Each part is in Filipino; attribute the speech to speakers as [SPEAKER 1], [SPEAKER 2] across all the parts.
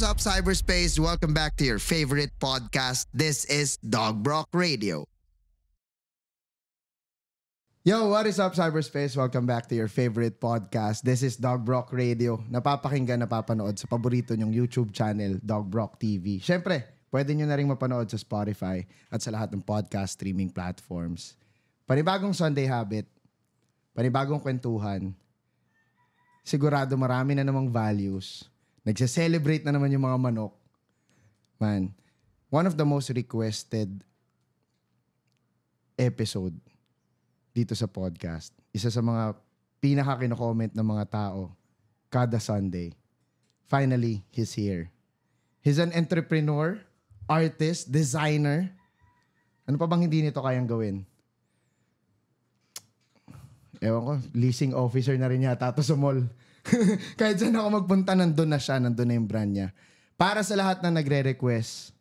[SPEAKER 1] What's up, cyberspace? Welcome back to your favorite podcast. This is Dog Brock Radio. Yo, what is up, cyberspace? Welcome back to your favorite podcast. This is Dog Brock Radio. Napapakinggan, napapanood sa paborito niyong YouTube channel, Dog Brock TV. Siyempre, pwede niyo na rin mapanood sa Spotify at sa lahat ng podcast streaming platforms. Panibagong Sunday Habit, panibagong kwentuhan, sigurado marami na namang values Nagse-celebrate na naman yung mga manok. Man, one of the most requested episode dito sa podcast. Isa sa mga pinaka kino-comment ng mga tao kada Sunday. Finally, he's here. He's an entrepreneur, artist, designer. Ano pa bang hindi nito kayang gawin? Ewan ko, leasing officer na rin yata to sa mall. Kahit saan ako magpunta, nandun na siya, nandun na yung brand niya. Para sa lahat na nagre-request,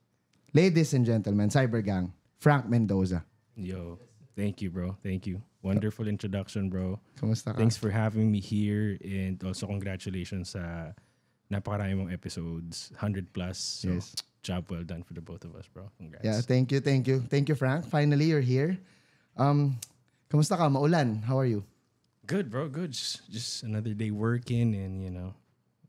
[SPEAKER 1] ladies and gentlemen, Cybergang, Frank Mendoza.
[SPEAKER 2] Yo, thank you bro. Thank you. Wonderful introduction, bro. Kamusta ka? Thanks for having me here and also congratulations sa napakarami mong episodes, 100 plus. So, yes. job well done for the both of us, bro. Congrats. Yeah,
[SPEAKER 1] thank you, thank you. Thank you, Frank. Finally, you're here.
[SPEAKER 2] Um, kamusta ka? Maulan. How are you? Good, bro. Good. Just, just another day working and, you know,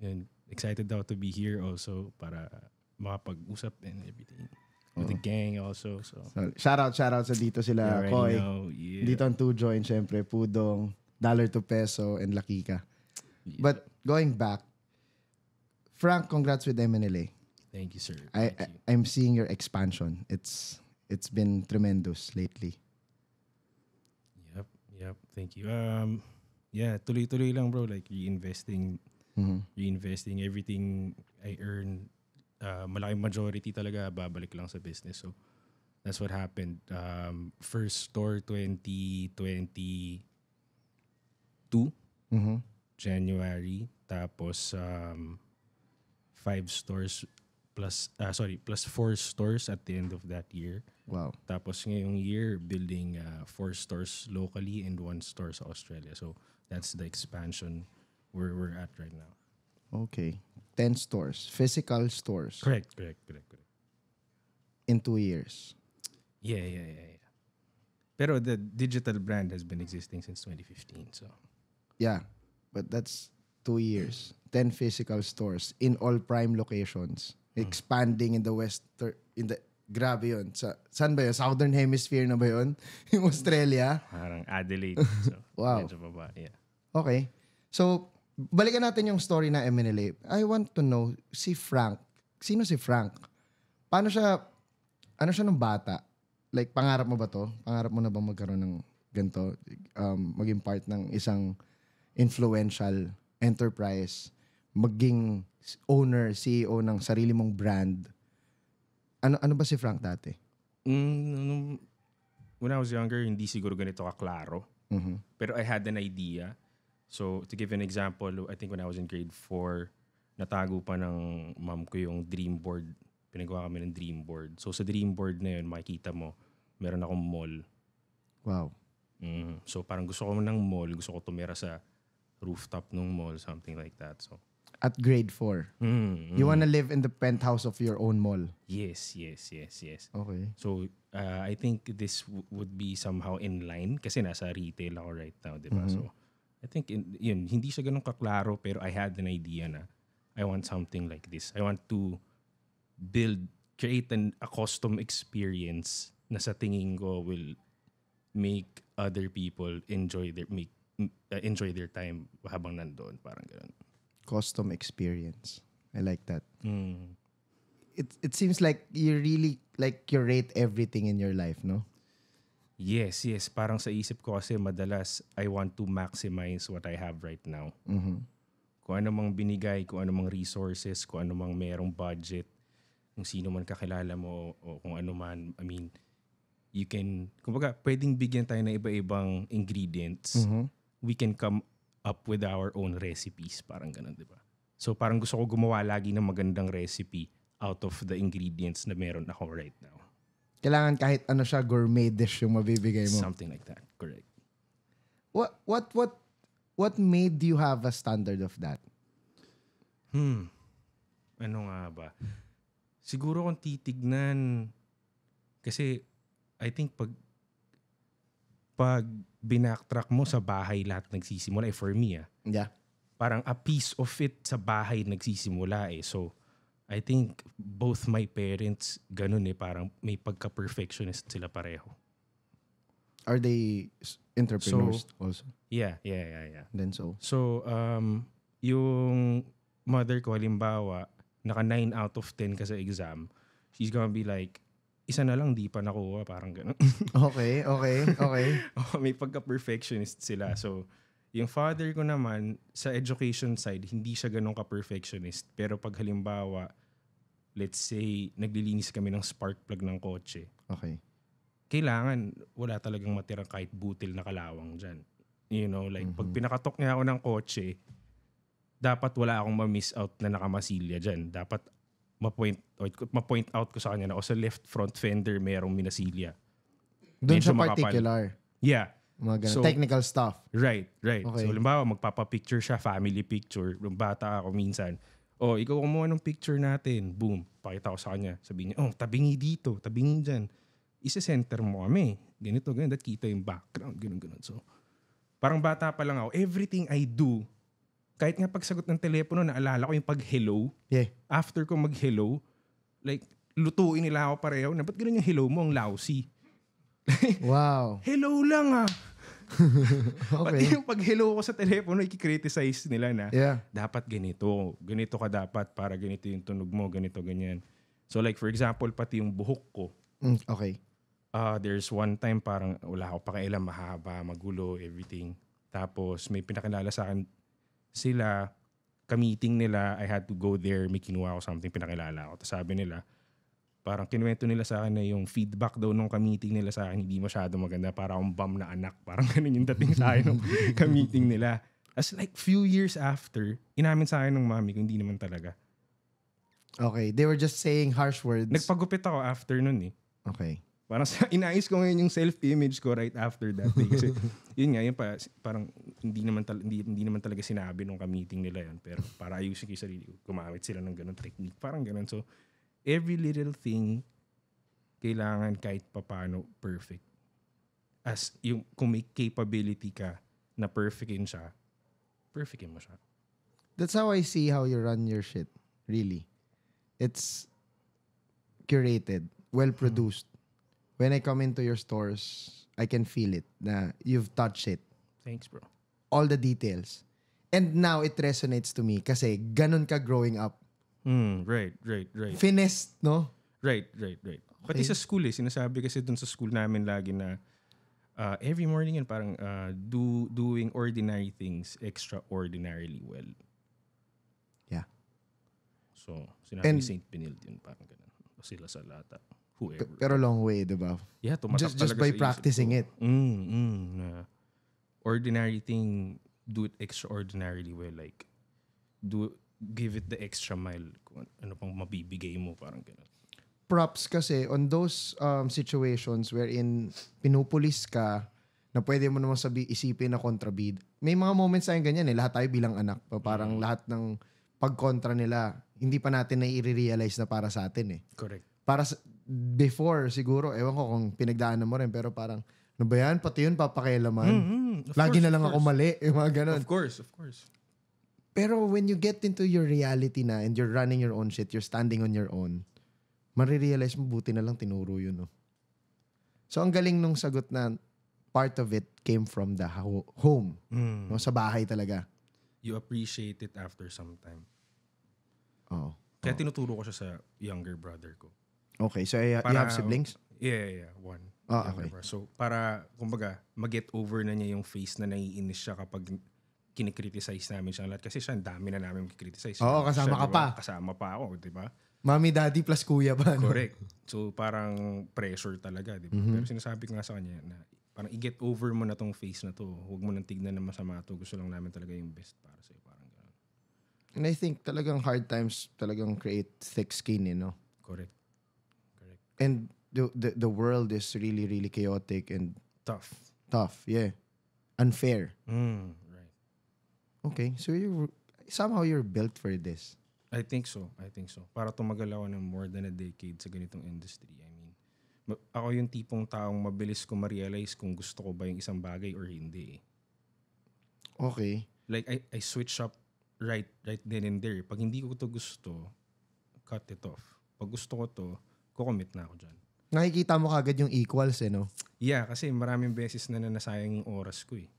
[SPEAKER 2] and excited daw to be here also para makapag-usap and everything. With oh. the gang also. So. so shout out,
[SPEAKER 1] shout out sa dito sila, Koy. Know, yeah. Dito ang two join, syempre, Pudong, Dollar to Peso, and Lakika. Yeah. But going back, Frank, congrats with MNLA.
[SPEAKER 2] Thank you, sir. Thank
[SPEAKER 1] I, you. I, I'm seeing your expansion. It's it's been tremendous lately.
[SPEAKER 2] Yep, thank you. Um, yeah, tuloy-tuloy lang bro, like reinvesting, mm-hmm. reinvesting everything I earn. Uh, malaking majority talaga babalik lang sa business. So that's what happened. Um, first store 2022, mm-hmm. January. Tapos um, five stores plus uh, sorry, plus four stores at the end of that year. Wow. Tapos ngayong year building uh, four stores locally and one store sa Australia. So that's the expansion where we're at right now.
[SPEAKER 1] Okay. 10 stores, physical stores. Correct,
[SPEAKER 2] correct, correct, correct.
[SPEAKER 1] In 2 years.
[SPEAKER 2] Yeah, yeah, yeah, yeah. Pero the digital brand has been existing since 2015, so. Yeah. But
[SPEAKER 1] that's 2 years. 10 physical stores in all prime locations. Mm. expanding in the west in the grabe yun. Sa, saan ba yun? Southern Hemisphere na ba yun? yung Australia?
[SPEAKER 2] Parang Adelaide. So, wow. Medyo baba. Yeah.
[SPEAKER 1] Okay. So, balikan natin yung story na Eminele. I want to know, si Frank, sino si Frank? Paano siya, ano siya nung bata? Like, pangarap mo ba to? Pangarap mo na ba magkaroon ng ganito? Um, maging part ng isang influential enterprise? maging owner, CEO ng sarili mong brand. Ano ano ba si Frank dati?
[SPEAKER 2] Mm, ano, when I was younger, hindi siguro ganito kaklaro. Mm-hmm. Pero I had an idea. So, to give an example, I think when I was in grade 4, natago pa ng mom ko yung dream board. Pinagawa kami ng dream board. So, sa dream board na yun, makikita mo, meron akong mall. Wow. Mm, so, parang gusto ko ng mall. Gusto ko tumira sa rooftop ng mall, something like that. So,
[SPEAKER 1] at grade 4. Mm, mm. You wanna live in the penthouse of your
[SPEAKER 2] own mall. Yes, yes, yes, yes. Okay. So, uh, I think this w- would be somehow in line kasi nasa retail ako right now, di ba? Mm-hmm. So, I think, in, yun, hindi siya ganun kaklaro pero I had an idea na I want something like this. I want to build, create an, a custom experience na sa tingin ko will make other people enjoy their make uh, enjoy their time habang nandoon parang ganoon
[SPEAKER 1] custom experience. I like that. Mm. It it seems like you really like curate everything in your life, no?
[SPEAKER 2] Yes, yes. Parang sa isip ko kasi madalas I want to maximize what I have right now. Mm-hmm. Kung ano mang binigay, kung ano mang resources, kung ano mang merong budget, kung sino man kakilala mo o kung ano man, I mean, you can, kumbaga, pwedeng bigyan tayo ng iba-ibang ingredients. Mm-hmm. We can come up with our own recipes. Parang ganun, di ba? So parang gusto ko gumawa lagi ng magandang recipe out of the ingredients na meron ako right now.
[SPEAKER 1] Kailangan kahit ano siya, gourmet dish yung mabibigay mo. Something
[SPEAKER 2] like that, correct.
[SPEAKER 1] What, what, what, what made you have a standard of that?
[SPEAKER 2] Hmm. Ano nga ba? Siguro kung titignan, kasi I think pag pag binaktrack mo sa bahay lahat nagsisimula, eh for me ah. Yeah. Parang a piece of it sa bahay nagsisimula eh. So, I think both my parents, ganun eh, parang may pagka-perfectionist sila pareho.
[SPEAKER 1] Are they entrepreneurs so, also?
[SPEAKER 2] Yeah, yeah, yeah, yeah. Then so? So, um, yung mother ko, halimbawa, naka 9 out of 10 kasi exam, she's gonna be like, isa na lang di pa nakuha, parang ganun. okay, okay, okay. may pagka-perfectionist sila. So, yung father ko naman, sa education side, hindi siya ganun ka-perfectionist. Pero pag halimbawa, let's say, naglilinis kami ng spark plug ng kotse. Okay. Kailangan, wala talagang matira kahit butil na kalawang dyan. You know, like, mm-hmm. pag pinakatok niya ako ng kotse, dapat wala akong ma-miss out na nakamasilya dyan. Dapat ma-point, ma-point out ko sa kanya na o oh, sa left front fender merong minasilya. Doon sa particular? Yeah.
[SPEAKER 1] Mga so, technical stuff.
[SPEAKER 2] Right, right. Okay. So, limbawa, magpapa-picture siya, family picture. Yung bata ako minsan. O, oh, ikaw kumuha ng picture natin. Boom. Pakita ko sa kanya. Sabi niya, oh, tabingi dito, tabingi dyan. Isa-center mo kami. Ganito, ganito. At Kita yung background, ganun, ganun. So, parang bata pa lang ako. Everything I do, kahit nga pagsagot ng telepono, naalala ko yung pag-hello. Yeah. After ko mag-hello, like, lutuin nila ako pareho na, ba't ganun yung hello mo, ang lousy?
[SPEAKER 3] wow. hello lang ah. okay. Pati
[SPEAKER 2] yung pag-hello ko sa telepono, i nila na, yeah. dapat ganito, ganito ka dapat para ganito yung tunog mo, ganito, ganyan. So like, for example, pati yung buhok ko. Mm, okay. Uh, there's one time parang wala ako pakialam, mahaba, magulo, everything. Tapos may pinakilala sa akin sila, ka-meeting nila, I had to go there, may kinuha ko something, pinakilala ko. Tapos sabi nila, parang kinuwento nila sa akin na yung feedback daw nung ka-meeting nila sa akin, hindi masyado maganda, para akong bum na anak. Parang ganun yung dating sa akin nung ka-meeting nila. As like few years after, inamin sa akin ng mami ko, hindi naman talaga. Okay, they were just saying harsh words. Nagpagupit ako after nun eh. Okay. Parang sa, inayos ko ngayon yung self-image ko right after that thing. Kasi yun nga, yun pa, parang hindi naman, tal- hindi, hindi naman talaga sinabi nung ka-meeting nila yun. Pero para ayusin ko yung sarili gumamit sila ng ganun technique. Parang ganun. So, every little thing, kailangan kahit papano perfect. As yung, kung may capability ka na perfectin siya, perfectin mo siya.
[SPEAKER 1] That's how I see how you run your shit. Really. It's curated, well-produced when I come into your stores, I can feel it na you've touched it. Thanks, bro. All the details. And now it resonates to me kasi ganun ka growing up.
[SPEAKER 2] Mm, right, right, right.
[SPEAKER 1] Finest, no?
[SPEAKER 2] Right, right, right. Okay. Pati sa school eh, sinasabi kasi dun sa school namin lagi na uh, every morning yun parang uh, do, doing ordinary things extraordinarily well. Yeah. So, sinabi And, ni St. Benilde yun parang ganun. O sila sa lata
[SPEAKER 1] whoever. pero long way, di ba? Yeah, tumatak just, just by practicing it.
[SPEAKER 2] Mm, mm, uh, ordinary thing, do it extraordinarily well. Like, do give it the extra mile. Kung ano pang mabibigay mo, parang gano'n.
[SPEAKER 1] Props kasi on those um, situations wherein pinupulis ka, na pwede mo naman sabi, isipin na kontrabid. May mga moments tayong ganyan eh. Lahat tayo bilang anak. Parang mm. lahat ng pagkontra nila, hindi pa natin na i-realize na para sa atin eh. Correct. Para sa, before siguro, ewan ko kung pinagdaanan mo rin, pero parang, ano ba yan? Pati yun papakailaman. Mm-hmm. Lagi course, na lang ako mali. Yung mga ganun. Of
[SPEAKER 2] course, of course.
[SPEAKER 1] Pero when you get into your reality na and you're running your own shit, you're standing on your own, marirealize mo buti na lang tinuro yun. No? So ang galing nung sagot na part of it came from the ho- home. Mm. No? Sa bahay talaga.
[SPEAKER 2] You appreciate it after some time. Oo. Oh. Kaya oh. tinuturo ko siya sa younger brother ko.
[SPEAKER 1] Okay, so uh, para, have siblings?
[SPEAKER 2] Yeah, yeah, yeah. One. Ah, okay. Brother. So, para, kumbaga, mag-get over na niya yung face na naiinis siya kapag kinikriticize namin siya lahat. Kasi siya, ang dami na namin kikriticize. Oo, kasama siya, ka diba? pa. Kasama pa ako, di ba?
[SPEAKER 1] Mami, daddy plus kuya ba? No?
[SPEAKER 2] Correct. So, parang pressure talaga, di ba? Mm-hmm. Pero sinasabi ko nga sa kanya na parang i-get over mo na tong face na to. Huwag mo nang tignan na masama to. Gusto lang namin talaga yung best para sa'yo. Parang ganun.
[SPEAKER 1] And I think talagang hard times talagang create thick skin, you eh, know? Correct and the, the the world is really really chaotic and tough. Tough, yeah. Unfair. Mm, right. Okay, so you somehow you're built for this.
[SPEAKER 2] I think so. I think so. Para tumagal ako ng more than a decade sa ganitong industry. I mean, ako yung tipong taong mabilis ko ma-realize kung gusto ko ba yung isang bagay or hindi. Eh. Okay. Like I I switch up right right then and there. Pag hindi ko to gusto, cut it off. Pag gusto ko to, kukumit na ako dyan.
[SPEAKER 1] Nakikita mo kagad yung equals eh, no?
[SPEAKER 2] Yeah, kasi maraming beses na nanasayang yung oras ko eh.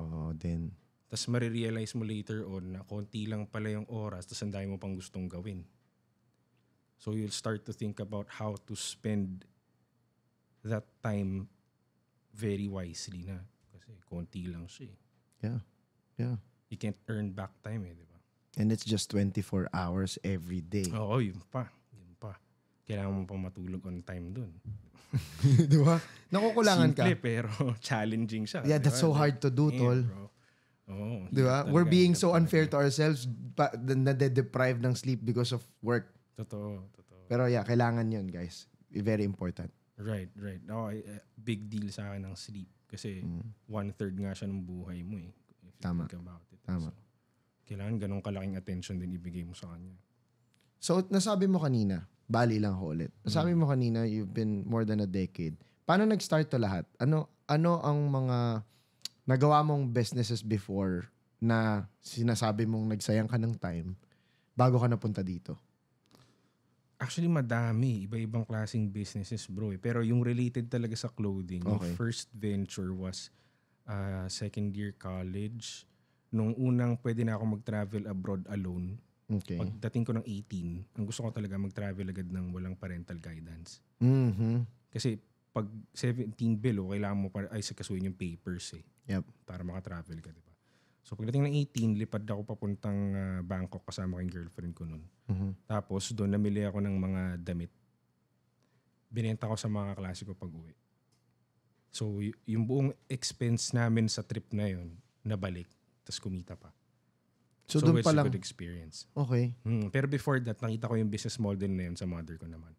[SPEAKER 2] oh, then... Tapos marirealize mo later on na konti lang pala yung oras tapos ang mo pang gustong gawin. So you'll start to think about how to spend that time very wisely na. Kasi konti lang siya eh. Yeah. Yeah. You can't earn back time eh, di ba?
[SPEAKER 1] And it's just 24 hours every day.
[SPEAKER 2] Oo, yun pa kailangan mo pang matulog on time dun. di ba? Nakukulangan Simple, ka. Simple pero challenging siya. Yeah, that's diba? so hard to do, yeah, tol. Bro. Oh, di ba? We're being
[SPEAKER 1] so unfair to ourselves pa, nade-deprive ng sleep because of work. Totoo, totoo. Pero yeah, kailangan yun, guys. Very important.
[SPEAKER 2] Right, right. Oh, big deal sa akin ng sleep. Kasi mm. one-third nga siya ng buhay mo eh. If you Tama. think about it. Tama. So, kailangan ganong kalaking attention din ibigay mo sa kanya.
[SPEAKER 1] So, nasabi mo kanina, Bali lang ho ulit. Mm. Sabi mo kanina, you've been more than a decade. Paano nag-start to lahat? Ano, ano ang mga nagawa mong businesses before na sinasabi mong nagsayang ka ng time bago ka napunta dito?
[SPEAKER 2] Actually, madami. Iba-ibang klaseng businesses, bro. Eh. Pero yung related talaga sa clothing, okay. yung first venture was uh, second year college. Nung unang pwede na ako mag-travel abroad alone. Okay. Pagdating ko ng 18, ang gusto ko talaga mag-travel agad ng walang parental guidance.
[SPEAKER 3] Mm-hmm.
[SPEAKER 2] Kasi pag 17 below, kailangan mo para, ay sakasuin yung papers eh. Yep. Para maka-travel ka, di ba? So pagdating ng 18, lipad ako papuntang uh, Bangkok kasama ko girlfriend ko noon. Mm-hmm. Tapos doon namili ako ng mga damit. Binenta ko sa mga klase ko pag uwi. So y- yung buong expense namin sa trip na yon nabalik. Tapos kumita pa. So, so doon pa lang. good experience. Okay. Hmm. Pero before that, nakita ko yung business model na yun sa mother ko naman.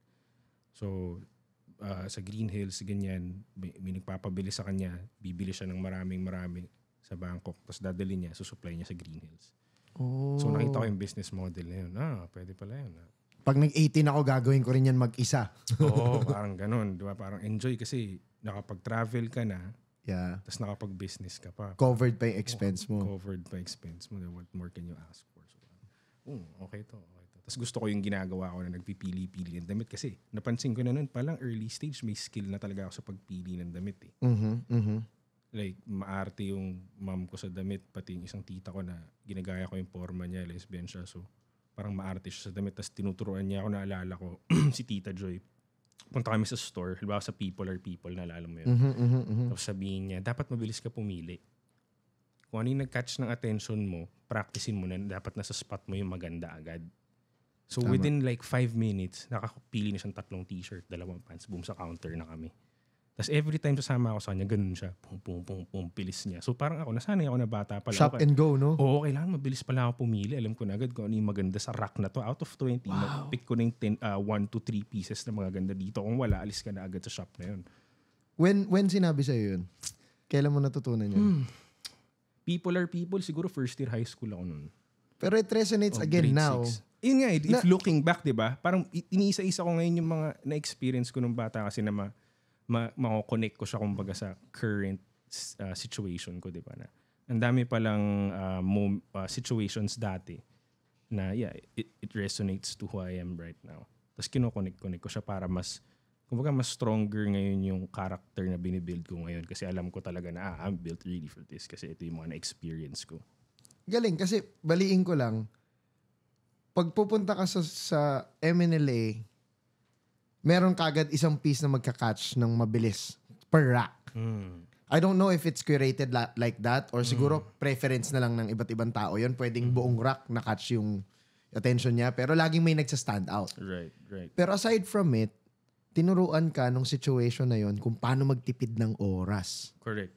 [SPEAKER 2] So, uh, sa Green Hills, ganyan, may, may nagpapabili sa kanya, bibili siya ng maraming marami sa Bangkok, tapos dadali niya, susupply niya sa Green Hills.
[SPEAKER 1] Oh. So nakita ko yung
[SPEAKER 2] business model na yun. Ah, pwede pala yun. Ah.
[SPEAKER 1] Pag nag-18 ako, gagawin ko rin yan mag-isa. Oo,
[SPEAKER 2] parang ganun. Di ba? Parang enjoy kasi nakapag-travel ka na, Yeah. Tapos nakapag-business ka pa. Covered pa yung expense oh, mo. Covered pa expense mo. What more can you ask for? So, um, okay to. Okay to. Tapos gusto ko yung ginagawa ko na nagpipili-pili ng damit kasi napansin ko na nun palang early stage may skill na talaga ako sa pagpili ng damit eh. Mm-hmm, mm-hmm. Like, maarte yung mom ko sa damit, pati yung isang tita ko na ginagaya ko yung forma niya, lesbian siya. So, parang maarte siya sa damit. Tapos tinuturuan niya ako, naalala ko, si Tita Joy punta kami sa store, halimbawa sa people or people, naalala mo yun. Mm-hmm, mm-hmm, Tapos sabihin niya, dapat mabilis ka pumili. Kung ano yung nag-catch ng attention mo, practicein mo na dapat nasa spot mo yung maganda agad. So Tama. within like five minutes, nakapili na siyang tatlong t-shirt, dalawang pants, boom, sa counter na kami. Tapos every time sasama ako sa kanya, ganun siya. Pum, pum, pum, pum, pilis niya. So parang ako, nasanay ako na bata pala. Shop okay. Eh. and go, no? Oo, kailangan mabilis pala ako pumili. Alam ko na agad kung ano yung maganda sa rack na to. Out of 20, wow. pick ko na yung 10, uh, 1 to 3 pieces na magaganda dito. Kung wala, alis ka na agad sa shop na yun. When, when sinabi sa'yo yun? Kailan mo natutunan yun? Hmm. People are people. Siguro first year high school ako nun.
[SPEAKER 1] Pero it resonates oh, again now. Yun nga, eh, if na,
[SPEAKER 2] looking back, di ba? Parang iniisa-isa ko ngayon yung mga na-experience ko nung bata kasi na ma- ma- makokonek ko siya kumbaga sa current uh, situation ko, di ba? Na, ang dami palang uh, mom- uh, situations dati na, yeah, it, it resonates to who I am right now. Tapos kinokonek connect ko siya para mas, kumbaga mas stronger ngayon yung character na binibuild ko ngayon kasi alam ko talaga na, ah, I'm built really for this kasi ito yung mga na-experience ko. Galing, kasi
[SPEAKER 1] baliin ko lang, pagpupunta ka sa, sa MNLA, meron kagad isang piece na magka-catch ng mabilis per rack. Mm. I don't know if it's curated la- like that or siguro mm. preference na lang ng iba't ibang tao yon Pwedeng mm. buong rack na-catch yung attention niya pero laging may nagsa-stand out. Right, right. Pero aside from it, tinuruan ka nung situation na yon kung paano magtipid ng oras.
[SPEAKER 2] Correct.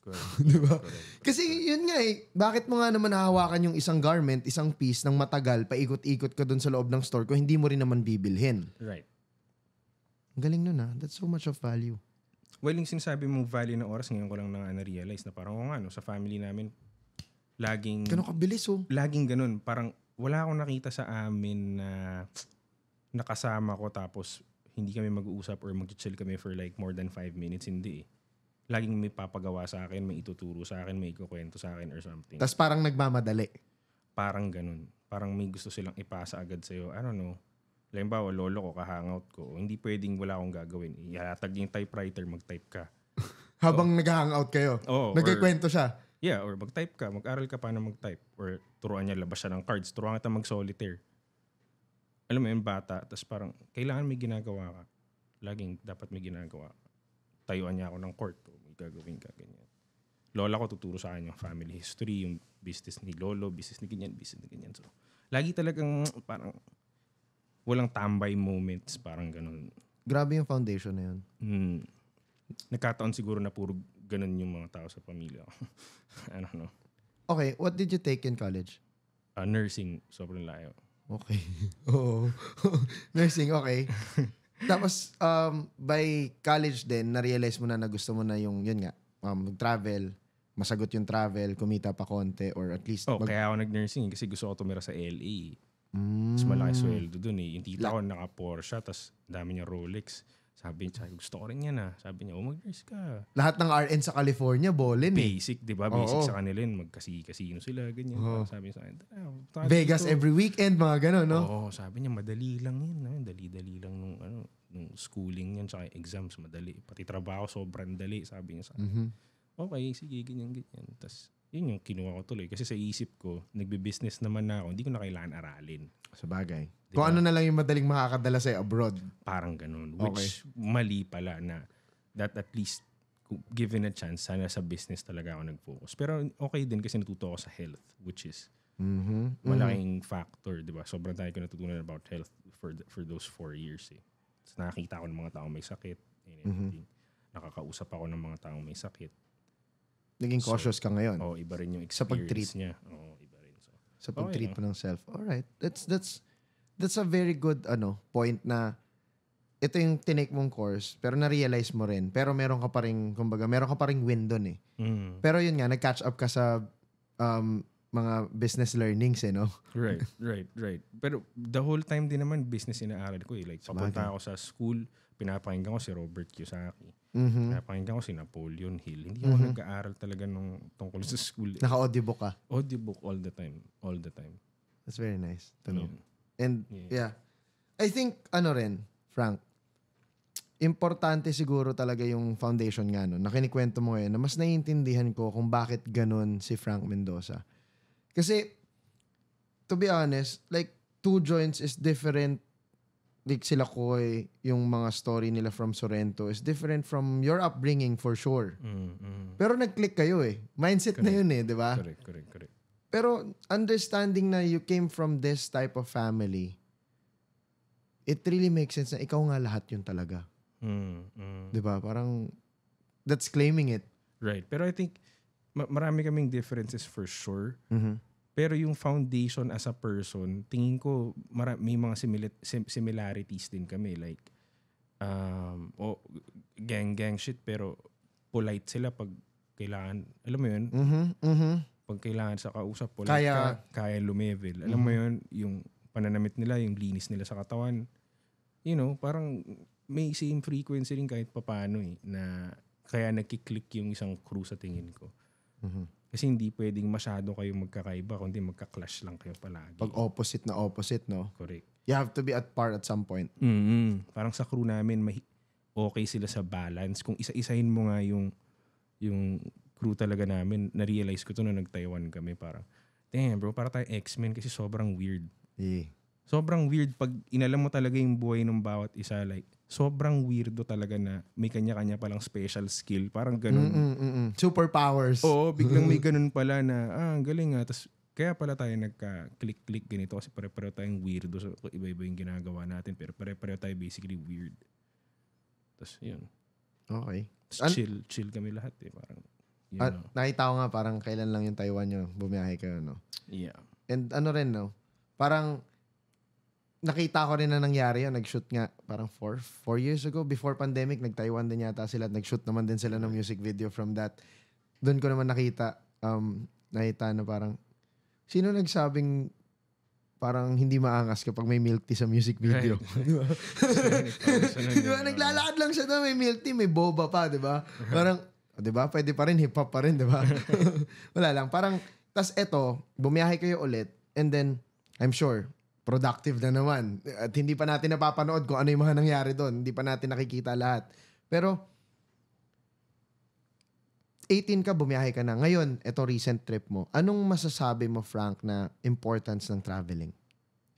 [SPEAKER 2] Correct.
[SPEAKER 1] di ba? Kasi yun nga eh, bakit mo nga naman hahawakan yung isang garment, isang piece ng matagal, paikot-ikot ka dun sa loob ng store kung hindi mo rin naman bibilhin.
[SPEAKER 2] Right galing nun ha. Ah. That's so much of value. Well, yung sinasabi mong value ng oras, ngayon ko lang na, ah, na-realize na parang, oh, nga, no, sa family namin, laging... Ganun kabilis oh. Laging ganun. Parang wala akong nakita sa amin na nakasama ko tapos hindi kami mag-uusap or mag-chill kami for like more than 5 minutes. Hindi eh. Laging may papagawa sa akin, may ituturo sa akin, may ikukwento sa akin or something. Tapos parang
[SPEAKER 1] nagmamadali.
[SPEAKER 2] Parang ganun. Parang may gusto silang ipasa agad sa'yo. I don't know. Halimbawa, lolo ko, kahangout ko. Hindi pwedeng wala akong gagawin. Ihalatag yung typewriter, mag-type ka.
[SPEAKER 1] Habang so, nag-hangout kayo? Oo. Oh, Nagkikwento siya?
[SPEAKER 2] Yeah, or mag-type ka. Mag-aral ka paano mag-type. Or turuan niya, labas siya ng cards. Turuan kita mag-solitaire. Alam mo yung bata. Tapos parang, kailangan may ginagawa ka. Laging dapat may ginagawa ka. Tayuan niya ako ng court. O, oh, may gagawin ka, ganyan. Lola ko tuturo sa akin yung family history, yung business ni Lolo, business ni ganyan, business ni ganyan. So, lagi talagang parang walang tambay moments, parang ganun. Grabe yung foundation na yun. Mm. Nagkataon siguro na puro ganun yung mga tao sa pamilya ko. I don't know.
[SPEAKER 1] Okay, what did you take in college?
[SPEAKER 2] Uh, nursing, sobrang layo.
[SPEAKER 1] Okay. Oo. nursing, okay. Tapos, um, by college din, na-realize mo na na gusto mo na yung, yun nga, um, travel masagot yung travel, kumita pa konti, or at least... Oh, mag- kaya
[SPEAKER 2] ako nag-nursing eh, kasi gusto ko tumira sa LA. Mm. Tapos malaki hmm. sweldo dun eh. Yung tita ko naka-Porsche, tapos dami niya Rolex. Sabi niya, gusto ko rin yan ah. Sabi niya, oh mag ka.
[SPEAKER 1] Lahat ng RN sa California, bolin eh. Basic, di ba? Basic Oo. sa
[SPEAKER 2] kanila yun. Magkasi-kasino sila, ganyan. Oo. Sabi niya sa akin, Vegas dito." every
[SPEAKER 1] weekend, mga gano'n, no? Oo,
[SPEAKER 2] sabi niya, madali lang yun. Ayun, Dali-dali lang nung, ano, nung schooling yan, tsaka exams, madali. Pati trabaho, sobrang dali, sabi niya sa akin. Mhm. Okay, sige, ganyan, ganyan. Tapos, yun yung kinuha ko tuloy. Kasi sa isip ko, nagbe-business naman na ako, hindi ko na kailangan aralin. Sa bagay. Diba? Kung ano na lang yung madaling makakadala sa abroad. Parang ganun. Which okay. mali pala na that at least given a chance, sana sa business talaga ako nag-focus. Pero okay din kasi natuto ako sa health, which is
[SPEAKER 3] mm-hmm. mm-hmm. malaking
[SPEAKER 2] mm-hmm. factor, di ba? Sobrang tayo ko natutunan about health for the, for those four years. Eh. So, nakakita ko ng mga taong may sakit and mm-hmm. everything. Mm-hmm. Nakakausap ako ng mga taong may sakit
[SPEAKER 3] Naging cautious so, ka ngayon.
[SPEAKER 2] oh, iba rin yung experience sa pag-treat. niya. Oo, oh, iba rin. So, sa
[SPEAKER 3] pag-treat okay, no? mo ng
[SPEAKER 1] self. All right. That's that's that's a very good ano point na ito yung tinake mong course, pero na-realize mo rin. Pero meron ka pa rin, kumbaga, meron ka pa rin window eh. Mm. Pero yun nga, nag-catch up ka sa um, mga business learnings eh, no? right,
[SPEAKER 2] right, right. Pero the whole time din naman, business inaaral ko eh. Like, papunta ako sa school, pinapakinggan ko si Robert Kiyosaki. Mm-hmm. Kaya pakinggan ko si Napoleon Hill. Hindi ako mm-hmm. nag-aaral talaga nung tungkol sa school. Eh. Naka-audiobook ka? Audiobook all the time. All the time. That's very nice to know. Yeah. And yeah. yeah. I think, ano rin,
[SPEAKER 1] Frank, importante siguro talaga yung foundation nga nun. Nakinikwento mo ngayon eh, na mas naiintindihan ko kung bakit ganun si Frank Mendoza. Kasi, to be honest, like, two joints is different like sila Koy, yung mga story nila from Sorrento is different from your upbringing for sure.
[SPEAKER 2] Mm, mm.
[SPEAKER 1] Pero nag-click kayo eh. Mindset correct. na yun eh, di ba? Correct, correct, correct. Pero understanding na you came from this type of family, it really makes sense na ikaw
[SPEAKER 2] nga lahat yun talaga.
[SPEAKER 3] Mm, mm. Di
[SPEAKER 2] ba? Parang that's claiming it. Right. Pero I think ma- marami kaming differences for sure. Mm-hmm. Pero yung foundation as a person, tingin ko mara- may mga simil- sim- similarities din kami. Like, um, oh, gang-gang shit, pero polite sila pag kailangan. Alam mo yun? Mm-hmm, mm-hmm. Pag kailangan sa kausap, polite kaya, ka, kaya lumevel. Alam mm-hmm. mo yun? Yung pananamit nila, yung linis nila sa katawan. You know, parang may same frequency rin kahit papano eh, na kaya nagkiklik yung isang crew sa tingin ko. Mm-hmm. Kasi hindi pwedeng masyado kayong magkakaiba, kundi magka-clash lang kayo palagi. Pag opposite
[SPEAKER 1] na opposite, no?
[SPEAKER 2] Correct. You have to be at par at some point. Mm-hmm. Parang sa crew namin, may okay sila sa balance. Kung isa-isahin mo nga yung, yung crew talaga namin, na-realize ko to na nag-Taiwan kami. Parang, damn bro, para tayo X-Men kasi sobrang weird. Yeah. Sobrang weird pag inalam mo talaga yung buhay ng bawat isa. Like, sobrang weirdo talaga na may kanya-kanya palang special skill. Parang mm, ganun. Mm, mm,
[SPEAKER 1] mm, Superpowers.
[SPEAKER 2] Oo, biglang may ganun pala na, ah, ang galing nga. Ah. Tapos kaya pala tayo nagka-click-click ganito kasi pare-pareho tayong weirdo. So, iba-iba yung ginagawa natin pero pare-pareho tayo basically weird. Tapos yun. Okay. An- chill, chill kami lahat eh.
[SPEAKER 1] Parang, you At, know. Nakita ko nga parang kailan lang yung Taiwan nyo, bumiyahe kayo, no? Yeah. And ano rin, no? Parang nakita ko rin na nangyari yun. Nag-shoot nga parang four, four years ago. Before pandemic, nag-Taiwan din yata sila at nag-shoot naman din sila ng music video from that. Doon ko naman nakita, um, nakita na parang, sino nagsabing parang hindi maangas kapag may milk tea sa music video. Right. di ba? di ba? Naglalakad lang siya na may milk tea, may boba pa, di ba? Parang, oh, di ba? Pwede pa rin, hip-hop pa rin, di ba? Wala lang. Parang, tas eto, bumiyahe kayo ulit, and then, I'm sure, productive na naman. At hindi pa natin napapanood kung ano yung mga nangyari doon. Hindi pa natin nakikita lahat. Pero, 18 ka, bumiyahe ka na. Ngayon, ito recent trip mo. Anong masasabi mo, Frank, na importance ng traveling?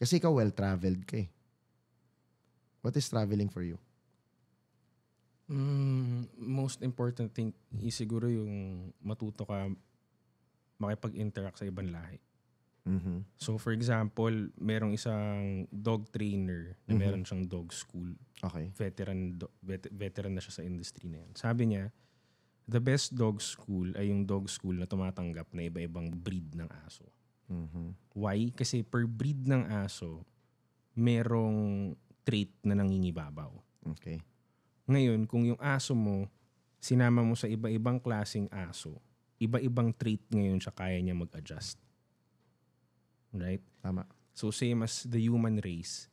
[SPEAKER 1] Kasi ikaw well-traveled ka eh. What is traveling
[SPEAKER 2] for you? Mm, most important thing is siguro yung matuto ka makipag-interact sa ibang lahi. Mm-hmm. So for example, merong isang dog trainer na mm-hmm. meron siyang dog school. Okay. Veteran do, vet, veteran na siya sa industry na 'yan. Sabi niya, the best dog school ay yung dog school na tumatanggap na iba-ibang breed ng aso. Mm-hmm. Why? Kasi per breed ng aso, merong trait na nangingibabaw. Okay. Ngayon, kung yung aso mo, sinama mo sa iba-ibang klasing aso, iba-ibang trait ngayon siya kaya niya mag-adjust. Right? Tama. So same as the human race,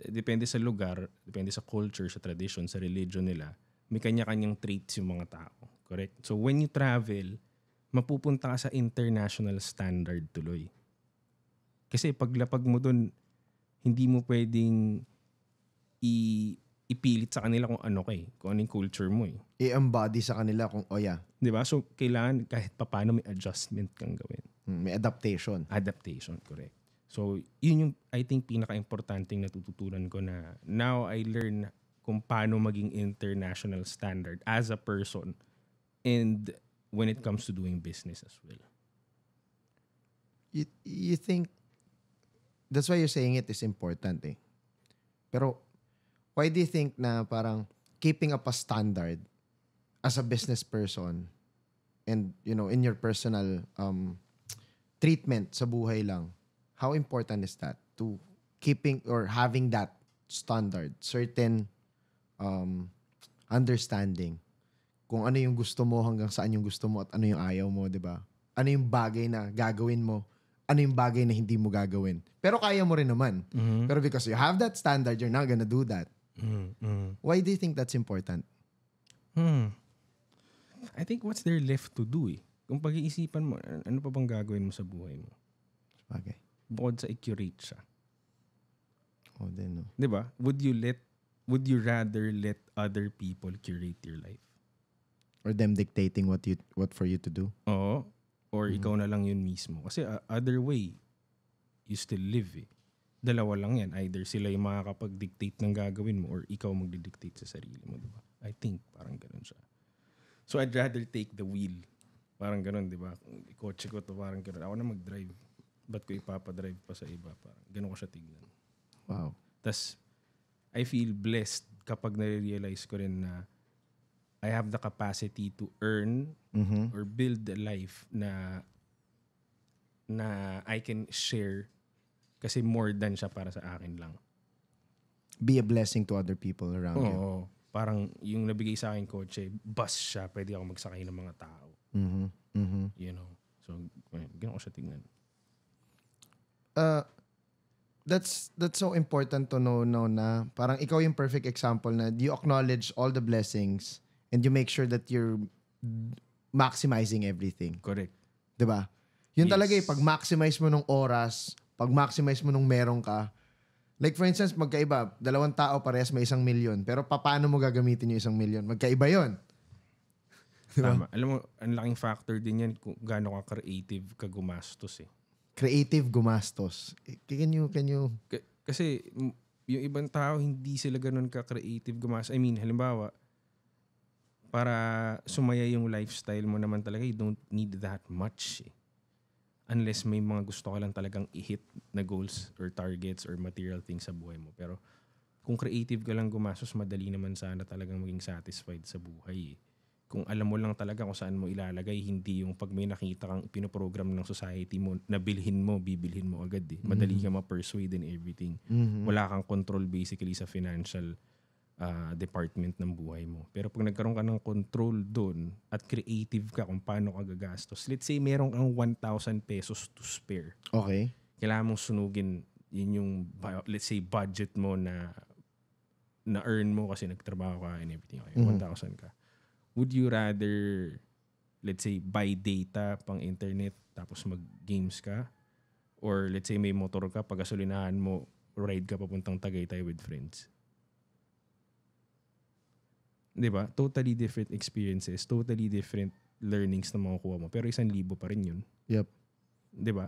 [SPEAKER 2] eh, depende sa lugar, depende sa culture, sa tradition, sa religion nila, may kanya-kanyang traits yung mga tao. Correct? So when you travel, mapupunta ka sa international standard tuloy. Kasi paglapag mo doon, hindi mo pwedeng i- ipilit sa kanila kung ano kay, eh, kung anong culture mo eh. I-embody sa kanila kung, oh yeah. Di ba? So, kailangan kahit papano may adjustment kang gawin. Mm, may adaptation. Adaptation, correct. So, yun yung I think pinaka-importanting natututunan ko na now I learn kung paano maging international standard as a person and when it comes to doing business as well.
[SPEAKER 1] You, you think that's why you're saying it is important eh. Pero why do you think na parang keeping up a standard as a business person and you know in your personal um treatment sa buhay lang, how important is that to keeping or having that standard, certain um, understanding kung ano yung gusto mo hanggang saan yung gusto mo at ano yung ayaw mo, di ba? Ano yung bagay na gagawin mo, ano yung bagay na hindi mo gagawin. Pero kaya mo rin naman. Mm-hmm. Pero because you have that standard, you're not gonna do that.
[SPEAKER 3] Mm-hmm.
[SPEAKER 1] Why do you think that's important?
[SPEAKER 3] Hmm.
[SPEAKER 2] I think what's their left to do eh? Kung pag-iisipan mo, ano pa bang gagawin mo sa buhay mo? Bagay. Bukod sa i-curate siya. oh, din, no? Di ba? Would you let, would you rather let other people curate your life?
[SPEAKER 1] Or them dictating what you what for you to do?
[SPEAKER 2] Oo. Or mm ikaw na lang yun mismo. Kasi uh, other way, you still live eh. Dalawa lang yan. Either sila yung makakapag-dictate ng gagawin mo or ikaw magdi-dictate sa sarili mo, di ba? I think parang ganun siya. So I'd rather take the wheel Parang ganun, di ba? Kotse ko to parang ganun. Ako na mag-drive. Ba't ko ipapadrive pa sa iba? Parang ganun ko siya tignan. Wow. Tapos, I feel blessed kapag nare-realize ko rin na I have the capacity to earn mm-hmm. or build a life na na I can share kasi more than siya para sa akin lang.
[SPEAKER 1] Be a blessing to other people around Oo, you. Oo.
[SPEAKER 2] Parang yung nabigay sa akin kotse, bus siya, pwede ako magsakay ng mga tao. Mm-hmm. Mm-hmm. You know. So, ganoon ko siya tingnan.
[SPEAKER 1] Uh, that's that's so important to know no na parang ikaw yung perfect example na you acknowledge all the blessings and you make sure that you're maximizing everything. Correct. 'Di ba? Yun yes. talaga eh, pag maximize mo nung oras, pag maximize mo nung meron ka. Like for instance, magkaiba, dalawang tao parehas may isang milyon, pero paano mo gagamitin yung isang milyon? Magkaiba 'yon. Diba? Tama.
[SPEAKER 2] Alam mo, ang laking factor din yan kung gaano ka creative ka gumastos eh.
[SPEAKER 1] Creative gumastos. Can you, can you...
[SPEAKER 2] K- kasi yung ibang tao, hindi sila ganun ka-creative gumastos. I mean, halimbawa, para sumaya yung lifestyle mo naman talaga, you don't need that much eh. Unless may mga gusto ka lang talagang i-hit na goals or targets or material things sa buhay mo. Pero kung creative ka lang gumastos, madali naman sana talagang maging satisfied sa buhay eh kung alam mo lang talaga kung saan mo ilalagay, hindi yung pag may nakita kang pinoprogram ng society mo, nabilhin mo, bibilhin mo agad eh. Madali mm-hmm. ka ma-persuade and everything. Mm-hmm. Wala kang control basically sa financial uh, department ng buhay mo. Pero pag nagkaroon ka ng control doon at creative ka kung paano ka gagastos, let's say meron kang 1,000 pesos to spare. Okay. Kailangan mong sunugin yun yung let's say budget mo na na earn mo kasi nagtrabaho ka and everything. Okay, mm-hmm. 1,000 ka would you rather, let's say, buy data pang internet tapos mag-games ka? Or let's say may motor ka, pagasolinahan mo, ride ka papuntang Tagaytay with friends? Di ba? Totally different experiences, totally different learnings na makukuha mo. Pero isang libo pa rin yun. Yep. Di ba?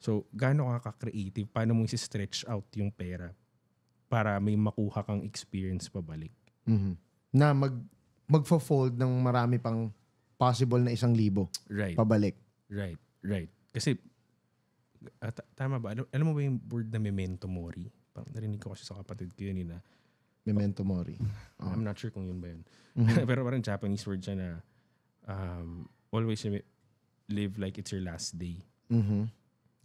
[SPEAKER 2] So, gaano ka ka-creative? Paano mo i-stretch out yung pera para may makuha kang experience pabalik? Mm-hmm. Na mag magfo-fold ng marami pang possible
[SPEAKER 1] na isang libo. Right. Pabalik.
[SPEAKER 2] Right, right. Kasi, uh, tama ba? Alam, ano, alam ano mo ba yung word na memento mori? Parang narinig ko kasi sa kapatid ko yun eh, na Memento mori. Oh. I'm not sure kung yun ba yun. Mm-hmm. Pero parang Japanese word siya na um, always live like it's your last day.
[SPEAKER 1] Mm-hmm.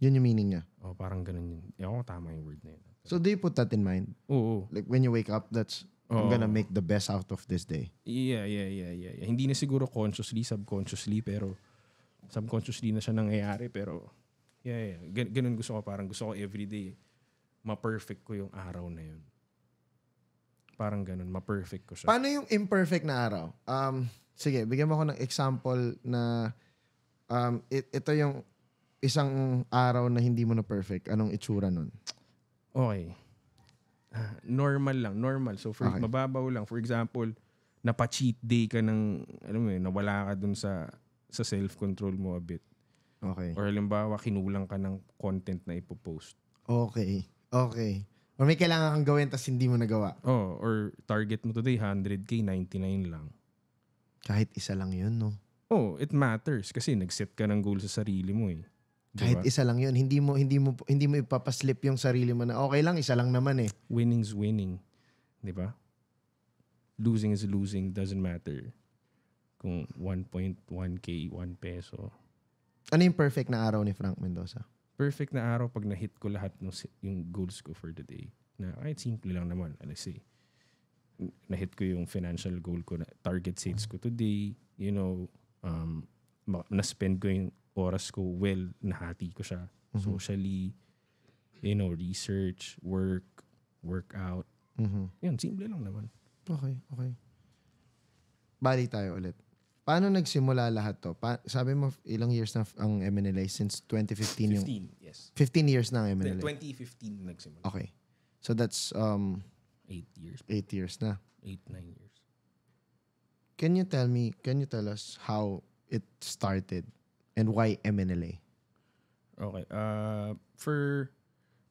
[SPEAKER 1] Yun yung meaning niya.
[SPEAKER 2] Oh, parang ganun yun. Ewan ko tama yung word na yun.
[SPEAKER 1] So do you put that in mind? oo. Like when you wake up, that's I'm gonna make the best out of this day.
[SPEAKER 2] Yeah, yeah, yeah, yeah, yeah. Hindi na siguro consciously, subconsciously, pero subconsciously na siya nangyayari. Pero, yeah, yeah. Gan- ganun gusto ko. Parang gusto ko everyday, ma-perfect ko yung araw na yun. Parang ganun, ma-perfect ko siya. Paano
[SPEAKER 1] yung imperfect na araw? Um, sige, bigyan mo ako ng example na um, it, ito yung isang araw na hindi mo na perfect. Anong itsura nun?
[SPEAKER 2] Okay. normal lang, normal. So for okay. mababaw lang. For example, napa-cheat day ka ng, alam mo nawala ka dun sa, sa self-control mo a bit. Okay. Or halimbawa, kinulang ka ng content na ipopost.
[SPEAKER 1] Okay. Okay. Or may kailangan kang gawin tapos hindi mo nagawa.
[SPEAKER 2] Oh, or target mo today, 100k, 99 lang. Kahit isa lang yun, no? Oh, it matters kasi nag-set ka ng goal sa sarili mo eh. Kahit diba?
[SPEAKER 1] isa lang 'yun, hindi mo hindi mo hindi mo ipapaslip yung sarili mo na okay lang, isa lang naman eh.
[SPEAKER 2] Winning's winning, 'di ba? Losing is losing, doesn't matter. Kung 1.1k, 1 peso.
[SPEAKER 1] Ano yung perfect na araw ni Frank Mendoza?
[SPEAKER 2] Perfect na araw pag na-hit ko lahat ng yung goals ko for the day. Na kahit simple lang naman, let's say na-hit ko yung financial goal ko na target sales ko today, you know, um, na-spend ko yung oras ko well, nahati ko siya. Mm-hmm. Socially, you know, research, work, workout. Mm-hmm. Yun, simple lang naman.
[SPEAKER 3] Okay, okay.
[SPEAKER 1] Bali tayo ulit. Paano nagsimula lahat to? Pa- sabi mo, ilang years na ang MNLA since 2015 15, yung... 15, yes. 15 years na ang MNLA.
[SPEAKER 2] 2015 nagsimula. Okay.
[SPEAKER 1] So that's... um 8 years. 8 years na.
[SPEAKER 2] 8, 9 years.
[SPEAKER 1] Can you tell me, can you tell us how it started? and why MNLA?
[SPEAKER 2] Okay. Uh, for,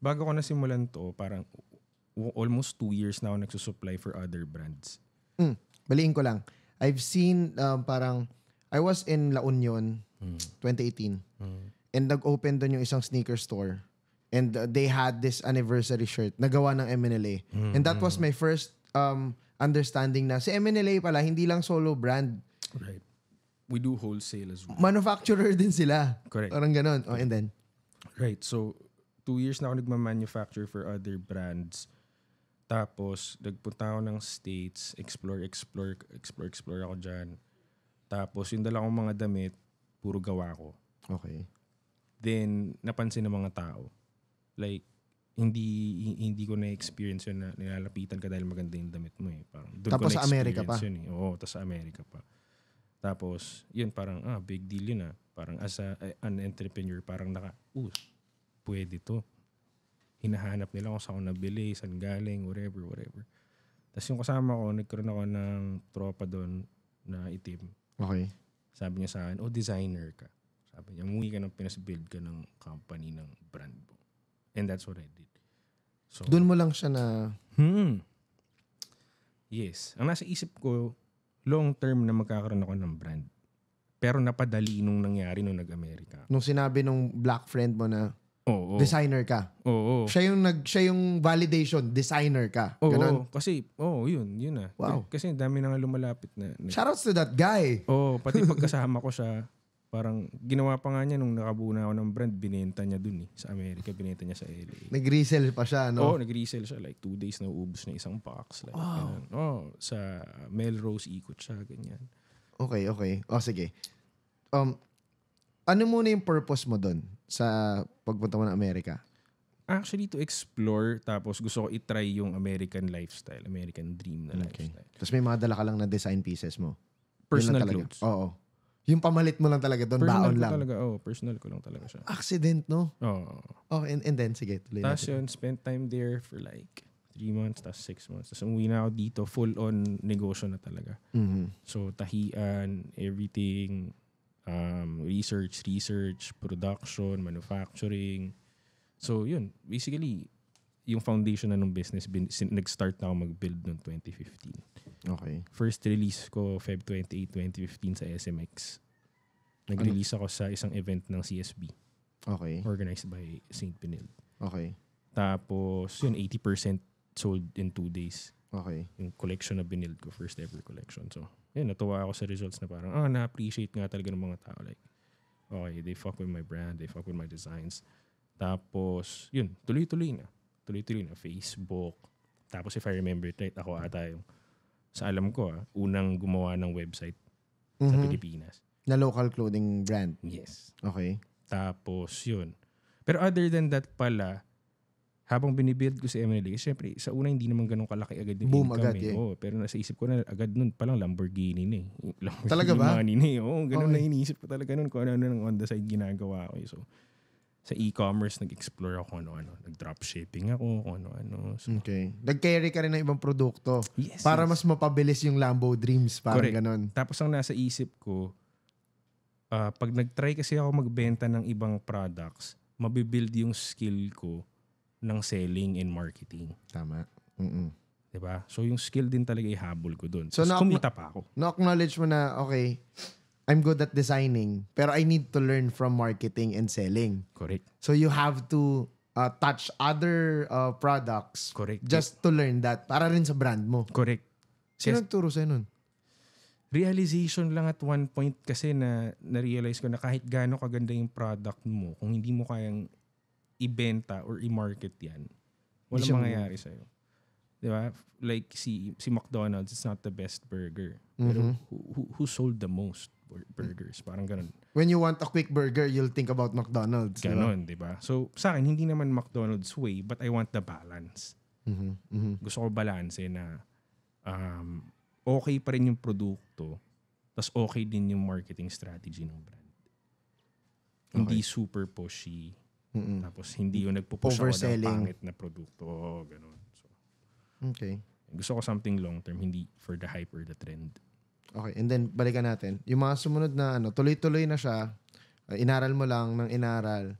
[SPEAKER 2] bago ko nasimulan to, parang almost two years na ako nagsusupply for other brands. Mm, baliin ko lang. I've seen um, parang, I was
[SPEAKER 1] in La Union, mm. 2018. Mm. And nag-open doon yung isang sneaker store. And uh, they had this anniversary shirt na gawa ng MNLA. Mm. And that was hmm. my first um, understanding na si MNLA pala, hindi lang solo brand.
[SPEAKER 2] Right we do wholesale as well.
[SPEAKER 1] Manufacturer din sila.
[SPEAKER 2] Correct. Parang ganun. Oh, and then? Right. So, two years na ako nagmamanufacture for other brands. Tapos, nagpunta ako ng States. Explore, explore, explore, explore ako dyan. Tapos, yung dala kong mga damit, puro gawa ko. Okay. Then, napansin ng mga tao. Like, hindi hindi ko na-experience yun na nilalapitan ka dahil maganda yung damit mo eh. Parang, tapos sa Amerika pa? Yun eh. Oo, tapos sa Amerika pa. Tapos, yun parang, ah, big deal yun ah. Parang as a, eh, an entrepreneur, parang naka, uh, pwede to. Hinahanap nila kung saan ko nabili, saan galing, whatever, whatever. Tapos yung kasama ko, nagkaroon ako ng tropa doon na itim. Okay. Sabi niya sa akin, oh, designer ka. Sabi niya, umuwi ka ng Pinas, build ka ng company, ng brand mo. And that's what I did. So, doon mo lang siya na... Hmm. Yes. Ang nasa isip ko, long term na magkakaroon ako ng brand. Pero napadali nung nangyari nung nag america Nung sinabi nung black friend mo na oh. Designer ka. Oo. Siya
[SPEAKER 1] yung nag siya yung validation, designer ka. Oo. Ganun.
[SPEAKER 2] Kasi oh, yun, yun na. Wow. Kasi dami nang lumalapit na. na. Shoutouts to that guy. Oo, pati pagkasama ko siya, Parang ginawa pa nga niya nung nakabuo na ako ng brand, binenta niya dun eh. Sa Amerika, binenta niya sa LA. Nag-resell pa siya, no? Oo, oh, nag-resell siya. Like two days na uubos na isang box. Like, oh. Ganun. oh, sa Melrose ikot siya, ganyan.
[SPEAKER 1] Okay, okay. O, oh, sige. Um, ano muna yung purpose mo doon sa pagpunta mo ng Amerika?
[SPEAKER 2] Actually, to explore. Tapos gusto ko itry yung American lifestyle, American dream na okay. lifestyle. Tapos may mga dala ka lang
[SPEAKER 1] na design pieces mo. Personal clothes.
[SPEAKER 2] Oo. Oh, yung
[SPEAKER 1] pamalit mo lang talaga doon, baon lang. Talaga,
[SPEAKER 2] oh, personal ko lang talaga siya.
[SPEAKER 1] Accident, no?
[SPEAKER 2] Oo. Oh. oh, and, and then, sige, tuloy Tapos yun, spent time there for like three months, tapos six months. Tapos umuwi na ako dito, full-on negosyo na talaga. Mm-hmm. So, tahian, everything, um, research, research, production, manufacturing. So, yun. Basically, yung foundation na ng business, bin, nag-start na ako mag-build noong 2015. Okay. First release ko Feb 28, 2015 sa SMX. Nag-release ako sa isang event ng CSB. Okay. Organized by St. Pinil. Okay. Tapos, yun, 80% sold in two days. Okay. Yung collection na binild ko, first ever collection. So, yun, natuwa ako sa results na parang, ah, na-appreciate nga talaga ng mga tao. Like, okay, they fuck with my brand, they fuck with my designs. Tapos, yun, tuloy-tuloy na. Tuloy-tuloy na. Facebook. Tapos, if I remember it right, ako ata yung sa alam ko, ah, unang gumawa ng website sa mhm. Pilipinas. Na local clothing brand. Yes. Okay. Tapos yun. Pero other than that pala, habang binibuild ko si MNL, syempre sa una hindi naman ganun kalaki agad yung Boom, income. agad, eh. yeah. Oo, pero nasa isip ko na agad nun palang Lamborghini na eh. Lamborghini Talaga ba? Money na eh. Oo, ganun Okay. na iniisip ko talaga nun kung ano-ano on the side ginagawa ko. eh. So, sa e-commerce, nag-explore ako ano-ano. Nag-dropshipping ako, ano-ano. So, okay. Nag-carry ka rin ng ibang produkto yes, para yes. mas
[SPEAKER 1] mapabilis yung Lambo Dreams. Parang Correct.
[SPEAKER 2] ganun. Tapos ang nasa isip ko, uh, pag nag-try kasi ako magbenta ng ibang products, mabibuild yung skill ko ng selling and marketing. Tama. Mm-mm. Diba? So yung skill din talaga ihabol ko doon. So, Tapos kumita pa ako.
[SPEAKER 1] Na-acknowledge mo na, okay, I'm good at designing, pero I need to learn from marketing and selling. Correct. So you have to uh, touch other uh, products.
[SPEAKER 2] Correct. Just
[SPEAKER 1] to learn that. Para rin sa brand mo. Correct.
[SPEAKER 3] Sino yes. nagturo
[SPEAKER 2] sa'yo nun? Realization lang at one point kasi na na-realize ko na kahit gaano kaganda yung product mo, kung hindi mo kayang ibenta or i-market yan, walang mangyayari mo. sa'yo. Di ba? Like si, si McDonald's, it's not the best burger. Mm-hmm. Pero who, who, who sold the most? bur- burgers. Parang ganun.
[SPEAKER 1] When you want a quick burger, you'll think about McDonald's. Ganun, di ba? Diba?
[SPEAKER 2] So, sa akin, hindi naman McDonald's way, but I want the balance. Mm-hmm. Mm-hmm. Gusto ko balance eh, na um, okay pa rin yung produkto, tas okay din yung marketing strategy ng brand. Okay. Hindi super pushy. Mm-mm. Tapos hindi yung nagpupush ako ng pangit na produkto. Oo, ganun. So, okay. Gusto ko something long term, hindi for the hype or the trend.
[SPEAKER 1] Okay, and then balikan natin. Yung mga sumunod na ano, tuloy-tuloy na siya. Uh, inaral mo lang ng inaral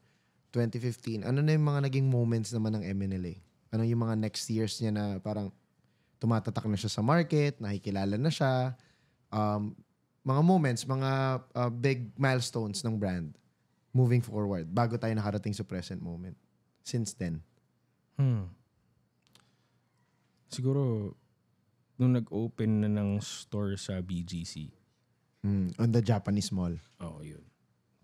[SPEAKER 1] 2015. Ano na yung mga naging moments naman ng MNLA? Ano yung mga next years niya na parang tumatatak na siya sa market, nakikilala na siya. Um, mga moments, mga uh, big milestones ng brand moving forward bago tayo nakarating sa present moment
[SPEAKER 2] since then. Hmm. Siguro nung nag-open na ng store sa BGC. Mm, on the Japanese mall. Oo, oh, yun.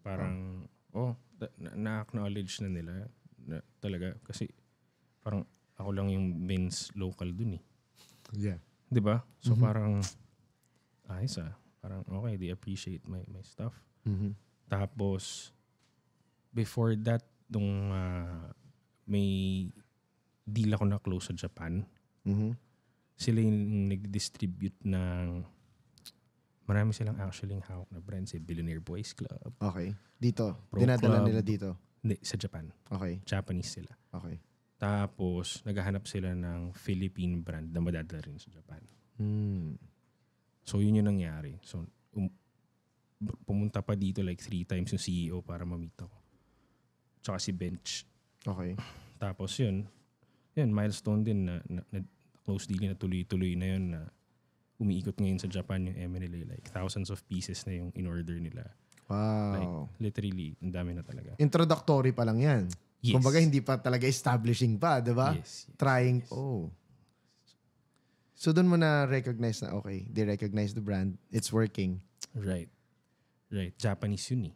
[SPEAKER 2] Parang, oh, oh na-acknowledge na nila na, talaga. Kasi parang ako lang yung men's local dun eh. Yeah. Di ba? So mm-hmm. parang, ayos ah. Parang okay, they appreciate my, my stuff. Mm-hmm. Tapos, before that, nung uh, may deal ako na close sa Japan, mm-hmm sila yung nag-distribute ng marami silang actually hawak na brands eh. Billionaire Boys Club. Okay. Dito. Pro Dinadala Club. nila dito. Hindi, sa Japan. Okay. Japanese sila. Okay. Tapos, naghahanap sila ng Philippine brand na madadala rin sa Japan. Hmm. So, yun yung nangyari. So, um, pumunta pa dito like three times yung CEO para mamita ko. Tsaka si Bench. Okay. Tapos yun, yun, milestone din na, na, na close deal na tuloy-tuloy na yun na umiikot ngayon sa Japan yung eme nila. Like thousands of pieces na yung in-order nila. Wow. Like literally, ang dami na talaga.
[SPEAKER 1] Introductory pa lang yan. Yes. Kumbaga hindi pa talaga establishing pa, di ba? Yes, yes, Trying, yes. oh. So doon mo
[SPEAKER 2] na recognize na okay, they recognize the brand, it's working. Right. Right. Japanese yun eh.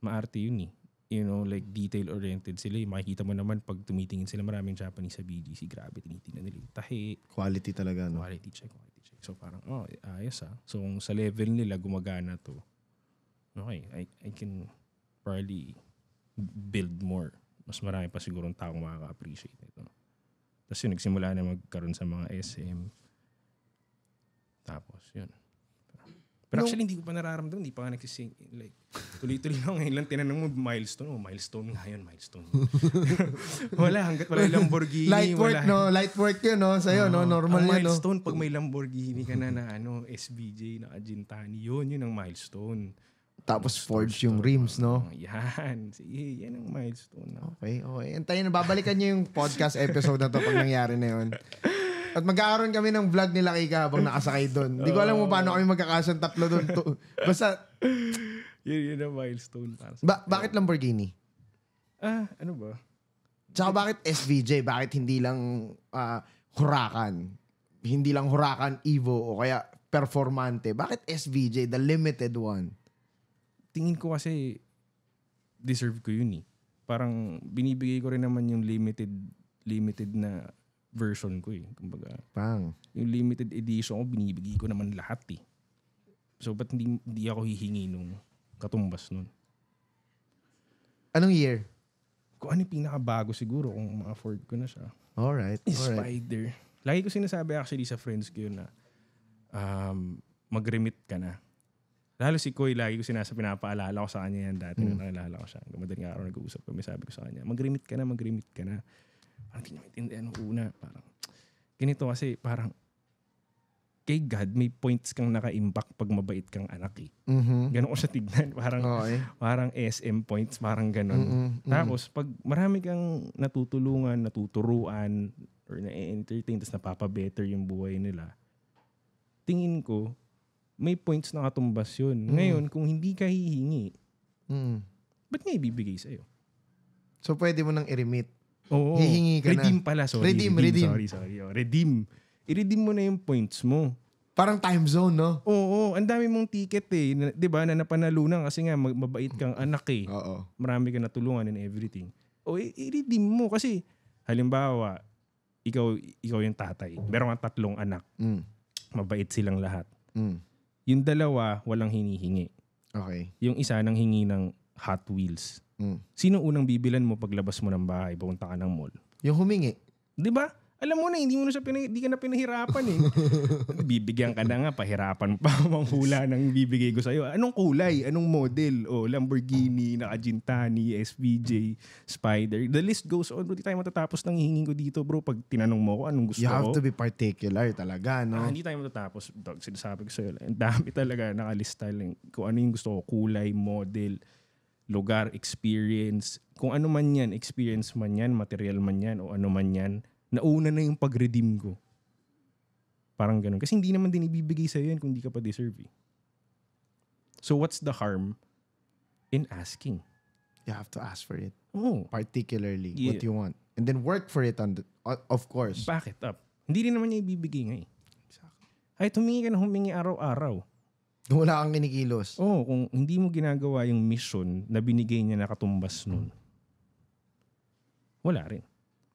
[SPEAKER 2] Maarte yun eh you know, like detail-oriented sila. Yung eh, makikita mo naman pag tumitingin sila maraming Japanese sa BGC, grabe, tinitingnan nila yung tahi. Quality talaga, no? Quality check, quality check. So parang, oh, ayos ah. So sa level nila, gumagana to, okay, I, I can probably build more. Mas marami pa siguro ang taong makaka-appreciate nito. Tapos yun, nagsimula na magkaroon sa mga SM. Tapos yun. Pero no. actually, hindi ko pa nararamdaman. Hindi pa nga nagsisink. Like, tuloy-tuloy lang ngayon lang. Tinanong mo, milestone. Oh, milestone nga yun, milestone. wala, hanggat wala Lamborghini. Light work, wala. no? Light work yun, no? Sa'yo, uh, no? Ah, Normal yun, milestone, pag may Lamborghini ka na na, ano, SBJ, na Agentani, yun, yun ang milestone.
[SPEAKER 1] Tapos forge yung rims, no? Oh,
[SPEAKER 2] yan. Sige, yan ang milestone. No? Okay, okay.
[SPEAKER 1] Antayin, babalikan niyo yung podcast episode na to pag nangyari na yun. At magkakaroon kami ng vlog nila kay Ka habang nakasakay doon. Hindi ko alam mo paano kami magkakasan tatlo doon.
[SPEAKER 2] Basta... yun, yun ang milestone. Para
[SPEAKER 1] sa ba- bakit Lamborghini?
[SPEAKER 2] Ah, ano ba?
[SPEAKER 1] Tsaka bakit SVJ? Bakit hindi lang uh, Huracan? Hindi lang Huracan Evo o kaya Performante. Bakit SVJ, the limited one?
[SPEAKER 2] Tingin ko kasi deserve ko yun eh. Parang binibigay ko rin naman yung limited limited na version ko eh. Kumbaga, Pang. yung limited edition ko, binibigay ko naman lahat eh. So, ba't hindi, hindi ako hihingi nung katumbas nun? Anong year? Kung ano yung pinakabago siguro kung ma-afford ko na siya. Alright. Is alright. Spider. Lagi ko sinasabi actually sa friends ko yun na um, mag-remit ka na. Lalo si Koy, lagi ko sinasabi, pinapaalala ko sa kanya yan dati mm. nung nakilala ko siya. Madaling araw nag-uusap kami, sabi ko sa kanya, mag-remit ka na, mag-remit ka na parang hindi niya maintindihan nung una. Parang, ganito kasi parang, kay God, may points kang naka-impact pag mabait kang anak eh.
[SPEAKER 3] Mm-hmm. Ganon ko siya
[SPEAKER 2] tignan. Parang, okay. parang SM points, parang ganon. Mm-hmm. Tapos, pag marami kang natutulungan, natuturuan, or na-entertain, tapos napapabetter yung buhay nila, tingin ko, may points na katumbas yun. Mm-hmm. Ngayon, kung hindi ka hihingi, mm-hmm. ba't nga ibibigay sa'yo? So, pwede mo nang i-remit? Oo. Hihingi ka redeem na. pala, sorry. Redeem, redeem. Sorry, sorry. Oh, redeem. I-redeem mo na yung points mo. Parang time zone, no? Oo, oh, ang dami mong ticket eh. Na, 'Di ba? Na napanalunan kasi nga mabait kang anak eh. Oo. Marami kang natulungan and everything. O i- i-redeem mo kasi halimbawa, ikaw ikaw yung tatay. Meron kang tatlong anak. Mm. Mabait silang lahat. Mm. Yung dalawa walang hinihingi. Okay. Yung isa nang hingi ng Hot Wheels. Mm. Sino unang bibilan mo paglabas mo ng bahay, pupunta ka ng mall? Yung humingi. Di ba? Alam mo na, hindi mo na siya pinah- di ka na pinahirapan eh. Bibigyan ka na nga, pahirapan pa ang hula ng bibigay ko sa'yo. Anong kulay? Anong model? O, oh, Lamborghini, Nakajintani, SVJ, Spider. The list goes on. Hindi tayo matatapos ng hihingin ko dito bro pag tinanong mo ko anong gusto ko. You have ko. to be particular talaga, no? Ah, hindi tayo matatapos. Dog, sinasabi ko sa'yo. Ang dami talaga nakalista lang kung ano yung gusto ko. Kulay, model, lugar, experience, kung ano man yan, experience man yan, material man yan, o ano man yan, nauna na yung pag-redeem ko. Parang ganun. Kasi hindi naman din ibibigay sa'yo yan kung hindi ka pa deserve eh. So what's the harm in asking? You have to ask for it. Oh. Particularly yeah. what you want. And then work for it, on the, of course. Bakit? it ah, up. Hindi rin naman niya ibibigay nga eh. Exactly. Ay, humingi ka na humingi araw-araw. Nung wala kang kinikilos. Oo, oh, kung hindi mo ginagawa yung mission na binigay niya nakatumbas nun, wala rin.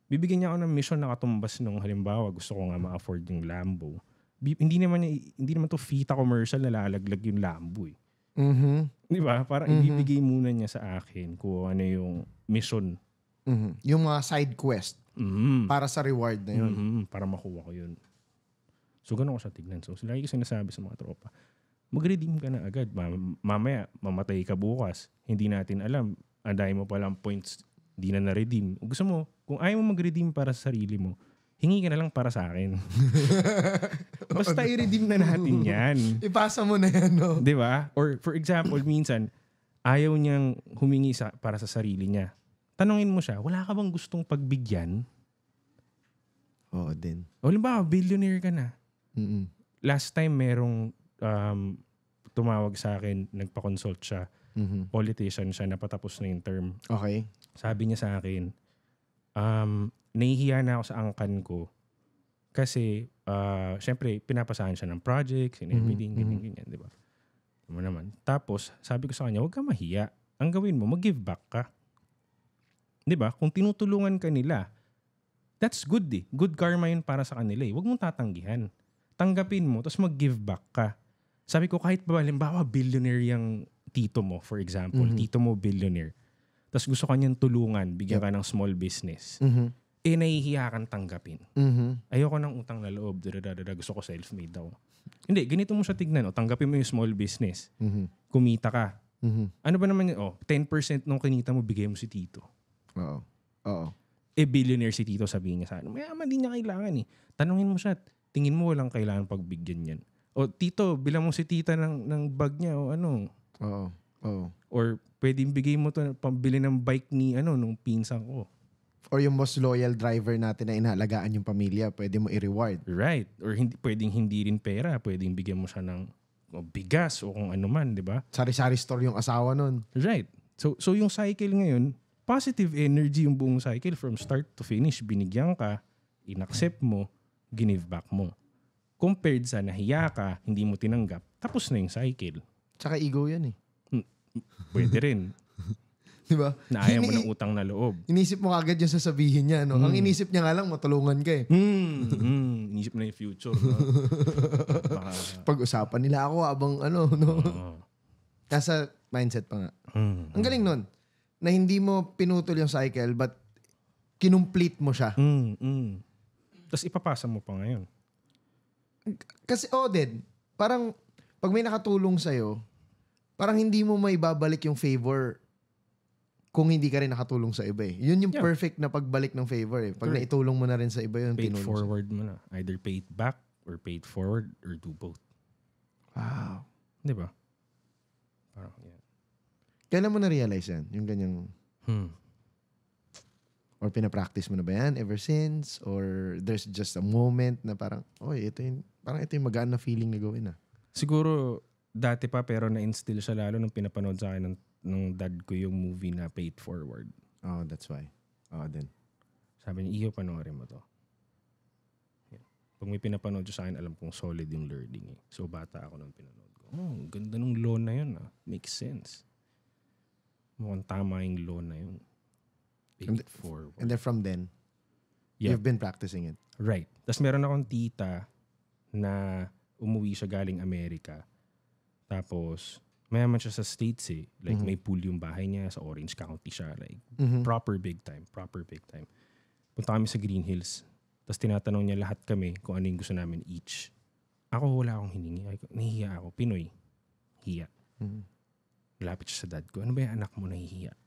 [SPEAKER 2] Bibigyan niya ako ng mission na katumbas nung halimbawa gusto ko nga ma-afford yung Lambo. B- hindi naman niya, hindi naman to fita commercial na lalaglag yung Lambo eh.
[SPEAKER 3] Mm-hmm.
[SPEAKER 2] Di ba? Parang mm-hmm. ibibigay muna niya sa akin kung ano yung mission. Mm-hmm. Yung mga side quest mm-hmm. para sa reward na yun. Mm-hmm. Para makuha ko yun. So, ganun ko siya tignan. So, lagi ko sinasabi sa mga tropa, mag-redeem ka na agad. Mam- mamaya, mamatay ka bukas. Hindi natin alam. Anday mo palang points, di na na-redeem. Gusto mo, kung ayaw mo mag-redeem para sa sarili mo, hingi ka na lang para sa akin. Basta i-redeem na natin yan. Ipasa mo na yan, no? Di ba? Or for example, minsan, ayaw niyang humingi sa, para sa sarili niya. Tanungin mo siya, wala ka bang gustong pagbigyan? Oo din. O limbawa, billionaire ka na. Mm-mm. Last time merong um, tumawag sa akin, nagpa-consult siya. Mm-hmm. Politician siya, napatapos na yung term. Okay. Sabi niya sa akin, um, nahihiya na ako sa angkan ko kasi uh, syempre pinapasahan siya ng projects and everything, mm-hmm. ganyan, mm-hmm. ganyan, di ba? Tama naman. Tapos, sabi ko sa kanya, huwag ka mahiya. Ang gawin mo, mag-give back ka. Di ba? Kung tinutulungan ka nila, that's good eh. Good karma yun para sa kanila eh. Huwag mong tatanggihan. Tanggapin mo, tapos mag-give back ka. Sabi ko, kahit ba, halimbawa, billionaire yung tito mo, for example. Mm-hmm. Tito mo, billionaire. Tapos gusto kanyang tulungan, bigyan yep. ka ng small business. Mm-hmm. Eh, nahihiya kang tanggapin. Mm-hmm. Ayoko ng utang na loob. Dadadada, gusto ko self-made daw. Hindi, ganito mo siya tignan. O, oh, tanggapin mo yung small business. Mm-hmm. Kumita ka. Mm-hmm. Ano ba naman yun? Oh, 10% nung kinita mo, bigay mo si Tito. Oo. Oo E, billionaire si Tito sabihin niya sa akin. Mayaman din niya kailangan eh. Tanungin mo siya, tingin mo walang kailangan pagbigyan yan. O tito, bilang mo si tita ng, ng bag niya o ano. Oo. Oo. Or pwedeng bigay mo to pambili ng bike ni ano nung pinsan ko.
[SPEAKER 1] Or yung most loyal driver natin na inahalagaan yung pamilya, pwede mo i-reward.
[SPEAKER 2] Right. Or hindi, pwedeng hindi rin pera. Pwedeng bigyan mo siya ng o bigas o kung ano man, di ba? Sari-sari store yung asawa nun. Right. So, so yung cycle ngayon, positive energy yung buong cycle from start to finish. Binigyan ka, inaccept mo, ginive back mo compared sa nahiya ka, hindi mo tinanggap, tapos na yung cycle. Tsaka ego yan eh. Hmm, pwede rin. Di ba? Naaya mo ng utang na loob. Inisip mo kagad yung
[SPEAKER 1] sasabihin niya. No? Ang hmm. inisip niya nga lang, matulungan ka eh. Mm. hmm. Inisip na yung future. No? Baka, Pag-usapan nila ako abang ano. No? oo. Nasa mindset pa nga. Hmm. Ang galing nun. Na hindi mo pinutol yung cycle but kinumplete mo siya. Mm, mm. Tapos ipapasa mo pa ngayon kasi, oh, parang, pag may nakatulong sa'yo, parang hindi mo may babalik yung favor kung hindi ka rin nakatulong sa iba eh. Yun yung yeah. perfect na pagbalik ng favor eh. Pag Correct. naitulong mo na rin sa iba yun. Paid forward
[SPEAKER 2] mo na. Either paid back or paid forward or do both. Wow. Di ba? Parang, yeah. Kailan mo na-realize yan? Yung ganyang... Hmm. Or
[SPEAKER 1] pinapractice mo na ba yan ever since? Or there's just a moment na parang,
[SPEAKER 2] oy, ito yung, parang ito yung magaan na feeling na gawin ah. Siguro, dati pa pero na-instill siya lalo nung pinapanood sa akin ng, ng dad ko yung movie na Pay It Forward. Oh, that's why. Oo oh, din. Sabi niya, iyo, panoorin mo to. Yan. Pag may pinapanood sa akin, alam kong solid yung learning eh. So, bata ako nung pinanood ko. Oh, ganda nung law na yun ah. Makes sense. Mukhang tama yung law na yun.
[SPEAKER 3] Big and the, four.
[SPEAKER 2] And they're from then? Yeah. You've been practicing it? Right. Tapos meron akong tita na umuwi siya galing Amerika. Tapos, mayaman siya sa States eh. Like, mm-hmm. may pool yung bahay niya. Sa Orange County siya. Like, mm-hmm. proper big time. Proper big time. Punta kami sa Green Hills. Tapos tinatanong niya lahat kami kung ano yung gusto namin each. Ako wala akong hiningi. Ay, nahihiya ako. Pinoy. Hiya. Mm-hmm. Lapit siya sa dad ko. Ano ba yung anak mo nahihiya?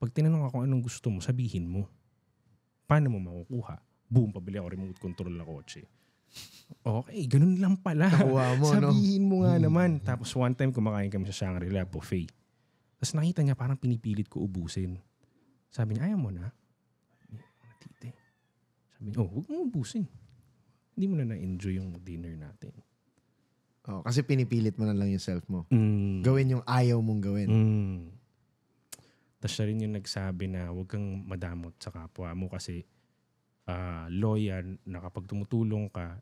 [SPEAKER 2] Pag tinanong ako anong gusto mo, sabihin mo. Paano mo makukuha? Boom, pabili ako remote control na kotse. Okay, ganun lang pala. mo, Sabihin no? mo nga hmm. naman. Tapos one time kumakain kami sa Shangri-La buffet. Tapos nakita niya parang pinipilit ko ubusin. Sabi niya, ayaw mo na. Tite. Sabi niya, oh, huwag mo ubusin. Hindi mo na na-enjoy yung dinner natin. Oh, kasi pinipilit mo na lang yung self mo.
[SPEAKER 3] Mm. Gawin yung ayaw mong gawin. Mm.
[SPEAKER 2] Tapos siya rin yung nagsabi na huwag kang madamot sa kapwa mo kasi uh, ah, loyal na kapag tumutulong ka,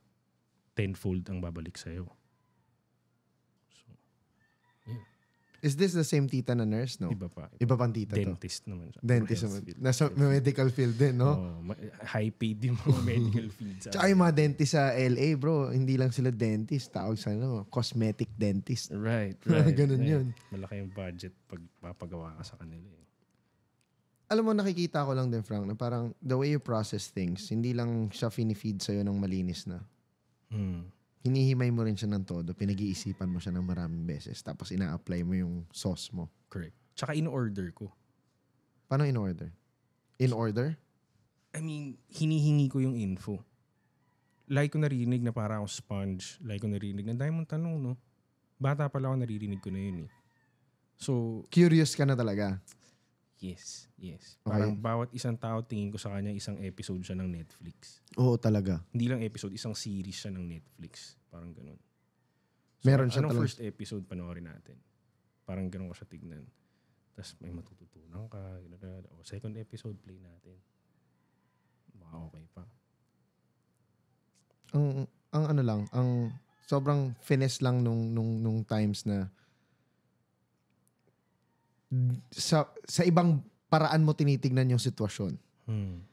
[SPEAKER 2] tenfold ang babalik sa'yo.
[SPEAKER 3] So, yeah.
[SPEAKER 1] Is this the same tita na nurse, no? Iba pa. Iba, iba pang tita Dentist to. naman siya. Dentist naman. Field. Nasa health medical field din, no? Oh,
[SPEAKER 2] high paid yung
[SPEAKER 3] mga medical field. Sa Tsaka yung mga
[SPEAKER 1] dentist sa LA, bro, hindi lang sila dentist. Tawag sa ano, cosmetic dentist. Right, right. Ganun right. yun.
[SPEAKER 2] Malaki yung budget pag papagawa ka sa kanila. Eh alam mo,
[SPEAKER 1] nakikita ko lang din, Frank, na parang the way you process things, hindi lang siya finifeed sa'yo ng malinis na. Hmm. Hinihimay mo rin siya ng todo, pinag-iisipan mo siya ng maraming beses, tapos ina-apply mo yung sauce mo. Correct. Tsaka in-order ko. Paano in-order?
[SPEAKER 2] In order? I mean, hinihingi ko yung info. Like ko narinig na para akong sponge. Like ko narinig na dahil mong tanong, no? Bata pala ako naririnig ko na yun eh. So, Curious ka na talaga? Yes, yes. Okay. Parang bawat isang tao, tingin ko sa kanya, isang episode siya ng Netflix.
[SPEAKER 1] Oo, talaga.
[SPEAKER 2] Hindi lang episode, isang series siya ng Netflix. Parang ganun. So,
[SPEAKER 1] Meron siya anong talaga. first
[SPEAKER 2] episode panoorin natin? Parang ganun ko siya tignan. Tapos may matututunan ka. ganun. O second episode, play natin. Baka okay pa.
[SPEAKER 1] Ang, ang ano lang, ang sobrang finesse lang nung, nung, nung times na sa sa ibang paraan mo tinitingnan yung sitwasyon. Hmm.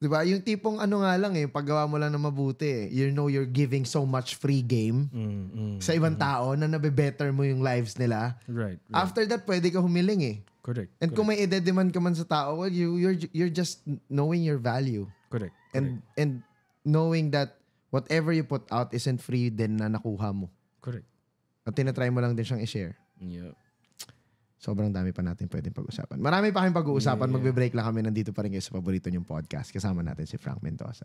[SPEAKER 1] 'Di ba? Yung tipong ano nga lang eh, paggawa mo lang ng mabuti, eh. you know you're giving so much free game
[SPEAKER 3] mm, mm,
[SPEAKER 1] sa ibang mm. tao na nabe-better mo yung lives nila. Right, right. After that, pwede ka humiling eh.
[SPEAKER 3] Correct. And correct. kung may
[SPEAKER 1] i-demand ka man sa tao, well, you you're you're just knowing your value. Correct. correct. And and knowing that whatever you put out isn't free then na nakuha mo. Correct. At tinatry mo lang din siyang i-share. Yep. Sobrang dami pa natin pwedeng pag-usapan. Marami pa kaming pag-uusapan. Yeah. Magbe-break lang kami. Nandito pa rin kayo sa paborito niyong podcast. Kasama natin si Frank Mendoza.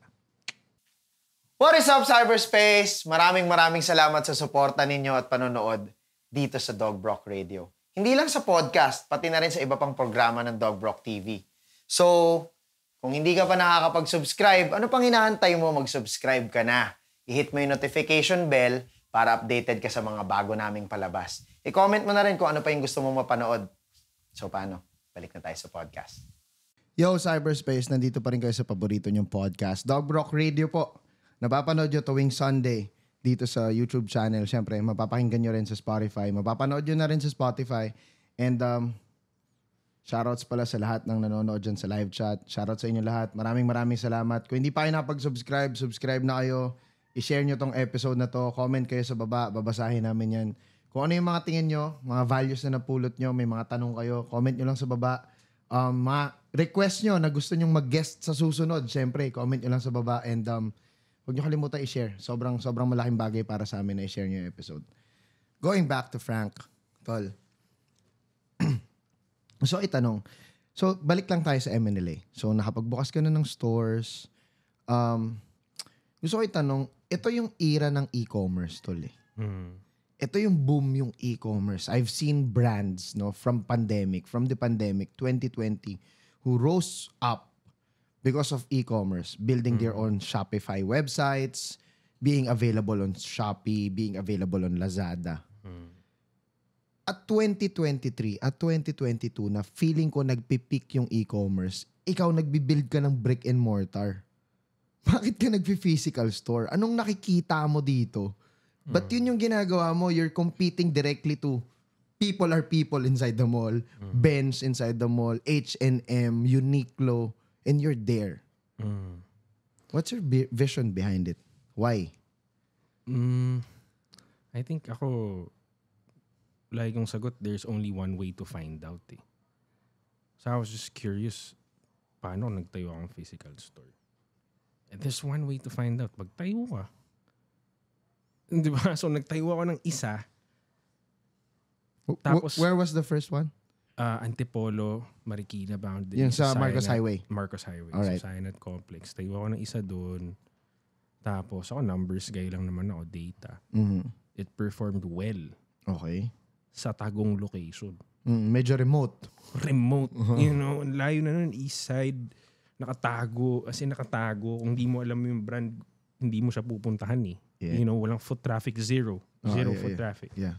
[SPEAKER 1] What is up, cyberspace? Maraming maraming salamat sa suporta ninyo at panonood dito sa Dog Brock Radio. Hindi lang sa podcast, pati na rin sa iba pang programa ng Dog Brock TV. So, kung hindi ka pa nakakapag-subscribe, ano pang hinahantay mo? Mag-subscribe ka na. I-hit mo yung notification bell para updated ka sa mga bago naming palabas. I-comment mo na rin kung ano pa yung gusto mong mapanood. So paano? Balik na tayo sa podcast. Yo, Cyberspace! Nandito pa rin kayo sa paborito niyong podcast, Dog Rock Radio po. Napapanood nyo tuwing Sunday dito sa YouTube channel. Siyempre, mapapakinggan nyo rin sa Spotify. Mapapanood nyo na rin sa Spotify. And um, Shoutouts pala sa lahat ng nanonood dyan sa live chat. Shoutout sa inyo lahat. Maraming maraming salamat. Kung hindi pa kayo nakapag-subscribe, subscribe na kayo. I-share nyo tong episode na to. Comment kayo sa baba. Babasahin namin yan. Kung ano yung mga tingin nyo, mga values na napulot nyo, may mga tanong kayo, comment nyo lang sa baba. Um, mga request nyo na gusto nyong mag-guest sa susunod, syempre, comment nyo lang sa baba and um, huwag nyo kalimutan i-share. Sobrang, sobrang malaking bagay para sa amin na i-share nyo yung episode. Going back to Frank, tol. so, itanong. So, balik lang tayo sa MNLA. So, nakapagbukas ka na ng stores. Um, gusto ko itanong, ito yung era ng e-commerce, tol eh. Mm ito yung boom yung e-commerce. I've seen brands no from pandemic, from the pandemic 2020 who rose up because of e-commerce, building mm. their own Shopify websites, being available on Shopee, being available on Lazada. Mm. At 2023, at 2022 na feeling ko nagpipik yung e-commerce, ikaw nagbi-build ka ng brick and mortar. Bakit ka nagpi-physical store? Anong nakikita mo dito? But mm. yun yung ginagawa mo, you're competing directly to people are people inside the mall, mm. Benz inside the mall, H&M, Uniqlo, and you're there. Mm. What's your be- vision behind it? Why?
[SPEAKER 2] Mm, I think ako, like yung sagot, there's only one way to find out eh. So I was just curious, paano nagtayo akong physical store? And there's one way to find out. Magtayo ka. Di ba? So, nagtayo ako ng isa. W- where was the first one? Uh, Antipolo, Marikina bound. Yun sa Sinat, Marcos Highway? Marcos Highway. Alright. Sa Sinat Complex. Tayo ako ng isa doon. Tapos, ako numbers guy lang naman ako, data. Mm-hmm. It performed well. Okay. Sa tagong location.
[SPEAKER 1] Mm, medyo remote. Remote. Uh-huh. You know,
[SPEAKER 2] layo na nun, east side. Nakatago. As in, nakatago. Kung di mo alam yung brand, hindi mo siya pupuntahan eh. Yeah. You know, walang foot traffic, zero. Oh, zero yeah, foot yeah. traffic. Yeah.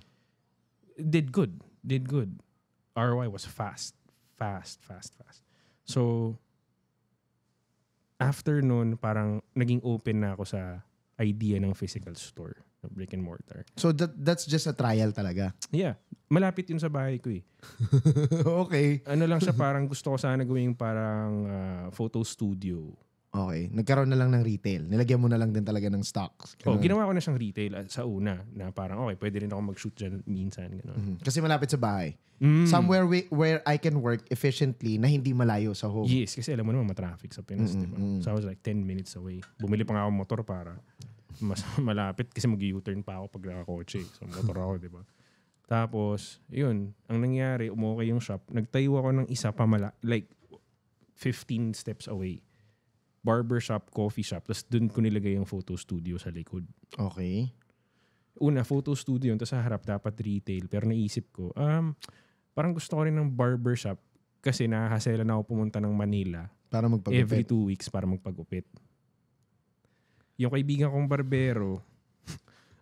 [SPEAKER 2] Did good. Did good. ROI was fast. Fast, fast, fast. So, after noon, parang naging open na ako sa idea ng physical store, ng brick and mortar. So, that, that's just a trial talaga? Yeah. Malapit yun sa bahay ko eh. okay. Ano lang siya, parang gusto ko sana gawing parang uh, photo studio Okay. Nagkaroon na lang ng retail. Nilagyan mo na lang din talaga ng stocks. Oh, ganun. Oh, ginawa ko na siyang retail ah, sa una na parang okay, pwede rin ako mag-shoot dyan minsan. Ganun. Mm-hmm.
[SPEAKER 1] Kasi malapit sa bahay.
[SPEAKER 3] Mm. Somewhere
[SPEAKER 1] we, where I can work efficiently na hindi malayo sa home. Yes, kasi
[SPEAKER 2] alam mo naman matraffic sa Pinas, mm-hmm. di So I was like 10 minutes away. Bumili pa nga ako motor para mas malapit kasi mag-U-turn pa ako pag nakakotse. So motor ako, di ba? Tapos, yun, ang nangyari, umuokay yung shop. Nagtayo ako ng isa pa mala- like 15 steps away barbershop, coffee shop. Tapos dun ko nilagay yung photo studio sa likod. Okay. Una, photo studio yun. Tapos sa harap dapat retail. Pero naisip ko, um, parang gusto ko rin ng barbershop kasi nakakasela na ako pumunta ng Manila. Para magpagupit. Every two weeks para magpagupit. Yung kaibigan kong barbero,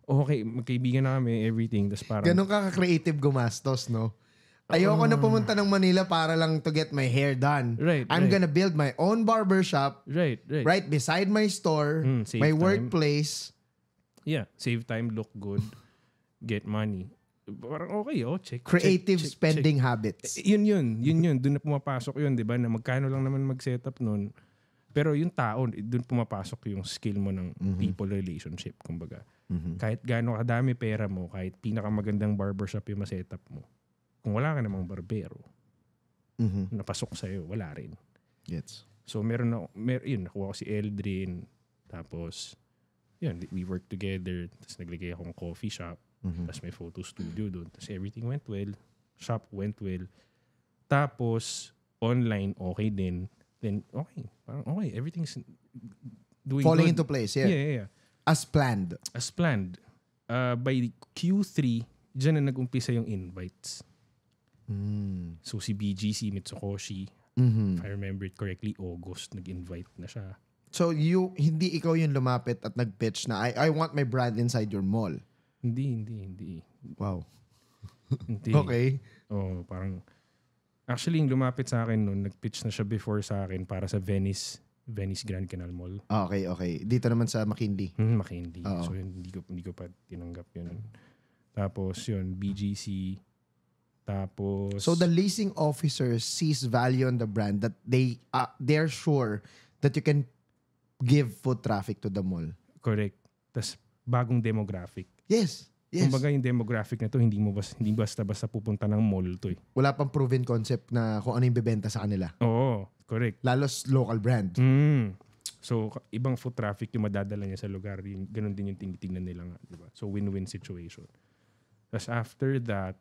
[SPEAKER 2] okay, magkaibigan na kami, everything. Tapos parang... Ganun ka creative gumastos, no? Ayoko uh, na ah.
[SPEAKER 1] pumunta ng Manila para lang to get my hair done. Right. I'm right. gonna build my own barbershop. Right, right. Right beside my store, mm, my time. workplace.
[SPEAKER 2] Yeah, save time, look good, get money. Parang okay, oh, check. Creative check, check, spending check. habits. Eh, yun yun, yun yun. Doon na pumapasok yun, di ba? Na magkano lang naman mag-setup nun. Pero yung taon, doon pumapasok yung skill mo ng mm-hmm. people relationship, kumbaga. Mm-hmm. Kahit gaano kadami pera mo, kahit pinakamagandang barbershop yung ma-setup mo, kung wala ka namang barbero, mm-hmm. napasok sa'yo, wala rin. Yes. So meron na, mer, yun, nakuha ko si Eldrin. Tapos, yun, we work together. Tapos naglagay akong coffee shop. Mm-hmm. Tapos may photo studio doon. Tapos everything went well. Shop went well. Tapos, online, okay din. Then, okay. Parang okay. Everything's doing Falling good. into place, yeah. Yeah, yeah, yeah. As planned. As planned. Uh, by Q3, dyan na nag-umpisa yung invites. Mm. So si BGC Mitsukoshi, mm-hmm. if I remember it correctly, August, nag-invite na siya.
[SPEAKER 1] So you, hindi ikaw yung lumapit at nag-pitch na, I,
[SPEAKER 2] I want my brand inside your mall. Hindi, hindi, hindi. Wow. hindi. Okay. oh, parang, actually yung lumapit sa akin noon, nag-pitch na siya before sa akin para sa Venice Venice Grand Canal Mall. Ah, okay, okay. Dito naman sa McKinley. Mm, McKinley. Oo. So yun, hindi ko hindi ko pa tinanggap 'yun. Tapos yun BGC
[SPEAKER 1] tapos So the leasing officer sees value on the brand that they
[SPEAKER 2] uh, they're sure that you can give foot traffic to the mall. Correct. Tas bagong demographic. Yes. Yes. Kumbaga yung demographic na to, hindi mo bas, hindi basta-basta pupunta ng mall to eh. Wala pang proven concept na kung ano yung bebenta sa kanila. Oo, correct. Lalos local brand. Mm. So, ibang foot traffic yung madadala niya sa lugar. Yung, ganun din yung tinitingnan nila nga. Diba? So, win-win situation. Tapos after that,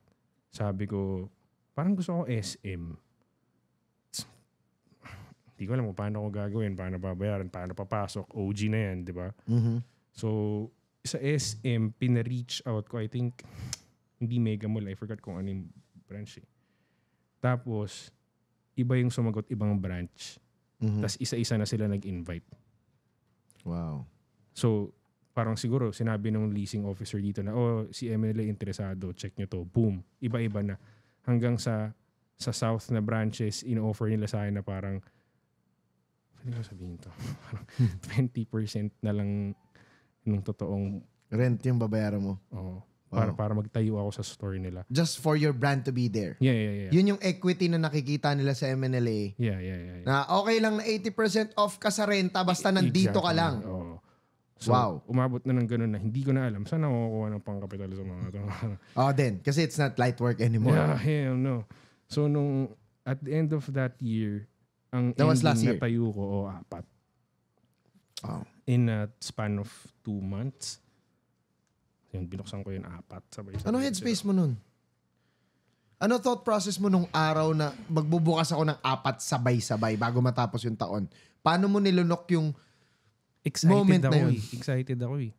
[SPEAKER 2] sabi ko, parang gusto ko SM. Hindi ko alam kung paano ko gagawin, paano babayaran, paano papasok. OG na yan, di ba? Mm-hmm. So, sa SM, pina-reach out ko. I think, hindi Mega Mall. I forgot kung ano yung branch eh. Tapos, iba yung sumagot ibang branch. Mm-hmm. Tapos isa-isa na sila nag-invite. Wow. So, parang siguro sinabi ng leasing officer dito na, oh, si MLA interesado, check nyo to. Boom. Iba-iba na. Hanggang sa sa south na branches, in-offer nila sa akin na parang, hindi ko sabihin to, parang 20% na lang ng totoong... Rent yung babayaran mo? oh, Wow. Para, para magtayo ako sa store nila. Just for your
[SPEAKER 1] brand to be there? Yeah, yeah, yeah. Yun yung equity na nakikita nila sa MLA Yeah, yeah, yeah. yeah. Na okay lang na 80% off ka sa renta basta e, nandito exactly. ka lang. Oo.
[SPEAKER 2] So, wow. umabot na ng ganun na hindi ko na alam Sana ako ng pangkapital sa mga ito. oh, then. Kasi it's not light work anymore. Yeah, hell no. So, nung at the end of that year, ang that was last year. na tayo ko, o oh, apat. Oh. In a span of two months. Yun, binuksan ko yung apat. Sabay, sabay ano headspace mo
[SPEAKER 3] nun?
[SPEAKER 1] Ano thought process mo nung araw na magbubukas ako ng apat sabay-sabay bago matapos yung taon? Paano mo nilunok yung excited moment ako na yun. eh.
[SPEAKER 2] Excited ako eh.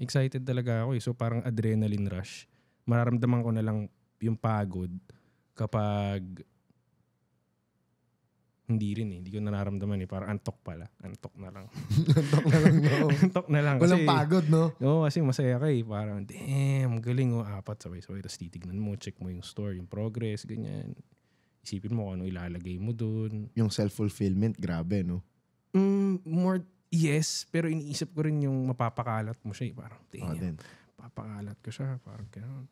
[SPEAKER 2] Excited talaga ako eh. So parang adrenaline rush. Mararamdaman ko na lang yung pagod kapag hindi rin eh. Hindi ko nararamdaman eh. Parang antok pala. Antok na lang.
[SPEAKER 3] antok na lang, no? antok na lang. Walang kasi, pagod,
[SPEAKER 2] no? Oo, no, kasi masaya ka eh. Parang, damn, galing oh. Apat, sabay-sabay. Tapos titignan mo, check mo yung story, yung progress, ganyan. Isipin mo kung ano ilalagay mo doon.
[SPEAKER 1] Yung self-fulfillment, grabe, no?
[SPEAKER 2] Mm, more yes, pero iniisip ko rin yung mapapakalat mo siya. Eh. Parang, tingin oh, niya, papakalat ko siya. Parang gano'n.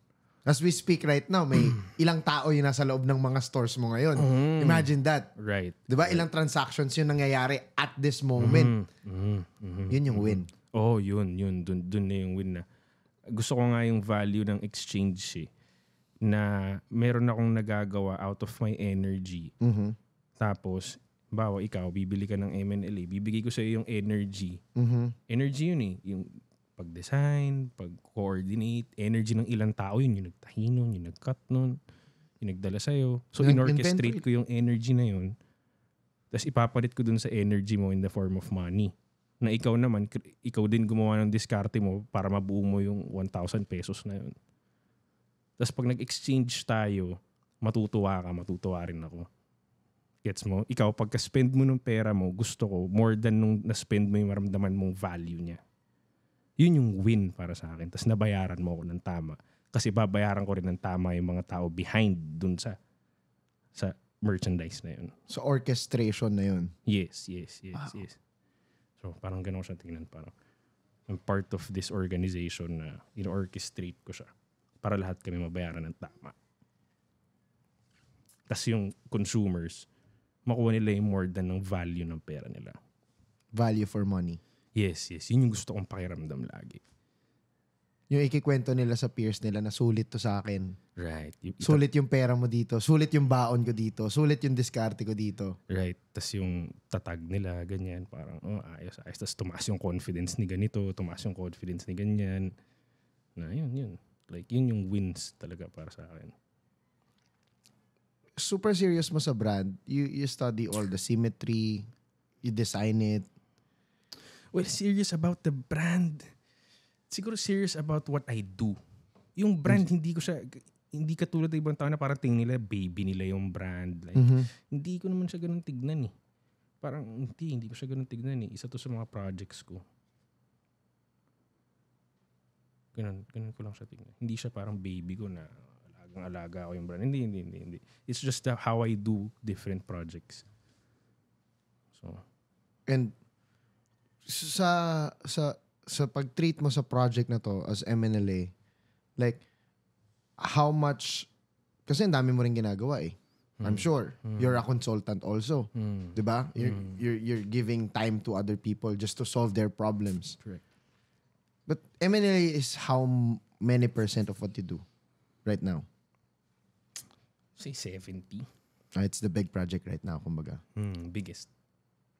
[SPEAKER 2] As we speak right now, may
[SPEAKER 1] ilang tao yung nasa loob ng mga stores mo ngayon. Mm. Imagine that.
[SPEAKER 2] Right. Di ba Ilang
[SPEAKER 1] transactions yung nangyayari at this moment.
[SPEAKER 2] Mm. Mm. Mm. Yun yung win. oh, yun. Yun. Dun, dun na yung win na. Gusto ko nga yung value ng exchange eh. Na meron akong nagagawa out of my energy. Mm-hmm. Tapos, bawa ikaw, bibili ka ng MNLA, bibigay ko sa iyo yung energy. Mm-hmm. Energy yun eh. Yung pag-design, pag-coordinate, energy ng ilang tao yun. Yung nagtahi nun, yung nag-cut nun, yung nagdala sa'yo. So, Nag- in-orchestrate ko yung energy na yun. Tapos ipapalit ko dun sa energy mo in the form of money. Na ikaw naman, ikaw din gumawa ng diskarte mo para mabuo mo yung 1,000 pesos na yun. Tapos pag nag-exchange tayo, matutuwa ka, matutuwa rin ako. Gets mo? Ikaw, pagka-spend mo ng pera mo, gusto ko, more than nung na-spend mo yung maramdaman mong value niya. Yun yung win para sa akin. Tapos nabayaran mo ako ng tama. Kasi babayaran ko rin ng tama yung mga tao behind dun sa sa merchandise na yun. So orchestration na yun? Yes, yes, yes, wow. yes. So parang ganun ko siya tingnan. Parang I'm part of this organization na in-orchestrate ko siya para lahat kami mabayaran ng tama. Tapos yung consumers, makuha nila yung more than ng value ng pera nila. Value for money. Yes, yes. Yun yung gusto kong pakiramdam lagi.
[SPEAKER 1] Yung ikikwento nila sa peers nila na sulit to sa akin. Right. Y- sulit yung pera mo dito. Sulit yung baon ko dito. Sulit yung diskarte ko dito.
[SPEAKER 2] Right. Tapos yung tatag nila, ganyan. Parang, oh, ayos, ayos. Tapos tumaas yung confidence ni ganito. Tumaas yung confidence ni ganyan. Na, yun, yun. Like, yun yung wins talaga para sa akin super serious mo sa brand, you, you study all the symmetry, you design it. Well, serious about the brand. Siguro serious about what I do. Yung brand, mm-hmm. hindi ko siya, hindi katulad ng ibang tao na parang tingin nila, baby nila yung brand. Like, mm-hmm. Hindi ko naman siya ganun tignan eh. Parang hindi, hindi ko siya ganun tignan eh. Isa to sa mga projects ko. Ganun, ganun ko lang siya tignan. Hindi siya parang baby ko na alagang alaga ako yung brand. Hindi, hindi, hindi, hindi. It's just how I do different projects. So. And sa sa sa pag-treat mo
[SPEAKER 1] sa project na to as MNLA, like how much kasi ang dami mo rin ginagawa eh. I'm mm. sure. Mm. You're a consultant also. Mm. 'Di ba? You're, mm. you're you're giving time to other people just to solve their problems. Correct. But MNLA is how many percent of what you do right now?
[SPEAKER 2] say 70.
[SPEAKER 1] Ah, it's the big project right now, kumbaga.
[SPEAKER 2] Mm, biggest.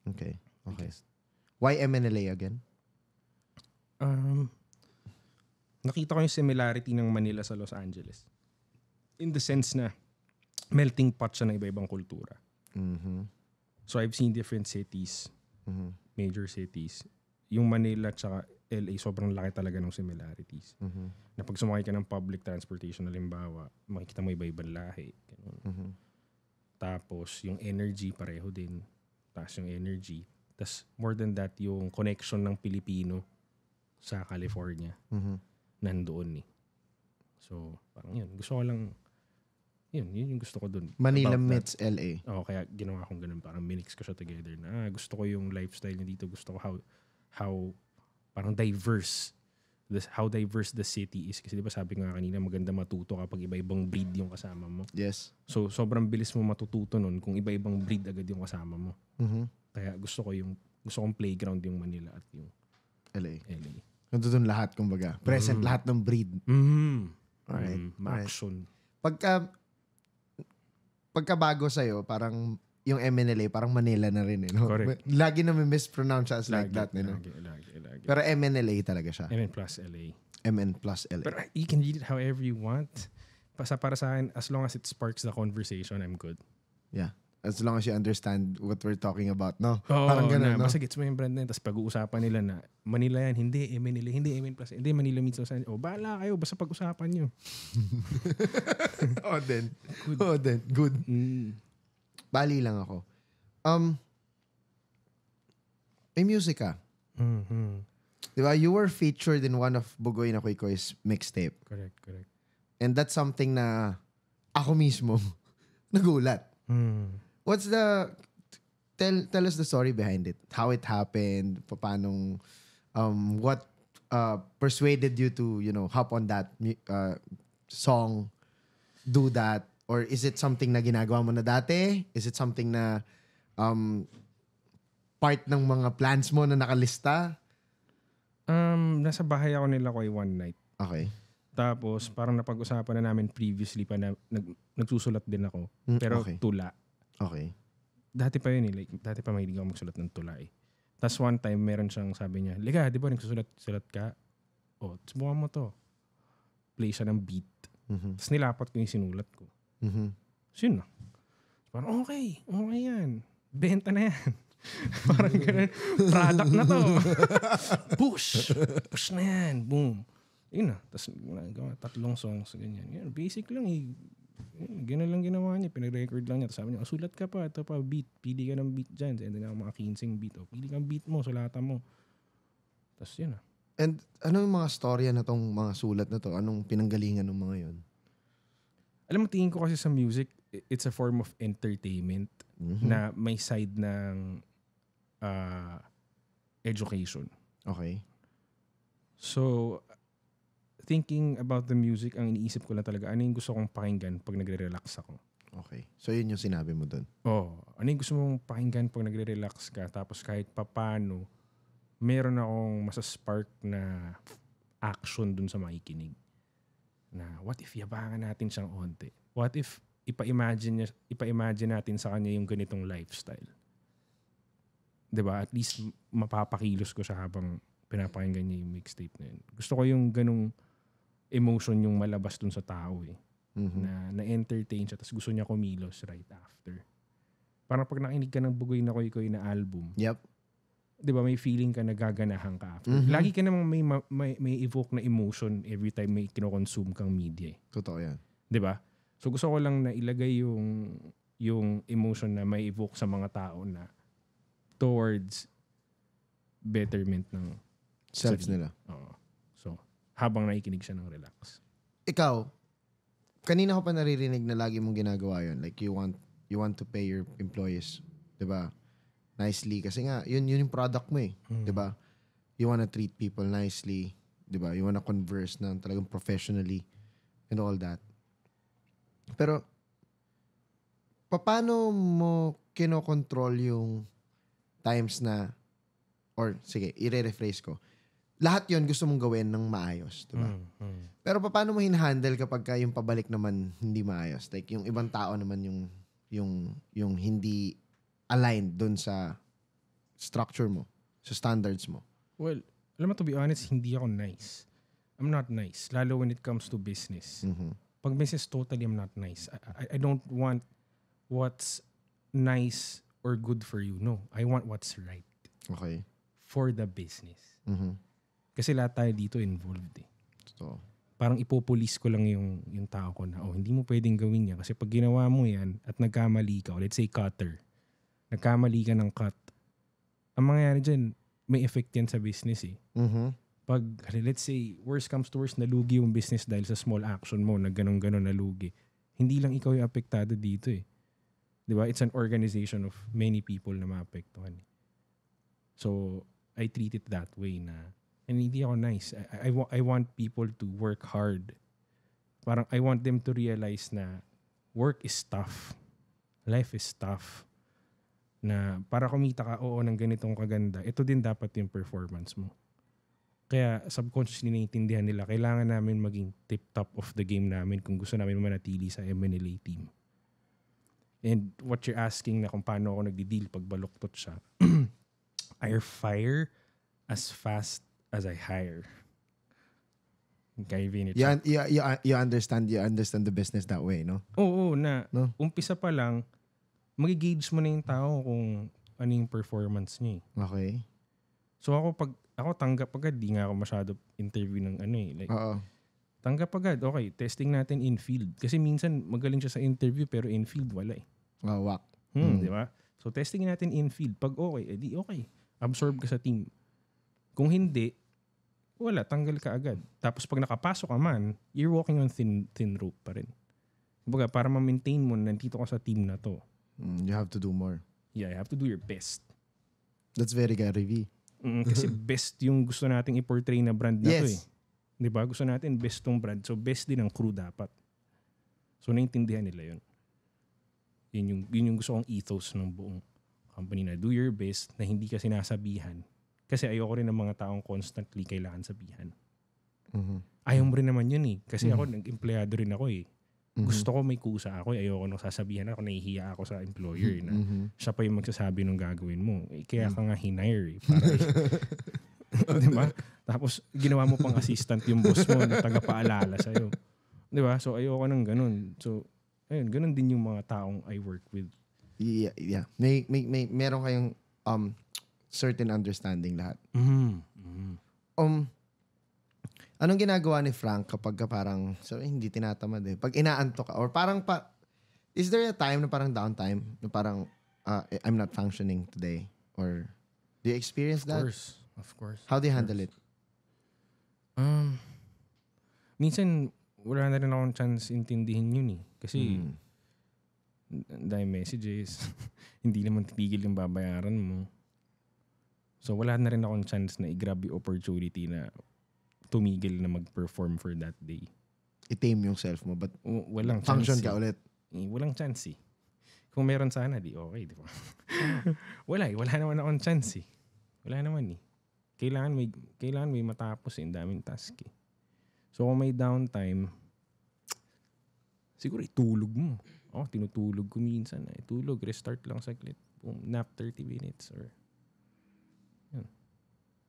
[SPEAKER 2] Okay. Okay. Biggest. Why MNLA again? Um, nakita ko yung similarity ng Manila sa Los Angeles. In the sense na melting pot siya ng iba-ibang kultura. Mm-hmm. So I've seen different cities, mm-hmm. major cities. Yung Manila tsaka LA, sobrang laki talaga ng similarities. Mm-hmm. Na pag sumakay ka ng public transportation, halimbawa, makikita mo iba-ibang lahi Ganun. Mm-hmm. Tapos, yung energy, pareho din. Tapos yung energy. Tapos, more than that, yung connection ng Pilipino sa California. Mm-hmm. Nandoon eh. So, parang yun. Gusto ko lang, yun, yun yung gusto ko dun. Manila About meets that. LA. Oo, oh, kaya ginawa kong ganun. Parang minix ko siya together na ah, gusto ko yung lifestyle niya dito. Gusto ko how, how, parang diverse this, how diverse the city is. Kasi di ba sabi nga kanina, maganda matuto kapag iba-ibang breed yung kasama mo. Yes. So, sobrang bilis mo matututo nun kung iba-ibang breed agad yung kasama mo. Mm-hmm. Kaya gusto ko yung, gusto kong playground yung Manila at yung LA. LA. Nandun lahat, kumbaga. Present mm. lahat ng
[SPEAKER 1] breed. Mm.
[SPEAKER 2] Alright. Mm. Action. Pagka,
[SPEAKER 1] Pagka, pagkabago sa'yo, parang yung MNLA, parang Manila na rin. Eh, no? Correct. Lagi na may mispronounce as lagi, like that.
[SPEAKER 2] Lagi, eh, no? lagi, lagi, lagi. Pero
[SPEAKER 1] MNLA talaga siya. MN plus LA. MN plus LA. But
[SPEAKER 2] you can read it however you want. Para, para sa akin, as long as it sparks the conversation, I'm good. Yeah.
[SPEAKER 1] As long as you understand what we're talking about, no? Oo, parang ganun, na, no? Basta
[SPEAKER 2] gets mo yung brand na yun. Tapos pag-uusapan nila na Manila yan, hindi MNLA, hindi MN plus, hindi Manila means Los Angeles. oh, bahala kayo. Basta pag-usapan nyo. oh, then. Good. Oh, then. Good. Mm. Bali lang ako. Um,
[SPEAKER 1] may music ka.
[SPEAKER 3] Mm-hmm.
[SPEAKER 1] Di You were featured in one of Bugoy na Koy mixtape.
[SPEAKER 2] Correct, correct.
[SPEAKER 1] And that's something na ako mismo nagulat. Mm. What's the... Tell, tell us the story behind it. How it happened, paano, um, what uh, persuaded you to, you know, hop on that uh, song, do that, Or is it something na ginagawa mo na dati? Is it something na um,
[SPEAKER 2] part ng mga plans mo na nakalista? Um, nasa bahay ako nila ko one night. Okay. Tapos parang napag-usapan na namin previously pa na nag, nagsusulat din ako. Mm, pero okay. tula. Okay. Dati pa yun eh. Like, dati pa mahilig ako magsulat ng tula eh. Tapos one time meron siyang sabi niya, Liga, di ba nagsusulat-sulat ka? O, oh, subukan mo to. Play siya ng beat. Mm-hmm. Tapos nilapot ko yung sinulat ko. Mm-hmm. So yun na. Parang okay, okay yan. Benta na yan. Parang ganun, product na to. Push! Push na yan. Boom. Yun na. Tapos nagawa, tatlong songs, ganyan. Yan, basic lang eh. Ganun lang ginawa niya. Pinag-record lang niya. Tapos sabi niya, sulat ka pa. Ito pa, beat. Pili ka ng beat dyan. And then mga kinsing beat. Oh, pili kang beat mo, sulatan mo. Tapos yun na. And ano yung mga storya na tong mga sulat na to? Anong pinanggalingan ng mga yon? Alam mo, tingin ko kasi sa music, it's a form of entertainment mm-hmm. na may side ng uh, education. Okay. So, thinking about the music, ang iniisip ko lang talaga, ano yung gusto kong pakinggan pag nagre-relax ako. Okay. So, yun yung sinabi mo doon? Oo. Oh, ano yung gusto mong pakinggan pag nagre-relax ka? Tapos kahit papano, meron akong masaspark na action doon sa makikinig na what if yabangan natin siyang onte? What if ipa-imagine, niya, ipa-imagine natin sa kanya yung ganitong lifestyle? 'Di ba? At least mapapakilos ko siya habang pinapakinggan niya yung mixtape na yun. Gusto ko yung ganung emotion yung malabas dun sa tao eh. Mm-hmm. Na na-entertain siya tapos gusto niya kumilos right after. Parang pag nakinig ka ng Bugoy na Koy Koy na album. Yep. 'di ba may feeling ka nagaganahan ka after. Mm-hmm. Lagi ka namang may, may may evoke na emotion every time may kino-consume kang media. Eh. Totoo 'yan. 'Di ba? So gusto ko lang na ilagay yung yung emotion na may evoke sa mga tao na towards betterment ng selves nila. Oo. So, habang nakikinig siya ng relax. Ikaw, kanina
[SPEAKER 1] ko pa naririnig na lagi mong ginagawa 'yon. Like you want you want to pay your employees, 'di ba? nicely kasi nga yun yun yung product mo eh, mm. 'di ba? You wanna treat people nicely, 'di ba? You wanna converse nang talagang professionally and all that. Pero paano mo kino-control yung times na or sige, i-rephrase ko. Lahat 'yon gusto mong gawin ng maayos, 'di ba? Mm, mm. Pero paano mo hinahandle kapag ka yung pabalik naman hindi maayos? Like yung ibang tao naman yung yung yung hindi aligned dun sa structure mo, sa standards mo?
[SPEAKER 2] Well, alam mo, to be honest, hindi ako nice. I'm not nice, lalo when it comes to business. Mm-hmm. Pag business, totally I'm not nice. I, I, I don't want what's nice or good for you. No, I want what's right. Okay. For the business. Mm-hmm. Kasi lahat tayo dito involved eh. So, Parang ipopulis ko lang yung, yung tao ko na, oh, hindi mo pwedeng gawin yan. Kasi pag ginawa mo yan at nagkamali ka, let's say cutter, nagkamali ka ng cut, ang mangyayari dyan, may effect yan sa business eh. Mm-hmm. Pag, let's say, worst comes to worst, nalugi yung business dahil sa small action mo na ganun-ganun nalugi. Hindi lang ikaw yung apektado dito eh. Di ba? It's an organization of many people na maapektuhan. Eh. So, I treat it that way na, and hindi ako nice. I, I, I want people to work hard. Parang I want them to realize na work is tough. Life is tough na para kumita ka, oo, ng ganitong kaganda, ito din dapat yung performance mo. Kaya subconsciously naiintindihan nila, kailangan namin maging tip-top of the game namin kung gusto namin manatili sa MNLA team. And what you're asking na kung paano ako nagdi-deal pag baluktot siya, I fire as fast as I hire. Kay Vinit. You,
[SPEAKER 1] you, you, you understand you understand the business that way, no?
[SPEAKER 2] Oo, oo na no? umpisa pa lang, magigage mo na yung tao kung ano yung performance niya. Eh. Okay. So ako pag ako tanggap agad, di nga ako masyado interview ng ano eh. Like, Oo. Tanggap agad, okay, testing natin in-field. Kasi minsan magaling siya sa interview pero in-field wala eh. Oh, ah, wak. Hmm, mm. di ba? So testing natin in-field. Pag okay, edi eh, okay. Absorb ka sa team. Kung hindi, wala, tanggal ka agad. Tapos pag nakapasok ka man, you're walking on thin, thin rope pa rin. Kumbaga, para ma-maintain mo, nandito ka sa team na to. Mm, you have to do more. Yeah, you have to do your best. That's very Gary V. Mm, kasi best yung gusto nating i-portray na brand na yes. to eh. Di ba? Gusto natin best tong brand. So best din ang crew dapat. So naintindihan nila yun. Yun yung, yun yung gusto kong ethos ng buong company na do your best na hindi ka sinasabihan. Kasi ayoko rin ng mga taong constantly kailangan sabihan. Mm-hmm. Ayaw mo rin naman yun eh. Kasi mm-hmm. ako, nag-empleyado rin ako eh. Mm-hmm. Gusto ko may kusa ako. Ayoko nang sasabihan ako. Nahihiya ako sa employer na mm-hmm. siya pa yung magsasabi ng gagawin mo. Eh, kaya mm. ka nga hinire. Eh, para, di ba? Tapos ginawa mo pang assistant yung boss mo na tagapaalala sa'yo. Di ba? So ayoko nang ganun. So ayun, ganun din yung mga taong I work with.
[SPEAKER 1] Yeah, yeah.
[SPEAKER 2] May, may, may, meron kayong
[SPEAKER 1] um, certain understanding lahat. Mm-hmm. mm-hmm. Anong ginagawa ni Frank kapag ka parang, so hindi tinatamad eh. Pag inaantok ka, or parang, pa, is there a time na parang downtime? Na parang, uh, I'm not functioning today?
[SPEAKER 2] Or, do you experience of that? Of course. Of course. How do you handle it? Um, minsan, wala na rin akong chance intindihin yun eh. Kasi, hmm. dahil messages, hindi naman titigil yung babayaran mo. So, wala na rin akong chance na i-grab yung opportunity na tumigil na mag-perform for that day. I-tame yung self mo, but w- walang function chance, ka eh. ulit. Eh, walang chance eh. Kung meron sana, di okay, di ba? wala eh. Wala naman akong chance eh. Wala naman eh. Kailangan may, kailangan may matapos eh. daming task eh. So kung may downtime, siguro itulog mo. Oh, tinutulog ko minsan. Eh. Itulog, restart lang saglit. Boom, nap 30 minutes or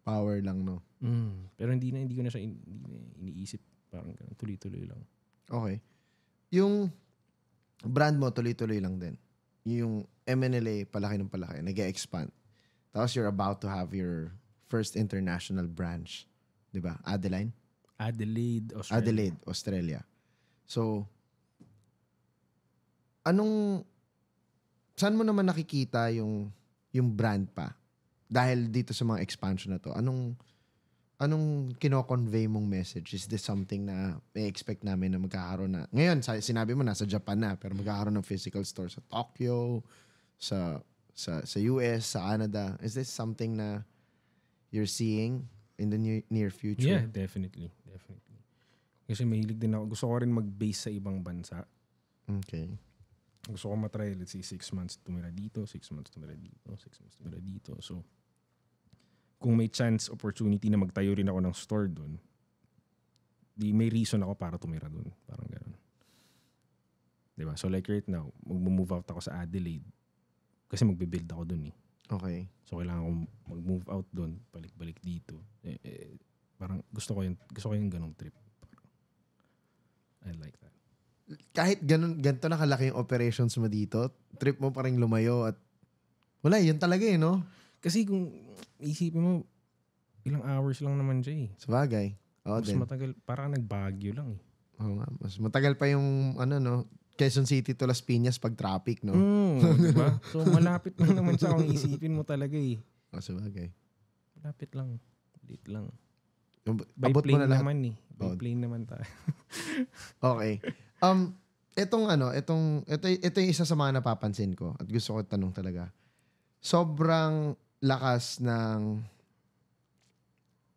[SPEAKER 2] power lang, no? Mm. Pero hindi na, hindi ko na siya in, hindi na iniisip. Parang ganun, tuloy-tuloy lang. Okay. Yung
[SPEAKER 1] brand mo, tuloy-tuloy lang din. Yung MNLA, palaki ng palaki, nag expand Tapos you're about to have your first international branch. ba diba? Adeline? Adelaide, Australia. Adelaide, Australia. So, anong, saan mo naman nakikita yung, yung brand pa? dahil dito sa mga expansion na to, anong anong kino-convey mong message? Is this something na may expect namin na magkakaroon na? Ngayon, sinabi mo nasa Japan na, pero magkakaroon ng physical store sa Tokyo, sa sa sa US, sa Canada. Is this something na you're seeing in the near, near future? Yeah,
[SPEAKER 2] definitely. Definitely. Kasi mahilig din ako. Gusto ko rin mag-base sa ibang bansa. Okay. Gusto ko matry, let's say, six months tumira dito, six months tumira dito, six months tumira dito. So, kung may chance opportunity na magtayo rin ako ng store doon, di may reason ako para tumira doon. Parang ganoon. 'Di ba? So like right now, mag-move out ako sa Adelaide kasi magbe-build ako doon eh. Okay. So kailangan ko mag-move out doon, balik-balik dito. Eh, eh, parang gusto ko yung gusto ko yung ganung trip. I like
[SPEAKER 1] that. Kahit ganun ganito na kalaki yung operations mo dito, trip mo pa rin lumayo at wala, eh, yun talaga eh, no?
[SPEAKER 2] Kasi kung isipin mo, ilang hours lang naman siya eh. Sa
[SPEAKER 1] bagay. Oh, mas then. matagal,
[SPEAKER 2] parang nagbagyo lang eh.
[SPEAKER 1] Oo nga, mas matagal pa yung ano no, Quezon City to Las Piñas pag traffic, no? Mm, diba? so malapit lang naman sa kung isipin
[SPEAKER 2] mo talaga eh. Oh, sa bagay. Malapit lang. Late lang. Um, By abot plane mo na lahat. naman eh. By oh. plane naman tayo. okay.
[SPEAKER 1] Um, etong ano, etong, eto, eto yung isa sa mga napapansin ko at gusto ko tanong talaga. Sobrang lakas ng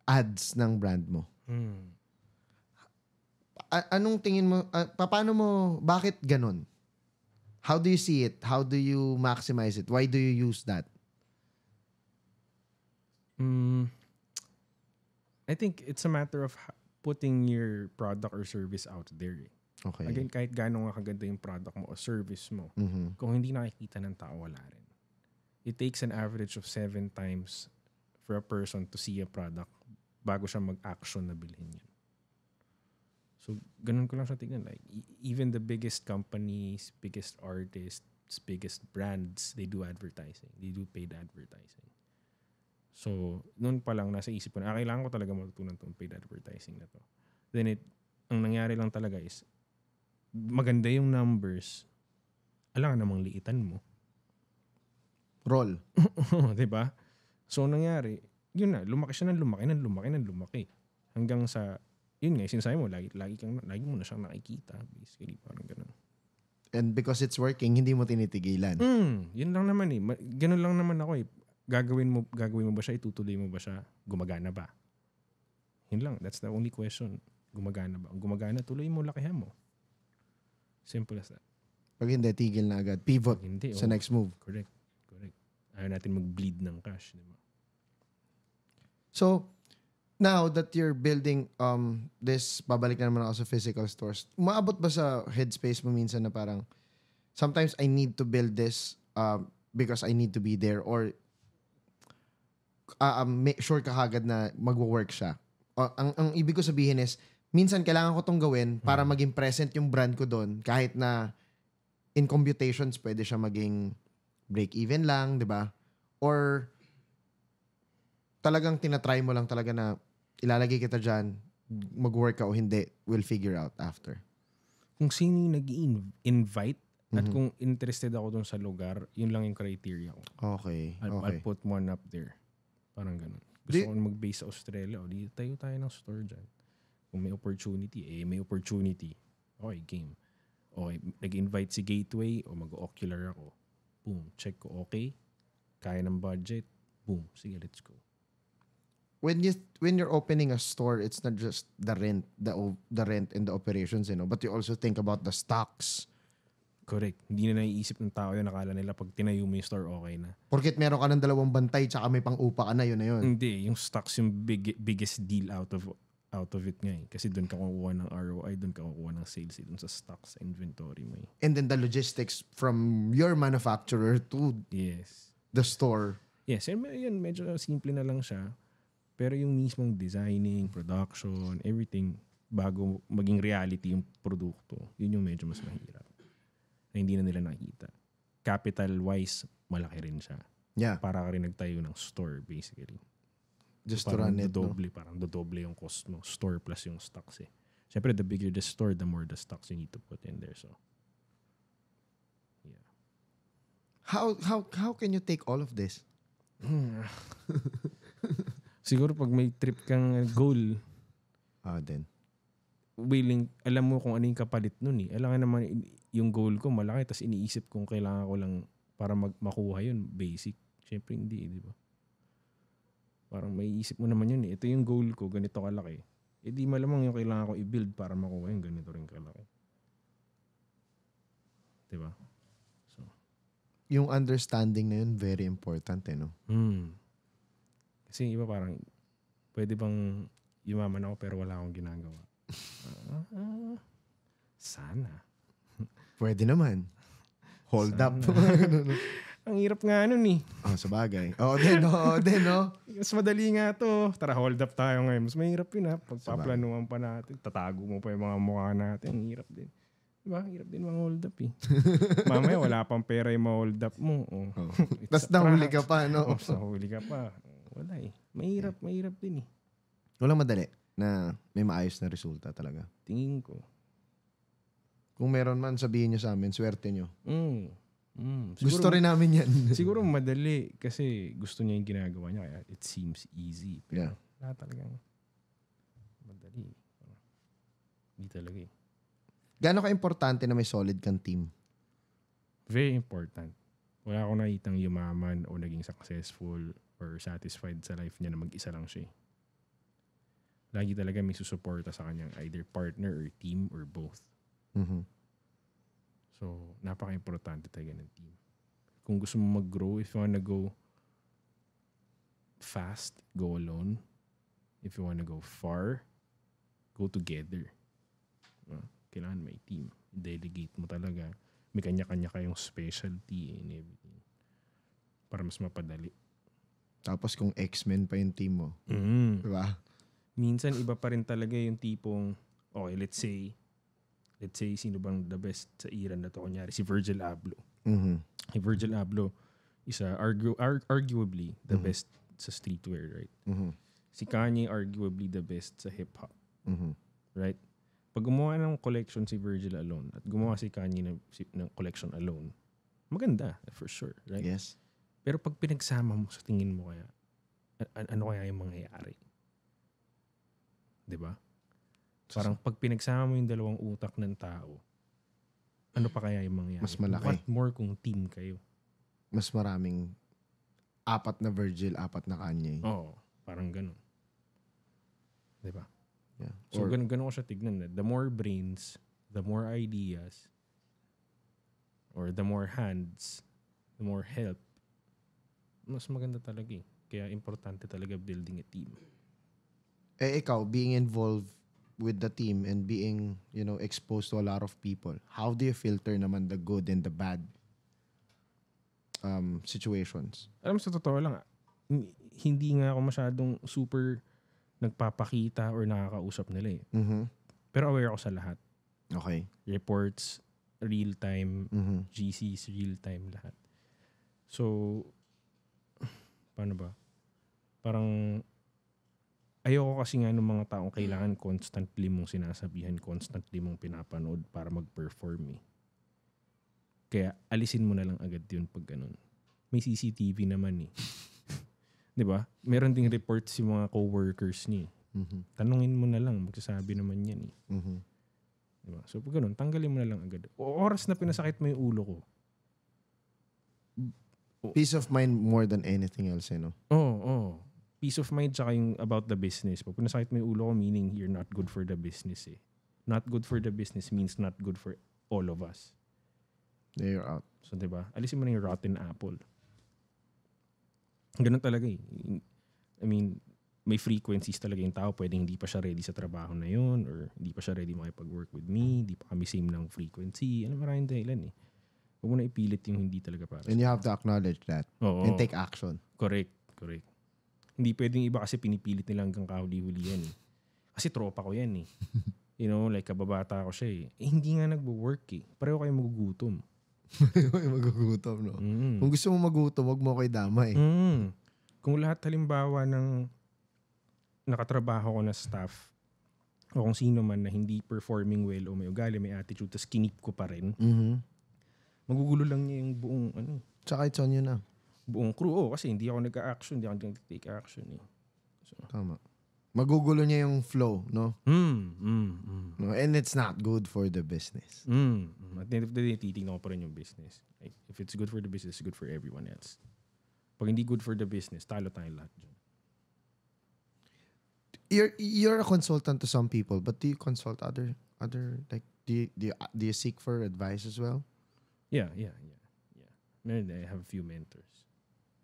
[SPEAKER 1] ads ng brand mo. Mm. A- anong tingin mo, uh, paano mo, bakit ganun? How do you see it? How do you maximize it? Why do you use that?
[SPEAKER 3] Mm,
[SPEAKER 2] I think it's a matter of putting your product or service out there. Eh. Okay. Again, kahit gano'ng kaganda yung product mo o service mo, mm-hmm. kung hindi nakikita ng tao, wala rin it takes an average of seven times for a person to see a product bago siya mag-action na bilhin yun. So, ganun ko lang siya tignan. Like, e, even the biggest companies, biggest artists, biggest brands, they do advertising. They do paid advertising. So, noon pa lang nasa isip ko na, ah, kailangan ko talaga matutunan tong paid advertising na to. Then it, ang nangyari lang talaga is, maganda yung numbers, alam ka namang liitan mo Roll. di ba? So, nangyari, yun na, lumaki siya ng lumaki ng lumaki ng lumaki. Hanggang sa, yun nga, sinasabi mo, lagi, lagi, kang, lagi mo na siyang nakikita. Basically, parang ganun.
[SPEAKER 1] And because it's working, hindi mo tinitigilan. Mm,
[SPEAKER 2] yun lang naman eh. Ganun lang naman ako eh. Gagawin mo, gagawin mo ba siya? Itutuloy mo ba siya? Gumagana ba? Yun lang. That's the only question. Gumagana ba? gumagana, tuloy mo, lakihan mo. Simple as that. Pag hindi, tigil na agad. Pivot hindi, sa oh, next move. Correct. Ayaw natin mag-bleed ng cash, di ba?
[SPEAKER 1] So, now that you're building um this, babalik na naman ako sa physical stores, umaabot ba sa headspace mo minsan na parang, sometimes I need to build this uh, because I need to be there or uh, make sure kahagad na magwo-work siya. Uh, ang, ang ibig ko sabihin is, minsan kailangan ko tong gawin para hmm. maging present yung brand ko doon kahit na in computations pwede siya maging break even lang, 'di ba? Or talagang tinatry mo lang talaga na ilalagay kita diyan,
[SPEAKER 2] mag-work ka o hindi,
[SPEAKER 1] we'll figure out after.
[SPEAKER 2] Kung sino yung nag-invite mm-hmm. at mhm. kung interested ako dun sa lugar, yun lang yung criteria ko. Okay. I'll, okay. I'll put one up there. Parang ganun. Gusto di- ko mag-base sa Australia. O, dito tayo tayo ng store dyan. Kung may opportunity, eh may opportunity. Okay, game. Okay, nag-invite si Gateway o mag-ocular ako Boom. Check ko, okay. Kaya ng budget. Boom. Sige, let's go. When you when you're
[SPEAKER 1] opening a store, it's not just
[SPEAKER 2] the rent, the the rent and the operations, you know, but you also think about the stocks. Correct. Hindi na naiisip ng tao yun. Nakala nila pag tinayo mo yung store, okay na. Porkit meron ka ng dalawang bantay tsaka may pang-upa ka na, yun na yun. Hindi. Yung stocks yung big, biggest deal out of out of it nga eh. Kasi doon ka kukuha ng ROI, doon ka kukuha ng sales eh, doon sa stocks, inventory mo eh. And then the logistics from your manufacturer to yes. the store. Yes, and yun, medyo simple na lang siya. Pero yung mismong designing, production, everything, bago maging reality yung produkto, yun yung medyo mas mahirap. Na hindi na nila nakita. Capital-wise, malaki rin siya. Yeah. Para ka rin nagtayo ng store, basically.
[SPEAKER 3] Just so, to run it, doble, no?
[SPEAKER 2] Parang dodoble yung cost mo. Store plus yung stocks eh. Siyempre, the bigger the store, the more the stocks you need to put in there. So, yeah. How, how, how can you take all of this? Siguro pag may trip kang goal. Ah, then willing, alam mo kung ano yung kapalit nun eh. Alam nga naman yung goal ko malaki, tapos iniisip kung kailangan ko lang para mag makuha yun, basic. Siyempre hindi eh, di ba? Parang may isip mo naman yun eh. Ito yung goal ko, ganito kalaki. Eh di malamang yung kailangan ko i-build para makuha yung ganito rin kalaki. Diba? So.
[SPEAKER 1] Yung understanding
[SPEAKER 2] na yun, very important eh, no? Hmm. Kasi iba parang, pwede bang yumaman ako pero wala akong ginagawa? uh, sana. pwede naman. Hold sana. up. Ang hirap nga nun eh. Oh, sa bagay. Oo oh, din, oo oh, din, no? Mas madali nga to. Tara, hold up tayo ngayon. Mas mahirap yun ha. Pagpaplanuhan pa natin. Tatago mo pa yung mga mukha natin. Ang hirap din. Diba? Ang hirap din mga hold up eh. Mamaya wala pang pera yung ma-hold up mo. Oh. Oh. Tapos nahuli ka pa, no? Tapos oh, nahuli ka pa. Wala eh. Mahirap, yeah. mahirap din eh.
[SPEAKER 1] Walang madali na may maayos
[SPEAKER 2] na resulta talaga.
[SPEAKER 1] Tingin ko. Kung meron man, sabihin nyo sa amin, swerte
[SPEAKER 2] niyo. Mm. Mm, siguro, gusto rin namin yan. siguro madali kasi gusto niya yung ginagawa niya. Kaya it seems easy. Pero yeah. Wala talagang madali. Hindi talaga eh.
[SPEAKER 1] Gano'n ka-importante na may solid kang team?
[SPEAKER 2] Very important. Wala akong nakitang yumaman o naging successful or satisfied sa life niya na mag-isa lang siya. Eh. Lagi talaga may susuporta sa kanyang either partner or team or both. Mm-hmm. So, napaka-importante talaga ng team. Kung gusto mo mag-grow, if you wanna go fast, go alone. If you wanna go far, go together. Ah, kailangan may team. Delegate mo talaga. May kanya-kanya kayong specialty and eh, everything. Para mas mapadali. Tapos kung X-Men pa yung team mo. Mm. Diba? Minsan iba pa rin talaga yung tipong, okay, let's say, let's say, sino bang the best sa era na to? Kunyari, si Virgil Abloh. Mm-hmm. Si Virgil Abloh is uh, argu- ar- arguably the mm-hmm. best sa streetwear, right? Mm-hmm. Si Kanye arguably the best sa hip-hop. Mm-hmm. Right? Pag gumawa ng collection si Virgil alone at gumawa si Kanye ng, si, ng collection alone, maganda for sure, right? Yes. Pero pag pinagsama mo sa tingin mo kaya, a- ano kaya yung mangyayari? 'Di ba? Parang pag pinagsama mo yung dalawang utak ng tao, ano pa kaya yung mangyayari? Mas malaki. What
[SPEAKER 1] more kung team kayo? Mas maraming apat na Virgil,
[SPEAKER 2] apat na Kanye. Oo, oh, parang ganun. Di ba? Yeah. So, Or, ganun, ganun ko siya tignan. Eh. The more brains, the more ideas, or the more hands, the more help, mas maganda talaga eh. Kaya importante talaga building a team. Eh, ikaw, being involved
[SPEAKER 1] with the team and being, you know, exposed to a lot of people, how do you filter naman the good and the bad um, situations?
[SPEAKER 2] Alam sa totoo lang, ah, hindi nga ako masyadong super nagpapakita or nakakausap nila eh. Mm-hmm. Pero aware ako sa lahat. Okay. Reports, real time, mm-hmm. GCs, real time, lahat. So, paano ba? Parang ayoko kasi nga ng mga taong kailangan mm. constantly mong sinasabihan, constantly mong pinapanood para mag-perform eh. Kaya alisin mo na lang agad yun pag ganun. May CCTV naman eh. 'Di ba? Meron ding report si mga co-workers ni. Mm-hmm. Tanungin mo na lang, magsasabi naman 'yan eh. Mm-hmm. 'Di ba? So pag ganun, tanggalin mo na lang agad. O oras na pinasakit mo yung ulo ko.
[SPEAKER 1] Peace of mind more than anything else, eh, no?
[SPEAKER 2] Oo, oh, oo. Oh peace of mind tsaka yung about the business. Pag nasakit mo yung ulo ko, meaning you're not good for the business eh. Not good for the business means not good for all of us. Yeah, you're out. So, di ba? Alisin mo na yung rotten apple. Ganun talaga eh. I mean, may frequencies talaga yung tao. Pwedeng hindi pa siya ready sa trabaho na yun or hindi pa siya ready makipag-work with me. Hindi pa kami same ng frequency. Ano, maraming dahilan eh. Huwag mo na ipilit yung hindi talaga para And you
[SPEAKER 1] have to acknowledge that Oo, and take
[SPEAKER 2] action. Correct, correct. Hindi pwedeng iba kasi pinipilit nila hanggang kahuli-huli yan eh. Kasi tropa ko yan eh. You know, like kababata ko siya eh. eh hindi nga nagbo-work eh. Pareho kayo magugutom. Pareho kayo magugutom, no? Mm. Kung gusto
[SPEAKER 1] mo magutom, wag mo kay damay. Eh. Mm.
[SPEAKER 2] Kung lahat halimbawa ng nakatrabaho ko na staff o kung sino man na hindi performing well o may ugali, may attitude, tapos kinip ko pa rin, mm-hmm. magugulo lang niya yung buong ano. Eh.
[SPEAKER 1] Tsaka it's on you na.
[SPEAKER 2] Ah buong crew. Oh, kasi hindi ako nag-action, hindi ako nag-take action. Eh. So,
[SPEAKER 1] Tama. Magugulo niya yung flow, no? Mm, mm, mm. No, and it's not good for the business.
[SPEAKER 2] Mm, At the end of the day, titignan ko pa rin yung business. Like, if it's good for the business, it's good for everyone else. Pag hindi good for the business, talo tayo lahat dyan.
[SPEAKER 1] You're, you're a consultant to some people, but do you consult other, other like, do you, do you, do you seek for advice as well?
[SPEAKER 2] Yeah, yeah, yeah. yeah. I have a few mentors.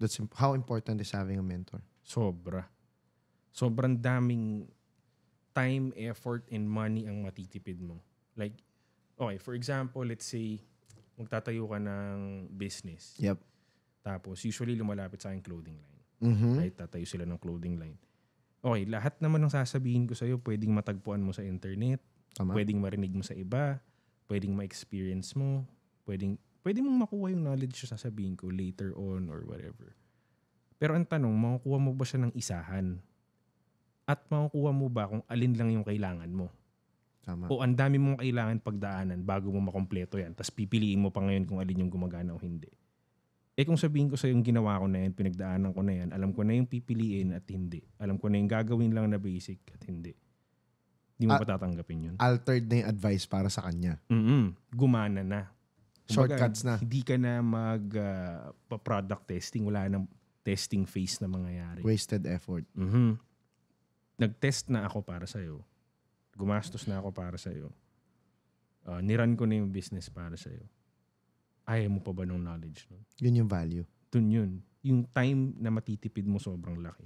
[SPEAKER 2] That's imp- how important is having a mentor. Sobra. Sobrang daming time, effort, and money ang matitipid mo. Like, okay, for example, let's say, magtatayo ka ng business. Yep. Tapos, usually lumalapit sa akin clothing line. Mm-hmm. Right? Tatayo sila ng clothing line. Okay, lahat naman ng sasabihin ko sa'yo, pwedeng matagpuan mo sa internet. Tama. Pwedeng marinig mo sa iba. Pwedeng ma-experience mo. Pwedeng pwede mong makuha yung knowledge sa sasabihin ko later on or whatever. Pero ang tanong, makukuha mo ba siya ng isahan? At makukuha mo ba kung alin lang yung kailangan mo? Tama. O ang dami mong kailangan pagdaanan bago mo makompleto yan. Tapos pipiliin mo pa ngayon kung alin yung gumagana o hindi. Eh kung sabihin ko sa yung ginawa ko na yan, pinagdaanan ko na yan, alam ko na yung pipiliin at hindi. Alam ko na yung gagawin lang na basic at hindi. Hindi mo Al- ah, patatanggapin yun.
[SPEAKER 1] Altered na yung advice para sa kanya. Mm-mm.
[SPEAKER 2] Gumana na. Shortcuts na. Hindi ka na mag uh, product testing. Wala nang testing phase na mangyayari. Wasted effort. Mhm. Nag-test na ako para sa iyo. Gumastos na ako para sa iyo. Uh, ah, niran ko na yung business para sa'yo. Ayaw mo pa ba ng knowledge? No? Yun yung value. Dun yun. Yung time na matitipid mo sobrang laki.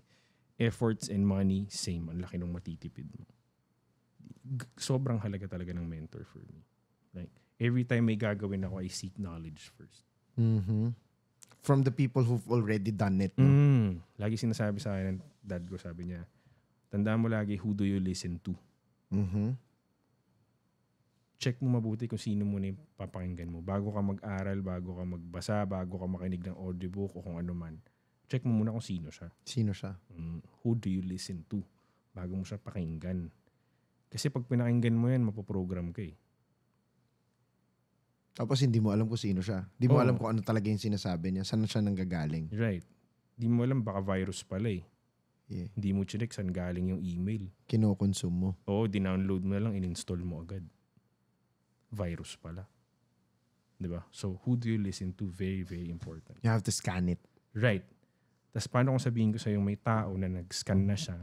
[SPEAKER 2] Efforts and money, same. Ang laki ng matitipid mo. Sobrang halaga talaga ng mentor for me. Like, every time may gagawin ako, I seek knowledge first. Mm-hmm. From the people who've already done it. No? Mm. Lagi sinasabi sa akin, dad ko sabi niya, tandaan mo lagi, who do you listen to? Mm-hmm. Check mo mabuti kung sino muna yung papakinggan mo. Bago ka mag-aral, bago ka magbasa, bago ka makinig ng audiobook o kung ano man. Check mo muna kung sino siya. Sino siya? Mm. Who do you listen to? Bago mo siya pakinggan. Kasi pag pinakinggan mo yan, mapoprogram ka eh. Tapos hindi mo alam kung
[SPEAKER 1] sino siya. Hindi mo Oo. alam kung ano talaga yung sinasabi niya. Saan siya nanggagaling.
[SPEAKER 2] Right. Hindi mo alam, baka virus pala eh. Yeah. Hindi mo chinek saan galing yung email. Kinokonsume mo. Oo, dinownload mo na lang, ininstall mo agad. Virus pala. 'Di ba? So, who do you listen to? Very, very important. You have to scan it. Right. Tapos paano kung sabihin ko sa yung may tao na nag-scan na siya,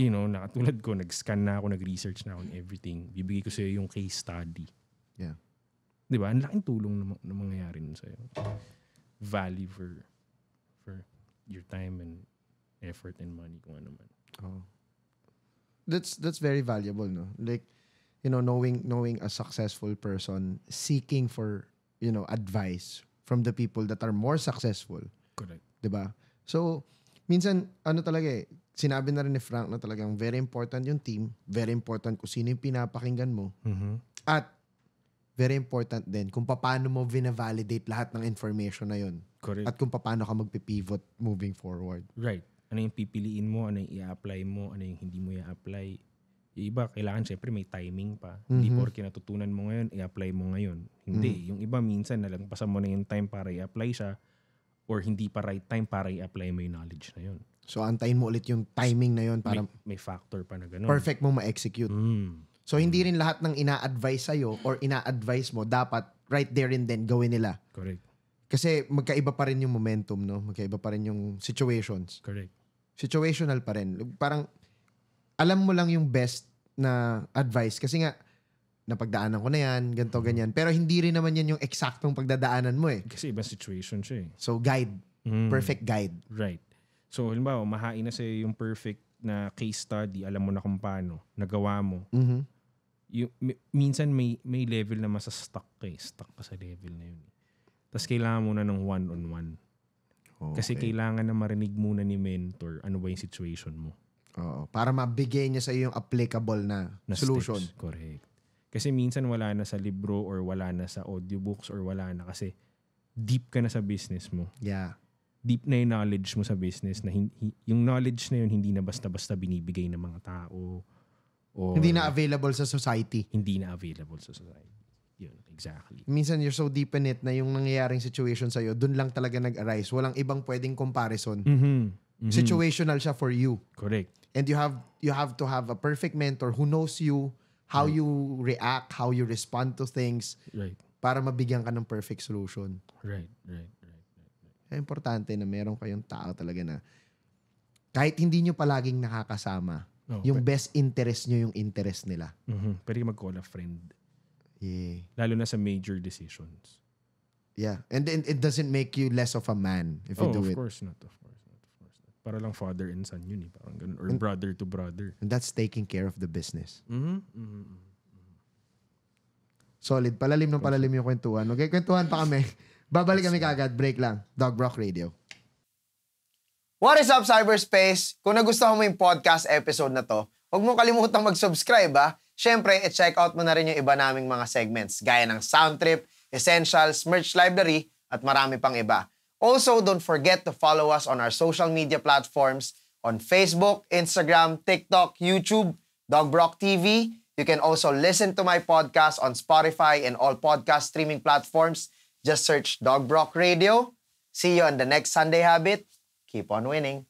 [SPEAKER 2] you know, nakatulad ko, nag-scan na ako, nag-research na ako on everything. Bibigay ko sa yung case study. Yeah. 'Di ba? Ang laking tulong na, na mangyayari nun sa'yo. Value for for your time and effort and money kung ano man. Oh.
[SPEAKER 1] That's that's very valuable, no? Like you know, knowing knowing a successful person seeking for, you know, advice from the people that are more successful. Correct. 'Di ba? So minsan ano talaga eh, sinabi na rin ni Frank na talagang very important yung team, very important kung sino yung pinapakinggan mo. Mm-hmm. At very important din kung paano mo vina-validate lahat ng information na yun. Correct. At kung paano ka magpipivot moving forward.
[SPEAKER 2] Right. Ano yung pipiliin mo, ano yung i-apply mo, ano yung hindi mo i-apply. Yung iba, kailangan syempre may timing pa. Mm-hmm. Hindi mhm. porke natutunan mo ngayon, i-apply mo ngayon. Hindi. Mm-hmm. Yung iba, minsan nalagpasan mo na yung time para i-apply siya or hindi pa right time para i-apply mo yung knowledge na yun.
[SPEAKER 1] So, antayin mo ulit yung timing na yun para...
[SPEAKER 2] May, may factor pa na ganun. Perfect
[SPEAKER 1] mo ma-execute. Mm. So, hindi rin lahat ng ina-advise sa'yo or ina-advise mo, dapat right there and then gawin nila. Correct. Kasi magkaiba pa rin yung momentum, no? Magkaiba pa rin yung situations. Correct. Situational pa rin. Parang, alam mo lang yung best na advice. Kasi nga, napagdaanan ko na yan, ganto mm-hmm. ganyan. Pero hindi rin naman yan yung eksaktong pagdadaanan mo eh. Kasi ibang situation siya eh. So guide. Mm. Perfect guide.
[SPEAKER 2] Right. So halimbawa, mahain na sa'yo yung perfect na case study, alam mo na kung paano, nagawa mo. Mm-hmm yung, minsan may, may level na masastuck ka eh. Stuck ka sa level na yun. Tapos kailangan muna ng one-on-one. Okay. Kasi kailangan na marinig muna ni mentor ano ba yung situation mo. Oo. Para mabigay niya sa iyo yung applicable na, na solution. Steps, correct. Kasi minsan wala na sa libro or wala na sa audiobooks or wala na kasi deep ka na sa business mo. Yeah. Deep na yung knowledge mo sa business na hin- yung knowledge na yun hindi na basta-basta binibigay ng mga tao Or, hindi na available sa society. Hindi na available sa society. Yun, exactly.
[SPEAKER 1] Minsan you're so deep in it na yung nangyayaring situation sa'yo, dun lang talaga nag-arise. Walang ibang pwedeng comparison.
[SPEAKER 3] Mm-hmm. Mm-hmm. Situational
[SPEAKER 1] siya for you. Correct. And you have you have to have a perfect mentor who knows you, how right. you react, how you respond to things. Right. Para mabigyan ka ng perfect solution.
[SPEAKER 3] Right, right, right. right,
[SPEAKER 1] right. importante na meron kayong tao talaga na kahit hindi nyo palaging nakakasama, Oh, yung best interest nyo yung interest
[SPEAKER 2] nila. Mm-hmm. Pwede mag-call a friend. Yeah. Lalo na sa major decisions.
[SPEAKER 1] Yeah. And then it doesn't make you less of a man if oh, you do of it. of
[SPEAKER 2] course not. Of course not. Of course not. Para lang father and son yun eh. Parang ganun. Or and, brother to brother. And that's taking care of the business.
[SPEAKER 1] Mm-hmm.
[SPEAKER 3] Mm-hmm. mm-hmm.
[SPEAKER 1] Solid. Palalim ng palalim yung kwentuhan. Okay, kwentuhan pa kami. Babalik kami kagad. Break lang. Dog Rock Radio. What is up, cyberspace? Kung nagustuhan mo yung podcast episode na to, huwag mo kalimutang mag-subscribe ha. Ah. Siyempre, i-check out mo na rin yung iba naming mga segments gaya ng Soundtrip, Essentials, Merch Library, at marami pang iba. Also, don't forget to follow us on our social media platforms on Facebook, Instagram, TikTok, YouTube, Dogbrock TV. You can also listen to my podcast on Spotify and all podcast streaming platforms. Just search Dogbrock Radio. See you on the next Sunday Habit keep on winning.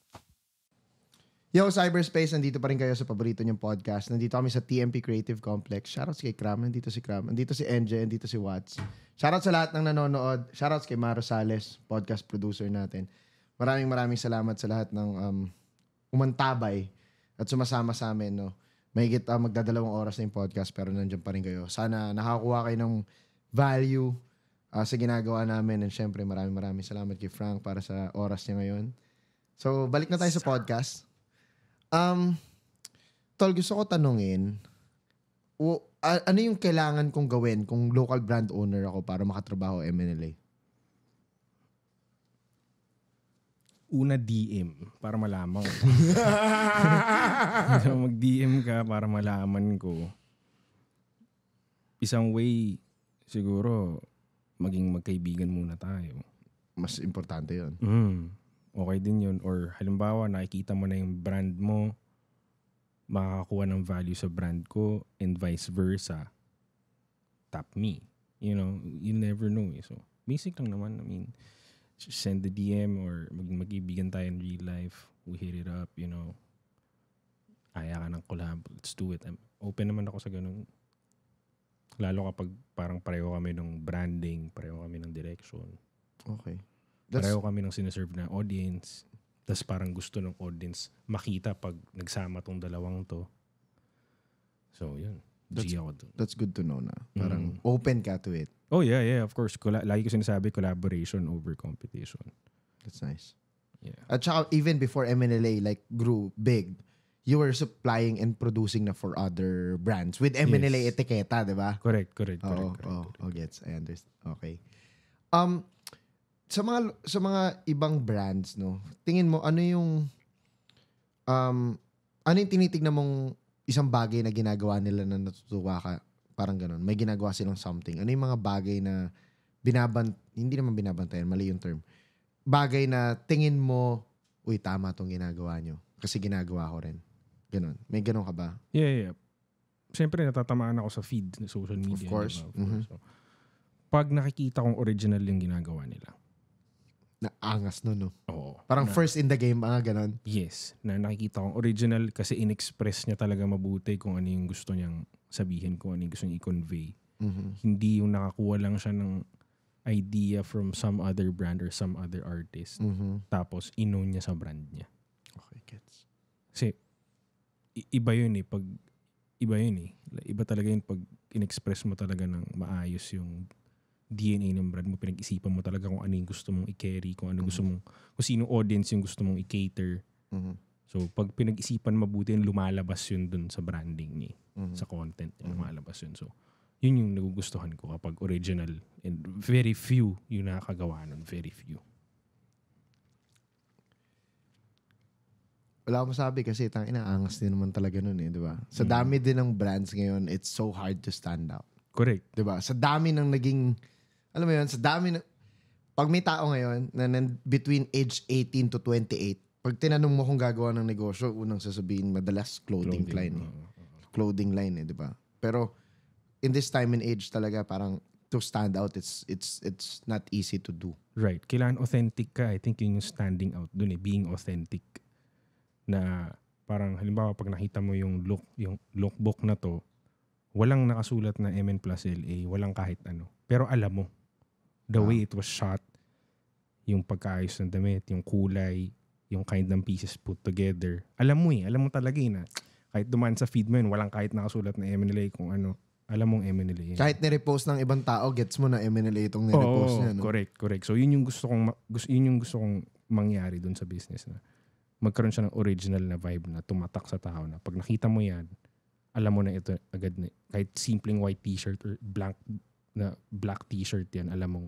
[SPEAKER 1] Yo, Cyberspace, nandito pa rin kayo sa paborito niyong podcast. Nandito kami sa TMP Creative Complex. Shoutouts kay Kram, nandito si Kram, nandito si NJ, nandito si Watts. Shoutouts sa lahat ng nanonood. Shoutouts kay Maro Sales, podcast producer natin. Maraming maraming salamat sa lahat ng um, umantabay at sumasama sa amin. No? May git, uh, ah, magdadalawang oras na yung podcast pero nandiyan pa rin kayo. Sana nakakuha kayo ng value uh, sa ginagawa namin. And syempre, maraming maraming salamat kay Frank para sa oras niya ngayon. So, balik na tayo sa podcast. Um, Tol, gusto ko tanungin, o, a- ano yung kailangan kong gawin kung local brand owner ako para makatrabaho MNLA?
[SPEAKER 2] Una DM para malaman ko. mag-DM ka para malaman ko. Isang way siguro maging magkaibigan muna tayo. Mas importante yon Mm okay din yun. Or halimbawa, nakikita mo na yung brand mo, makakakuha ng value sa brand ko and vice versa. Tap me. You know, you never know eh. So, basic lang naman. I mean, send the DM or mag magibigan tayo in real life. We hit it up, you know. Kaya ka ng collab. Let's do it. I'm open naman ako sa ganun. Lalo kapag parang pareho kami ng branding, pareho kami ng direction. Okay. That's, Pareho kami ng sinaserve na audience. Tapos parang gusto ng audience makita pag nagsama tong dalawang to. So, yun. That's, G ako dun. That's good to know na. Mm. Parang mm. open ka to it. Oh, yeah, yeah. Of course. Kula- lagi ko sinasabi, collaboration over competition. That's nice. Yeah. At saka, even
[SPEAKER 1] before MNLA like grew big, you were supplying and producing na for other brands with MNLA yes. etiketa, di ba? Correct, correct, oh, correct. Oh, correct, oh, correct. oh, gets. I understand. Okay. Um, sa mga sa mga ibang brands no tingin mo ano yung um ano yung tinitignan mong isang bagay na ginagawa nila na natutuwa ka parang ganun may ginagawa silang something ano yung mga bagay na binabant hindi naman binabantayan mali yung term bagay na tingin mo uy tama tong ginagawa nyo kasi ginagawa ko rin ganun may ganun ka ba
[SPEAKER 2] yeah yeah siyempre natatamaan ako sa feed ng social media of course, diba? of course. Mm-hmm. So, pag nakikita kong original yung ginagawa nila na angas no no? Oo. Parang na, first in the game, mga ah, ganun. Yes. Na nakikita kong original kasi inexpress niya talaga mabuti kung ano yung gusto niyang sabihin, kung ano yung gusto niyang i-convey. Mm-hmm. Hindi yung nakakuha lang siya ng idea from some other brand or some other artist. Mm-hmm. Tapos, inown niya sa brand niya. Okay, gets. Kasi, iba yun eh. Pag, iba yun eh. Iba talaga yun pag inexpress mo talaga ng maayos yung DNA ng brand mo, pinag-isipan mo talaga kung ano yung gusto mong i-carry, kung ano gusto mm-hmm. mong, kung sino audience yung gusto mong i-cater. Mm-hmm. So, pag pinag-isipan mabuti, lumalabas yun dun sa branding ni, mm-hmm. sa content, mm-hmm. lumalabas yun. So, yun yung nagugustuhan ko kapag original and very few yung nakakagawa nun, very few.
[SPEAKER 1] wala akong masabi kasi tang inaangas din naman talaga nun eh, di ba? Sa mm. dami din ng brands ngayon, it's so hard to stand out. Correct. Di ba? Sa dami ng naging alam mo yun, sa dami na, pag may tao ngayon na nan, between age 18 to 28, pag tinanong mo kung gagawa ng negosyo, unang sasabihin madalas clothing, clothing line. Eh. Clothing line eh, di ba? Pero in this time and age talaga parang to stand out it's it's it's not easy to do.
[SPEAKER 2] Right. Kailangan authentic ka. I think yun yung standing out dun eh, being authentic na parang halimbawa pag nakita mo yung look yung lookbook na to, walang nakasulat na MN plus LA, walang kahit ano. Pero alam mo, The ah. way it was shot, yung pagkaayos ng damit, yung kulay, yung kind ng pieces put together. Alam mo eh, alam mo talaga eh na kahit duman sa feed mo yun, walang kahit nakasulat na MNLA kung ano. Alam mong MNLA. Yun.
[SPEAKER 1] Kahit ni-repost ng ibang tao, gets mo na MNLA itong ni-repost Oo, niya. No?
[SPEAKER 2] correct, correct. So yun yung gusto kong, gusto, yun yung gusto kong mangyari dun sa business na magkaroon siya ng original na vibe na tumatak sa tao na pag nakita mo yan, alam mo na ito agad na kahit simpleng white t-shirt or blank na black t-shirt yan, alam mong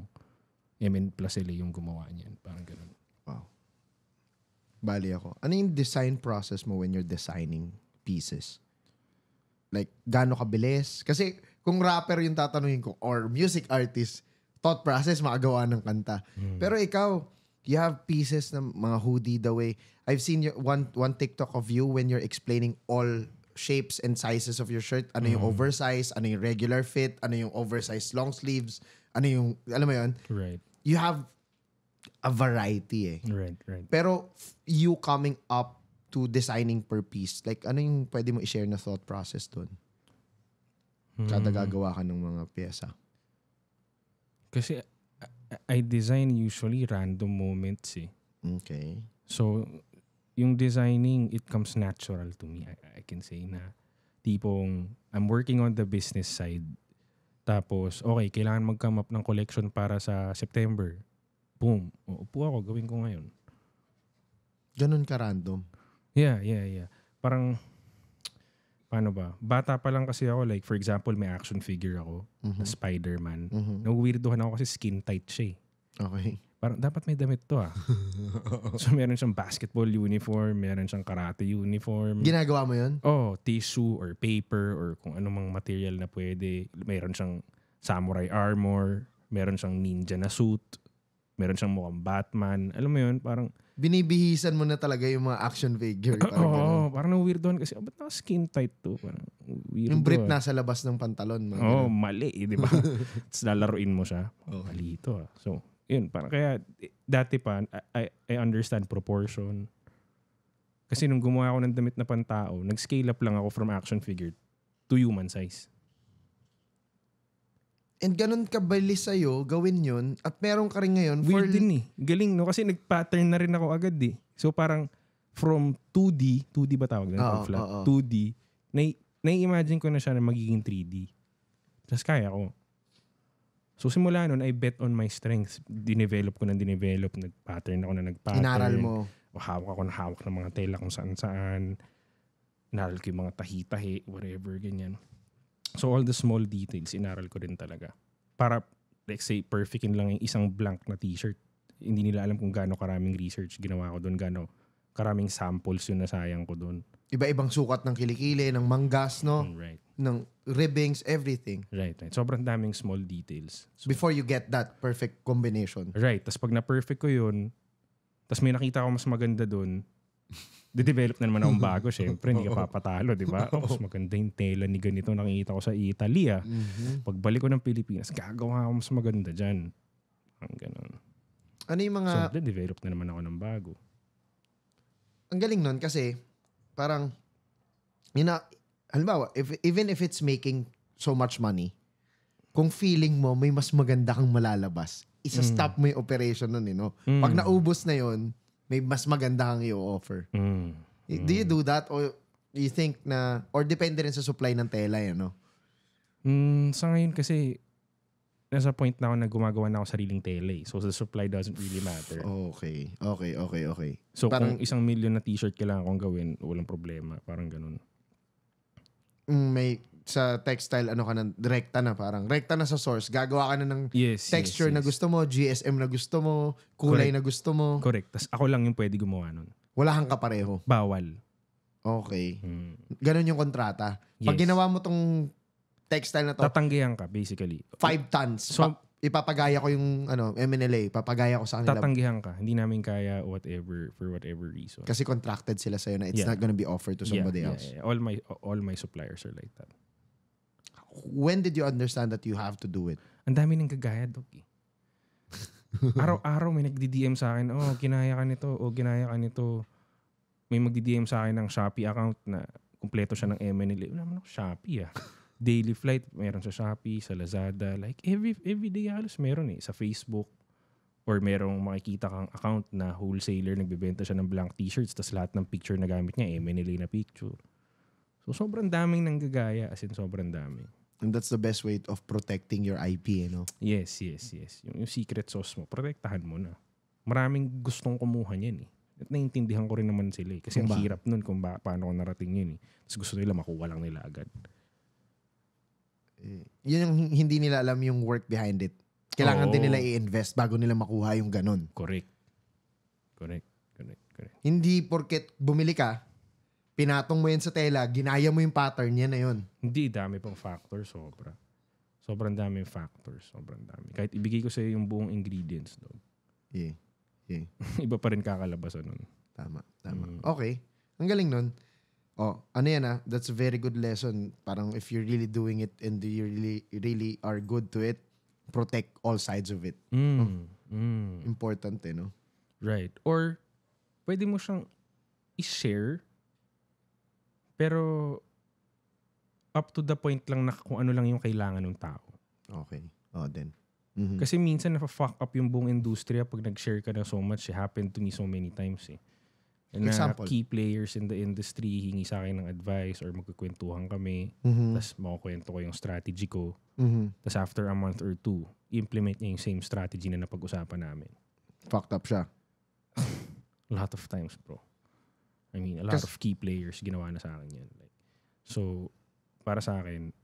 [SPEAKER 2] MN plus LA yung gumawa niyan. Parang ganun. Wow. Bali
[SPEAKER 1] ako. Ano yung design process mo when you're designing pieces? Like, gaano kabilis? Kasi kung rapper yung tatanungin ko or music artist, thought process, makagawa ng kanta. Hmm. Pero ikaw, you have pieces ng mga hoodie the way. I've seen your, one, one TikTok of you when you're explaining all shapes and sizes of your shirt. Ano yung mm. oversized, ano yung regular fit, ano yung oversized long sleeves, ano yung, alam mo yun? Right. You have a variety eh. Right, right. Pero you coming up to designing per piece, like ano yung pwede mo i-share na thought process doon? Mm. Kada hmm. gagawa ka ng mga pyesa.
[SPEAKER 2] Kasi I design usually random moments eh. Okay. So, yung designing, it comes natural to me. I, I can say na tipong I'm working on the business side. Tapos, okay, kailangan mag-come up ng collection para sa September. Boom. O, upo ako, gawin ko ngayon. Ganun ka random? Yeah, yeah, yeah. Parang, paano ba? Bata pa lang kasi ako, like for example, may action figure ako, mm-hmm. na Spider-Man. Mm-hmm. Nawiwirdohan ako kasi skin tight siya eh. Okay parang dapat may damit to ah. so meron siyang basketball uniform, meron siyang karate uniform. Ginagawa mo yun? Oh, tissue or paper or kung anumang material na pwede. Meron siyang samurai armor, meron siyang ninja na suit, meron siyang mukhang Batman. Alam mo yun, parang... Binibihisan mo na talaga yung mga action figure. Oo, parang, oh, parang na weirdohan kasi, oh, ba't naka skin tight to? Parang weird Yung brief nasa labas ng pantalon. Oo, oh, ganun. mali, eh, di ba? Tapos lalaruin mo siya. Oh, mali ito. Ah. So, yun, parang kaya eh, dati pa, I, I understand proportion. Kasi nung gumawa ako ng damit na pantao, nag-scale up lang ako from action figure to human size. And ganun kabilis sa'yo, gawin yun. At meron ka rin ngayon. Weird for... din eh. Galing no? Kasi nag-pattern na rin ako agad eh. So parang from 2D, 2D ba tawag na? Oh, flat, oh, oh. 2D, na, na-imagine ko na siya na magiging 3D. Tapos kaya ko. So simula noon, I bet on my strengths. Dinevelop ko ng dinevelop. Nag-pattern ako na nag-pattern. Inaral mo. O hawak ako ng hawak ng mga tela kung saan-saan. Inaral ko yung mga tahi-tahi, whatever, ganyan. So all the small details, inaral ko rin talaga. Para, let's say, perfectin lang yung isang blank na t-shirt. Hindi nila alam kung gaano karaming research ginawa ko doon, gaano karaming samples yung nasayang ko doon. Iba-ibang sukat ng kilikili, ng manggas, no? Right ng ribbings, everything. Right, right. Sobrang daming small details. So, Before you get that perfect combination. Right. Tapos pag na-perfect ko yun, tapos may nakita ako mas maganda doon, de-develop na naman akong bago, syempre. Hindi ka papatalo, di ba? Oh, mas maganda yung tela ni ganito nakikita ko sa Italy, ah. Mm-hmm. Pagbalik ko ng Pilipinas, gagawa ako mas maganda dyan. Ang ganun. Ano yung mga... So, de-develop na naman ako ng bago.
[SPEAKER 1] Ang galing nun kasi, parang, ina, halimbawa, if, even if it's making so much money, kung feeling mo may mas maganda kang malalabas, isa-stop mm. mo yung operation nun, eh, no? Mm. Pag naubos na yon may mas maganda kang i-offer. Mm. Do you mm. do that? Or you think na, or depende rin sa supply ng tela, eh,
[SPEAKER 2] no? Mm, sa ngayon kasi, nasa point na ako na gumagawa na ako sariling tele. Eh. So the supply doesn't really matter. Okay. Okay, okay, okay. So Parang, kung isang million na t-shirt kailangan akong gawin, walang problema. Parang ganun may
[SPEAKER 1] sa textile ano ka na direkta na parang rekta na sa source gagawa ka na ng yes, texture yes, yes. na gusto mo GSM na gusto mo kulay correct. na gusto mo correct tas ako lang yung pwede gumawa nun wala kang kapareho bawal okay hmm. ganun yung kontrata yes. pag ginawa mo tong textile na to tatanggihan ka basically 5 tons so, pa- ipapagaya ko yung ano, MNLA, papagaya ko sa kanila. Tatanggihan ka.
[SPEAKER 2] Hindi namin kaya whatever for whatever reason. Kasi contracted sila sa'yo na it's yeah. not gonna be offered to somebody yeah, yeah, else. Yeah, All my all my suppliers are like that. When did you understand that you have to do it? Ang dami nang gagaya, Dok. Eh. Araw-araw may nagdi-DM sa akin, oh, kinaya ka nito, oh, kinaya ka nito. May magdi-DM sa akin ng Shopee account na kumpleto siya ng MNLA. Wala naman ako Shopee ah daily flight, meron sa Shopee, sa Lazada. Like, every, every day halos meron eh. Sa Facebook, or merong makikita kang account na wholesaler, nagbebenta siya ng blank t-shirts, tapos lahat ng picture na gamit niya, eh, manila na picture. So, sobrang daming nang gagaya as in sobrang dami. And that's the best way of protecting your IP, you eh, know? Yes, yes, yes. Yung, yung secret sauce mo, protektahan mo na. Maraming gustong kumuha niyan, eh. At naiintindihan ko rin naman sila, eh. Kasi ang hirap nun kung ba, paano ko narating yun, eh. Tapos gusto nila, makuha lang nila agad. Eh, yun yung hindi nila alam yung work behind it. Kailangan Oo. din nila
[SPEAKER 1] i-invest bago nila makuha yung ganun. Correct. Correct. Correct. Correct. Hindi
[SPEAKER 2] porket bumili ka, pinatong mo yun sa tela, ginaya mo yung pattern, yan na yun. Hindi, dami pang factor, sobra. Sobrang dami yung factors. Sobrang dami. Kahit ibigay ko sa iyo yung buong ingredients, dog. Yeah. Yeah. Iba pa rin kakalabasan nun. Tama. Tama. Mm.
[SPEAKER 1] Okay. Ang galing nun. Oh, ano yan ah, that's a very good lesson. Parang if you're really doing it and you really really are good to it, protect all sides of it.
[SPEAKER 3] Mm. Oh,
[SPEAKER 2] mm. Important eh, no? Right. Or pwede mo siyang i-share pero up to the point lang na kung ano lang yung kailangan ng tao. Okay. Oh, then. Mm-hmm. Kasi minsan nafa-fuck up yung buong industriya pag nag-share ka na so much. It happened to me so many times eh na Example. key players in the industry hingi sa akin ng advice or magkukwentuhan kami. Mm-hmm. Tapos makukwento ko yung strategy ko. Mm-hmm. Tapos after a month or two, implement niya yung same strategy na napag-usapan namin. Fucked up siya. a lot of times, bro. I mean, a lot of key players ginawa na sa akin yan. Like, so, para sa akin,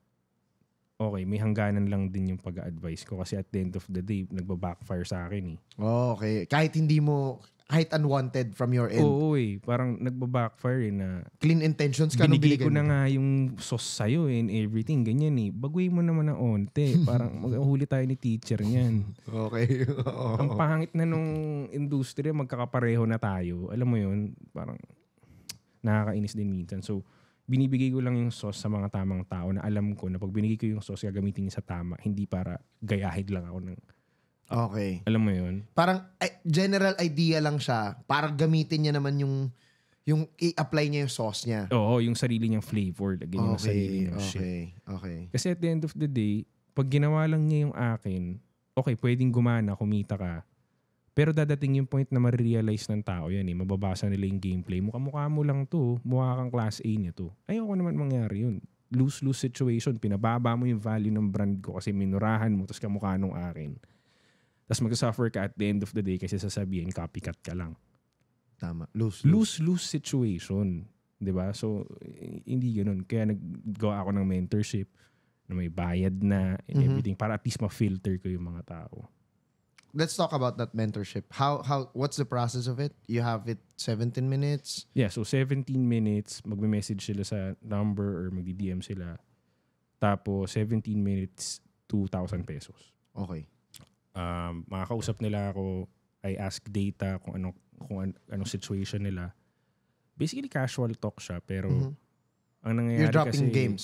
[SPEAKER 2] okay, may hangganan lang din yung pag-advise ko kasi at the end of the day, nagba-backfire sa akin eh.
[SPEAKER 1] Oh, okay. Kahit hindi mo, height unwanted from your end. Oo, eh. Parang
[SPEAKER 2] nagbabackfire eh na clean intentions ka binigay ko na nga yung sauce sa'yo eh, and everything. Ganyan eh. Baguhin mo naman na onte. Parang maghuli tayo ni teacher niyan.
[SPEAKER 3] okay. Oo. Ang
[SPEAKER 2] pangit na nung industriya, magkakapareho na tayo. Alam mo yun, parang nakakainis din minsan. So, binibigay ko lang yung sauce sa mga tamang tao na alam ko na pag binigay ko yung sauce, gagamitin niya sa tama. Hindi para gayahid lang ako ng Okay. Alam mo yun? Parang general idea lang siya. para gamitin niya naman yung
[SPEAKER 1] yung i-apply niya yung sauce niya.
[SPEAKER 2] Oo, yung sarili niyang flavor. Lagyan niya yung sarili niyang okay, shit. Okay, Kasi at the end of the day, pag ginawa lang niya yung akin, okay, pwedeng gumana, kumita ka. Pero dadating yung point na marirealize ng tao yan eh. Mababasa nila yung gameplay. Mukha-mukha mo lang to. Mukha kang class A nito. Ayoko naman mangyari yun. Lose-lose situation. Pinababa mo yung value ng brand ko kasi minurahan mo tapos kamukha nung akin. Tapos magsasuffer ka at the end of the day kasi sasabihin copycat ka lang. Tama. Lose-lose. lose situation. ba diba? So, hindi ganun. Kaya naggawa ako ng mentorship na may bayad na and mm-hmm. everything para at least ma-filter ko yung mga tao.
[SPEAKER 1] Let's talk about that mentorship. How how what's the process of it? You have it 17 minutes?
[SPEAKER 2] Yeah, so 17 minutes magme-message sila sa number or magdi-DM sila. Tapos 17 minutes 2,000 pesos. Okay. Um, makakausap nila ako, I ask data kung ano kung an- anong situation nila. Basically casual talk siya pero mm-hmm. ang nangyayari You're dropping kasi games.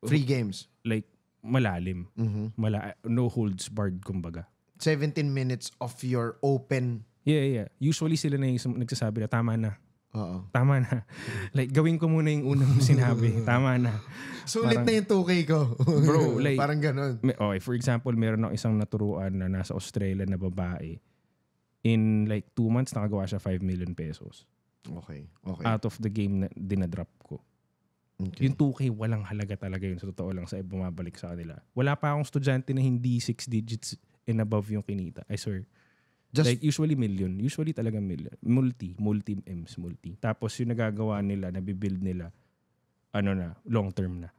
[SPEAKER 2] Free games. Like malalim. Mm-hmm. Mala no holds barred kumbaga. 17 minutes of your open. Yeah, yeah. Usually sila na yung nagsasabi na tama na. Oo. Tama na. like, gawin ko muna yung unang sinabi. Tama na. Sulit Parang, na yung 2K
[SPEAKER 1] ko. bro, like... Parang
[SPEAKER 2] ganun. May, okay, for example, meron ako isang naturuan na nasa Australia na babae. In like two months, nakagawa siya 5 million pesos. Okay. okay. Out of the game na dinadrop ko. Okay. Yung 2K, walang halaga talaga yun. Sa totoo lang, sa bumabalik sa kanila. Wala pa akong estudyante na hindi 6 digits and above yung kinita. I swear. Just, like usually million. Usually talaga million. Multi. Multi M's. Multi. Tapos yung nagagawa nila, nabibuild nila, ano na, long term na.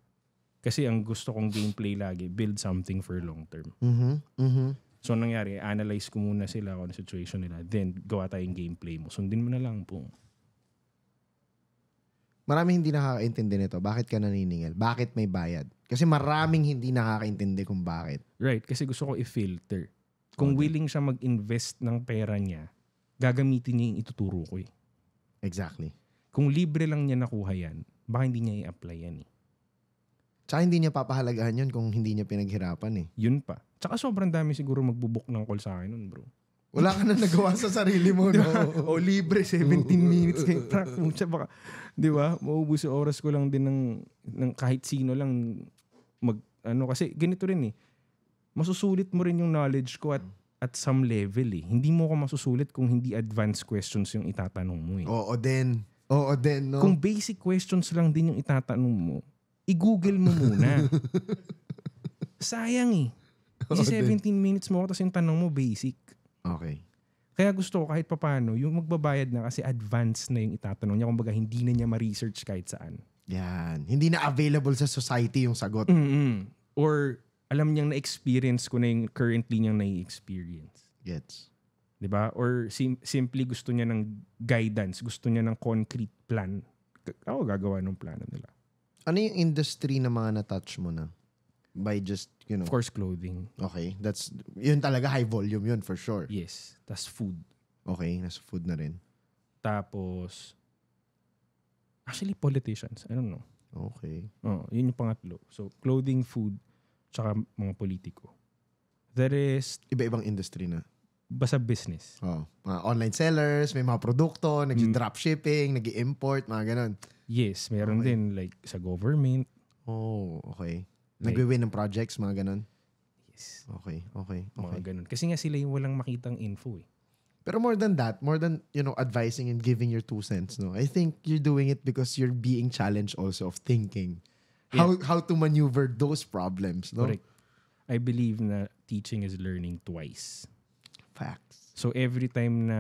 [SPEAKER 2] Kasi ang gusto kong gameplay lagi, build something for long term.
[SPEAKER 3] Mm-hmm. Mm-hmm.
[SPEAKER 2] So, nangyari, analyze ko muna sila kung ano situation nila. Then, gawa tayong gameplay mo. Sundin mo na lang po. Marami hindi nakakaintindi nito.
[SPEAKER 1] Bakit ka naniningil? Bakit may bayad?
[SPEAKER 2] Kasi maraming hindi nakakaintindi kung bakit. Right. Kasi gusto ko i-filter kung okay. willing siya mag-invest ng pera niya, gagamitin niya yung ituturo ko eh. Exactly. Kung libre lang niya nakuha yan, baka hindi niya i-apply yan eh. Tsaka hindi niya papahalagahan yun kung hindi niya pinaghirapan eh. Yun pa. Tsaka sobrang dami siguro magbubok ng call sa akin nun bro. Wala ka na nagawa sa sarili mo, no? o libre, 17 minutes kay Frank. Mucha baka, di ba? Maubos yung oras ko lang din ng, ng kahit sino lang mag, ano, kasi ganito rin eh masusulit mo rin yung knowledge ko at mm. at some level eh. Hindi mo ako masusulit kung hindi advanced questions yung itatanong mo eh. Oo din. Oo din, no? Kung basic questions lang din yung itatanong mo, i-google mo muna. Sayang eh. Kasi 17 minutes mo ako tapos yung tanong mo basic. Okay. Kaya gusto ko kahit papano, yung magbabayad na kasi advanced na yung itatanong niya. Kumbaga hindi na niya ma-research kahit saan. Yan. Hindi na available sa society yung sagot. Mm-mm. Or alam niyang na-experience ko na yung currently niyang na-experience. Gets. 'Di ba? Or sim- simply gusto niya ng guidance, gusto niya ng concrete plan. Ako gagawa ng plano nila. Ano yung industry na mga na-touch mo
[SPEAKER 1] na? By just, you know. Of course, clothing. Okay. That's, yun talaga high volume yun for
[SPEAKER 2] sure. Yes. That's food. Okay. Nasa food na rin. Tapos, actually politicians. I don't know. Okay. Oh, yun yung pangatlo. So, clothing, food tsaka mga politiko. There is... Iba-ibang industry na.
[SPEAKER 1] Basta business. Oh, mga online sellers, may mga produkto, nag-dropshipping, mm.
[SPEAKER 2] nag-import, mga ganun. Yes, meron okay. din like sa government. Oh, okay. Nagwi-win ng projects, mga ganun? Yes. Okay, okay, okay. Mga ganun. Kasi nga sila yung walang makitang info eh.
[SPEAKER 1] Pero more than that, more than, you know, advising and giving your two cents, no? I think you're doing it because you're being challenged also of thinking how yeah. how to maneuver those problems,
[SPEAKER 2] no? Correct. I believe na teaching is learning twice. Facts. So every time na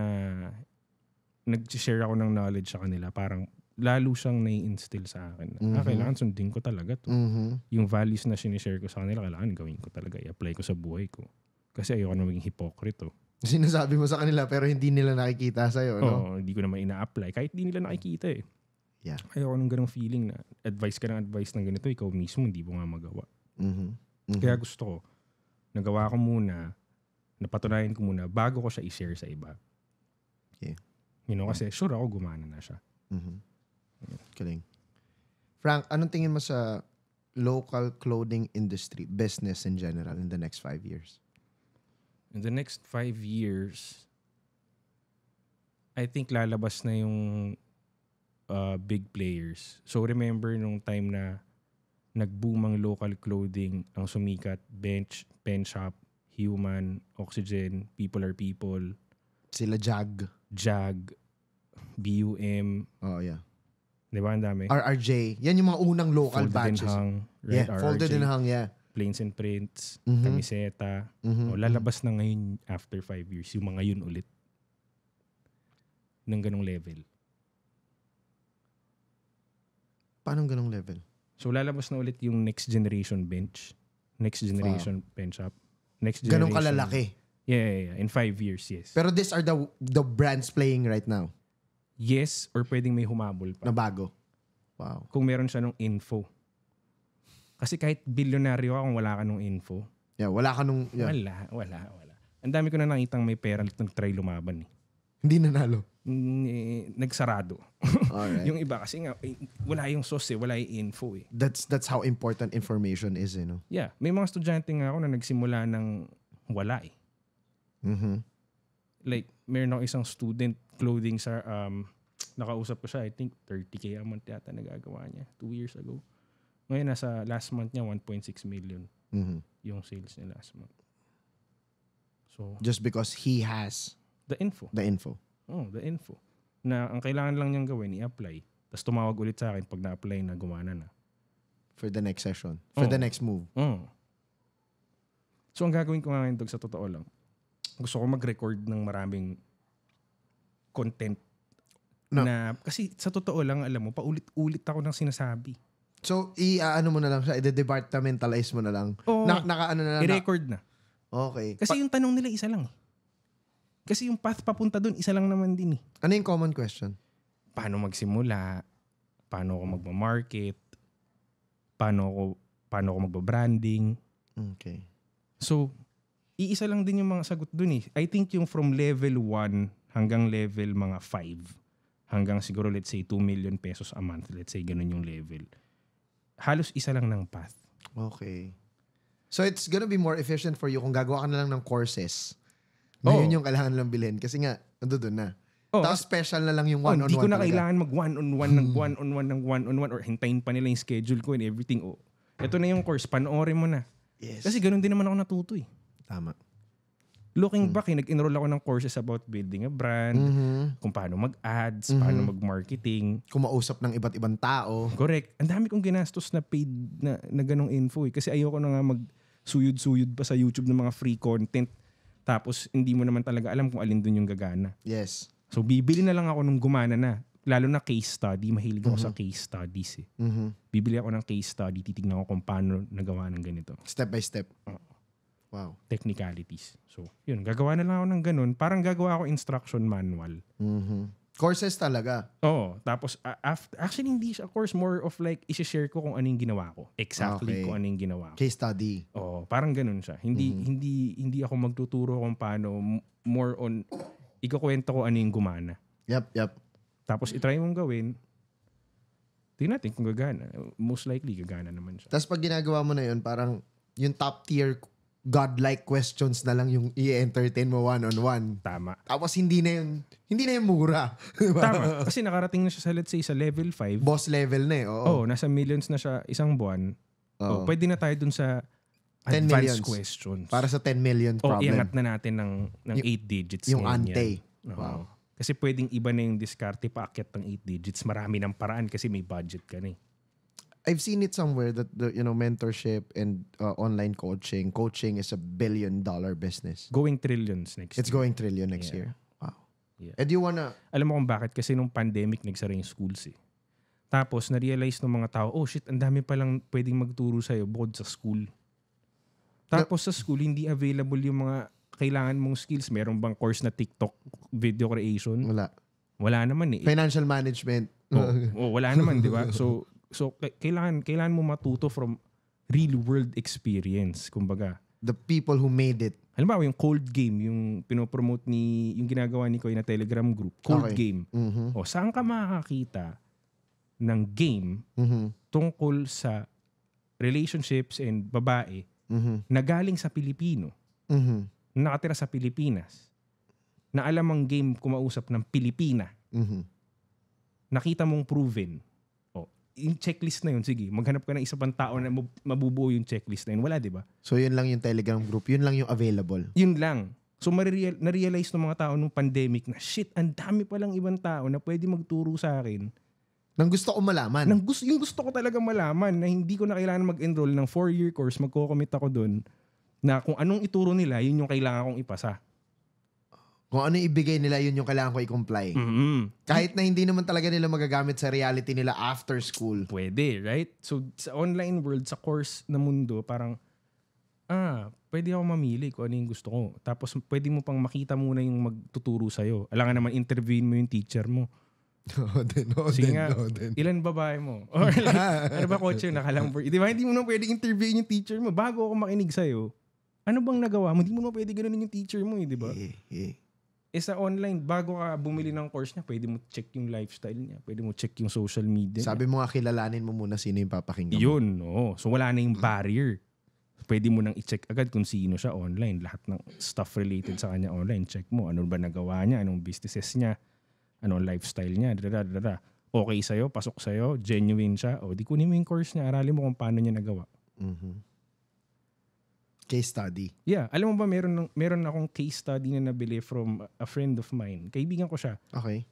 [SPEAKER 2] nag-share ako ng knowledge sa kanila, parang lalo siyang nai-instill sa akin. Ah, mm-hmm. Ah, kailangan sundin ko talaga to. Mm-hmm. Yung values na sinishare ko sa kanila, kailangan gawin ko talaga. I-apply ko sa buhay ko. Kasi ayoko na maging hipokrito. Oh. Sinasabi mo sa kanila pero hindi nila nakikita sa'yo, no? Oo, hindi ko naman ina-apply. Kahit hindi nila nakikita eh. Yeah. Ayoko nung ganong feeling na advice ka ng advice ng ganito, ikaw mismo hindi mo nga magawa. Mm-hmm. Mm-hmm. Kaya gusto ko, nagawa ko muna, napatunayan ko muna bago ko siya i-share sa iba. Yeah. You know, kasi sure ako gumana na siya. Mm-hmm. Yeah. Kaling. Frank, anong tingin mo sa local
[SPEAKER 1] clothing industry, business in general, in the next five years?
[SPEAKER 2] In the next five years, I think lalabas na yung uh, big players. So remember nung time na nagboom ang local clothing, ang sumikat, bench, pen shop, human, oxygen, people are people. Sila Jag. Jag, BUM. Oh, yeah. Di ba? Ang dami. RRJ. Yan yung mga unang local Folded batches. Folded Hang. Right? Yeah, RRJ. Folded and Hang, yeah. Plains and Prints, mm-hmm. Kamiseta. Mm-hmm. O, oh, lalabas na ngayon after five years. Yung mga yun ulit. Nang ganong level. Paano ganong level? So lalabas na ulit yung next generation bench, next generation wow. bench up, next generation. Ganong kalalaki. Yeah, yeah, yeah. In five years, yes. Pero these are the the brands playing right now. Yes, or pwedeng may humabol pa. Na bago. Wow. Kung meron siya ng info. Kasi kahit bilyonaryo ka kung wala ka nung info. Yeah, wala ka nung... Yeah. Wala, wala, wala. Ang dami ko na nakitang may pera nag-try lumaban eh. Hindi nanalo ni, nagsarado. Alright. yung iba kasi nga eh, wala yung source eh, wala yung info eh. That's
[SPEAKER 1] that's how important information is, you eh, know.
[SPEAKER 2] Yeah, may mga estudyante nga ako na nagsimula ng wala eh. Mm-hmm. Like meron ako isang student clothing sa um nakausap ko siya, I think 30k a month yata nagagawa niya 2 years ago. Ngayon nasa last month niya 1.6 million mm-hmm. yung sales niya last month. So just because he has the info. The info oh, the info. Na ang kailangan lang niyang gawin, i-apply. Tapos tumawag ulit sa akin pag na-apply na gumana na. For the next session. For oh. the next move. Oh. So ang gagawin ko ngayon, Dog, sa totoo lang, gusto ko mag-record ng maraming content no. na kasi sa totoo lang alam mo paulit-ulit ako ng sinasabi So, i-ano mo na lang siya, i departmentalize
[SPEAKER 1] mo na lang. Oo. Na, naka, ano na lang. I-record na. na. Okay. Kasi pa- yung
[SPEAKER 2] tanong nila isa lang. Eh. Kasi yung path papunta doon, isa lang naman din eh. Ano yung common question? Paano magsimula? Paano ako magma-market? Paano ako, paano ako magba-branding? Okay. So, iisa lang din yung mga sagot doon eh. I think yung from level 1 hanggang level mga 5 hanggang siguro let's say 2 million pesos a month. Let's say ganun yung level. Halos isa lang ng path.
[SPEAKER 1] Okay. So it's gonna be more efficient for you kung gagawa ka na lang ng courses na oh. yun yung kailangan lang bilhin. Kasi nga, nando na.
[SPEAKER 2] Oh. Tapos special na lang yung one-on-one. Oh, hindi ko na talaga. kailangan mag one-on-one ng hmm. one-on-one ng one-on-one or hintayin pa nila yung schedule ko and everything. Oh, ito na yung course, panoorin mo na.
[SPEAKER 3] Yes. Kasi ganun
[SPEAKER 2] din naman ako natuto eh. Tama. Looking hmm. back, eh, nag-enroll ako ng courses about building a brand, mm-hmm. kung paano mag-ads, mm-hmm. paano mag-marketing. Kumausap ng iba't ibang tao. Correct. Ang dami kong ginastos na paid na, na ganong info eh. Kasi ayoko na nga mag suyod-suyod pa sa YouTube ng mga free content tapos hindi mo naman talaga alam kung alin doon yung gagana. Yes. So bibili na lang ako nung gumana na. Lalo na case study. Mahilig ako mm-hmm. sa case studies eh. Mm-hmm. Bibili ako ng case study. Titignan ko kung paano nagawa ng ganito. Step by step. Oo. Uh, wow. Technicalities. So, yun. Gagawa na lang ako ng ganun. Parang gagawa ako instruction manual. Mm-hmm. Courses talaga. Oo. Tapos, uh, after, actually, hindi siya course. More of like, isi-share ko kung ano yung ginawa ko. Exactly okay. kung ano yung ginawa ko. Case study. Oo. Parang ganun siya. Hindi, mm-hmm. hindi, hindi ako magtuturo kung paano. More on, ikukwento ko ano yung gumana. Yep, yep. Tapos, itry mong gawin. Tingnan natin kung gagana. Most likely, gagana naman siya. Tapos, pag ginagawa mo na
[SPEAKER 1] yun, parang yung top tier godlike questions na lang yung i-entertain mo
[SPEAKER 2] one-on-one. Tama. Tapos hindi na yung, hindi na yung mura. Diba? Tama. Kasi nakarating na siya sa, let's say, sa level 5. Boss level na eh. Oo. Oh, nasa millions na siya isang buwan. Oo. Oh, pwede na tayo dun sa 10 advanced millions. questions. Para sa 10 million oh, problem. O, iangat na natin ng, ng 8 digits. Yung ante. Wow. Kasi pwedeng iba na yung discarte paakyat ng 8 digits. Marami ng paraan kasi may budget ka na eh.
[SPEAKER 1] I've seen it somewhere that the you know mentorship and uh, online coaching, coaching is a billion dollar business.
[SPEAKER 2] Going trillions next. It's year. going trillion next yeah. year. Wow. Yeah. And you wanna Alam mo kung bakit kasi nung pandemic nagsara yung schools eh. Tapos na-realize ng mga tao, oh shit, ang dami pa lang pwedeng magturo sa iyo bukod sa school. Tapos sa school hindi available yung mga kailangan mong skills. Meron bang course na TikTok video creation? Wala. Wala naman eh. Financial management. oh, oh, wala naman, di ba? So, So, kailangan, kailangan mo matuto from real world experience, kumbaga. The people who made it. Halimbawa, yung cold game, yung pinopromote ni, yung ginagawa ni Koy na Telegram group, cold okay. game. Mm-hmm. O, saan ka makakita ng game mm-hmm. tungkol sa relationships and babae mm-hmm. na galing sa Pilipino, mm-hmm. nakatira sa Pilipinas, na alam ang game kumausap ng Pilipina, mm-hmm. nakita mong proven, yung checklist na yun, sige, maghanap ka ng isa pang tao na mabubuo yung checklist na yun. Wala, di ba? So, yun lang yung Telegram group. Yun lang yung available. Yun lang. So, marireal, narealize ng mga tao nung pandemic na, shit, ang dami palang ibang tao na pwede magturo sa akin. Nang gusto ko malaman. Nang gusto, yung gusto ko talaga malaman na hindi ko na kailangan mag-enroll ng four-year course, magko-commit ako doon na kung anong ituro nila, yun yung kailangan kong ipasa
[SPEAKER 1] kung ano ibigay nila, yun yung kailangan ko i-comply.
[SPEAKER 3] Mm-hmm.
[SPEAKER 1] Kahit na hindi naman talaga nila magagamit
[SPEAKER 2] sa reality nila after school. Pwede, right? So, sa online world, sa course na mundo, parang, ah, pwede ako mamili kung ano yung gusto ko. Tapos, pwede mo pang makita muna yung magtuturo sa'yo. Alam nga naman, interviewin mo yung teacher mo.
[SPEAKER 3] Oo din, oo din, oo din. Ilan babae mo? Or like, ano ba kotse
[SPEAKER 2] nakalambor? Di ba, hindi mo na pwede interviewin yung teacher mo. Bago ako makinig sa'yo, ano bang nagawa mo? Hindi mo na pwede ganun yung teacher mo eh, di ba? Eh, eh eh sa online, bago ka bumili ng course niya, pwede mo check yung lifestyle niya. Pwede mo check yung social media Sabi niya. mo nga, kilalanin mo muna sino yung papakinggan mo. Yun, oo. So wala na yung barrier. Pwede mo nang i-check agad kung sino siya online. Lahat ng stuff related sa kanya online, check mo. Ano ba nagawa niya? Anong businesses niya? Anong lifestyle niya? Dada, dada. Okay sa'yo? Pasok sa'yo? Genuine siya? O di kunin mo yung course niya. Aralin mo kung paano niya nagawa.
[SPEAKER 3] Mm-hmm.
[SPEAKER 1] Case study.
[SPEAKER 2] Yeah. Alam mo ba, meron, ng, meron akong case study na nabili from a friend of mine. Kaibigan ko siya. Okay.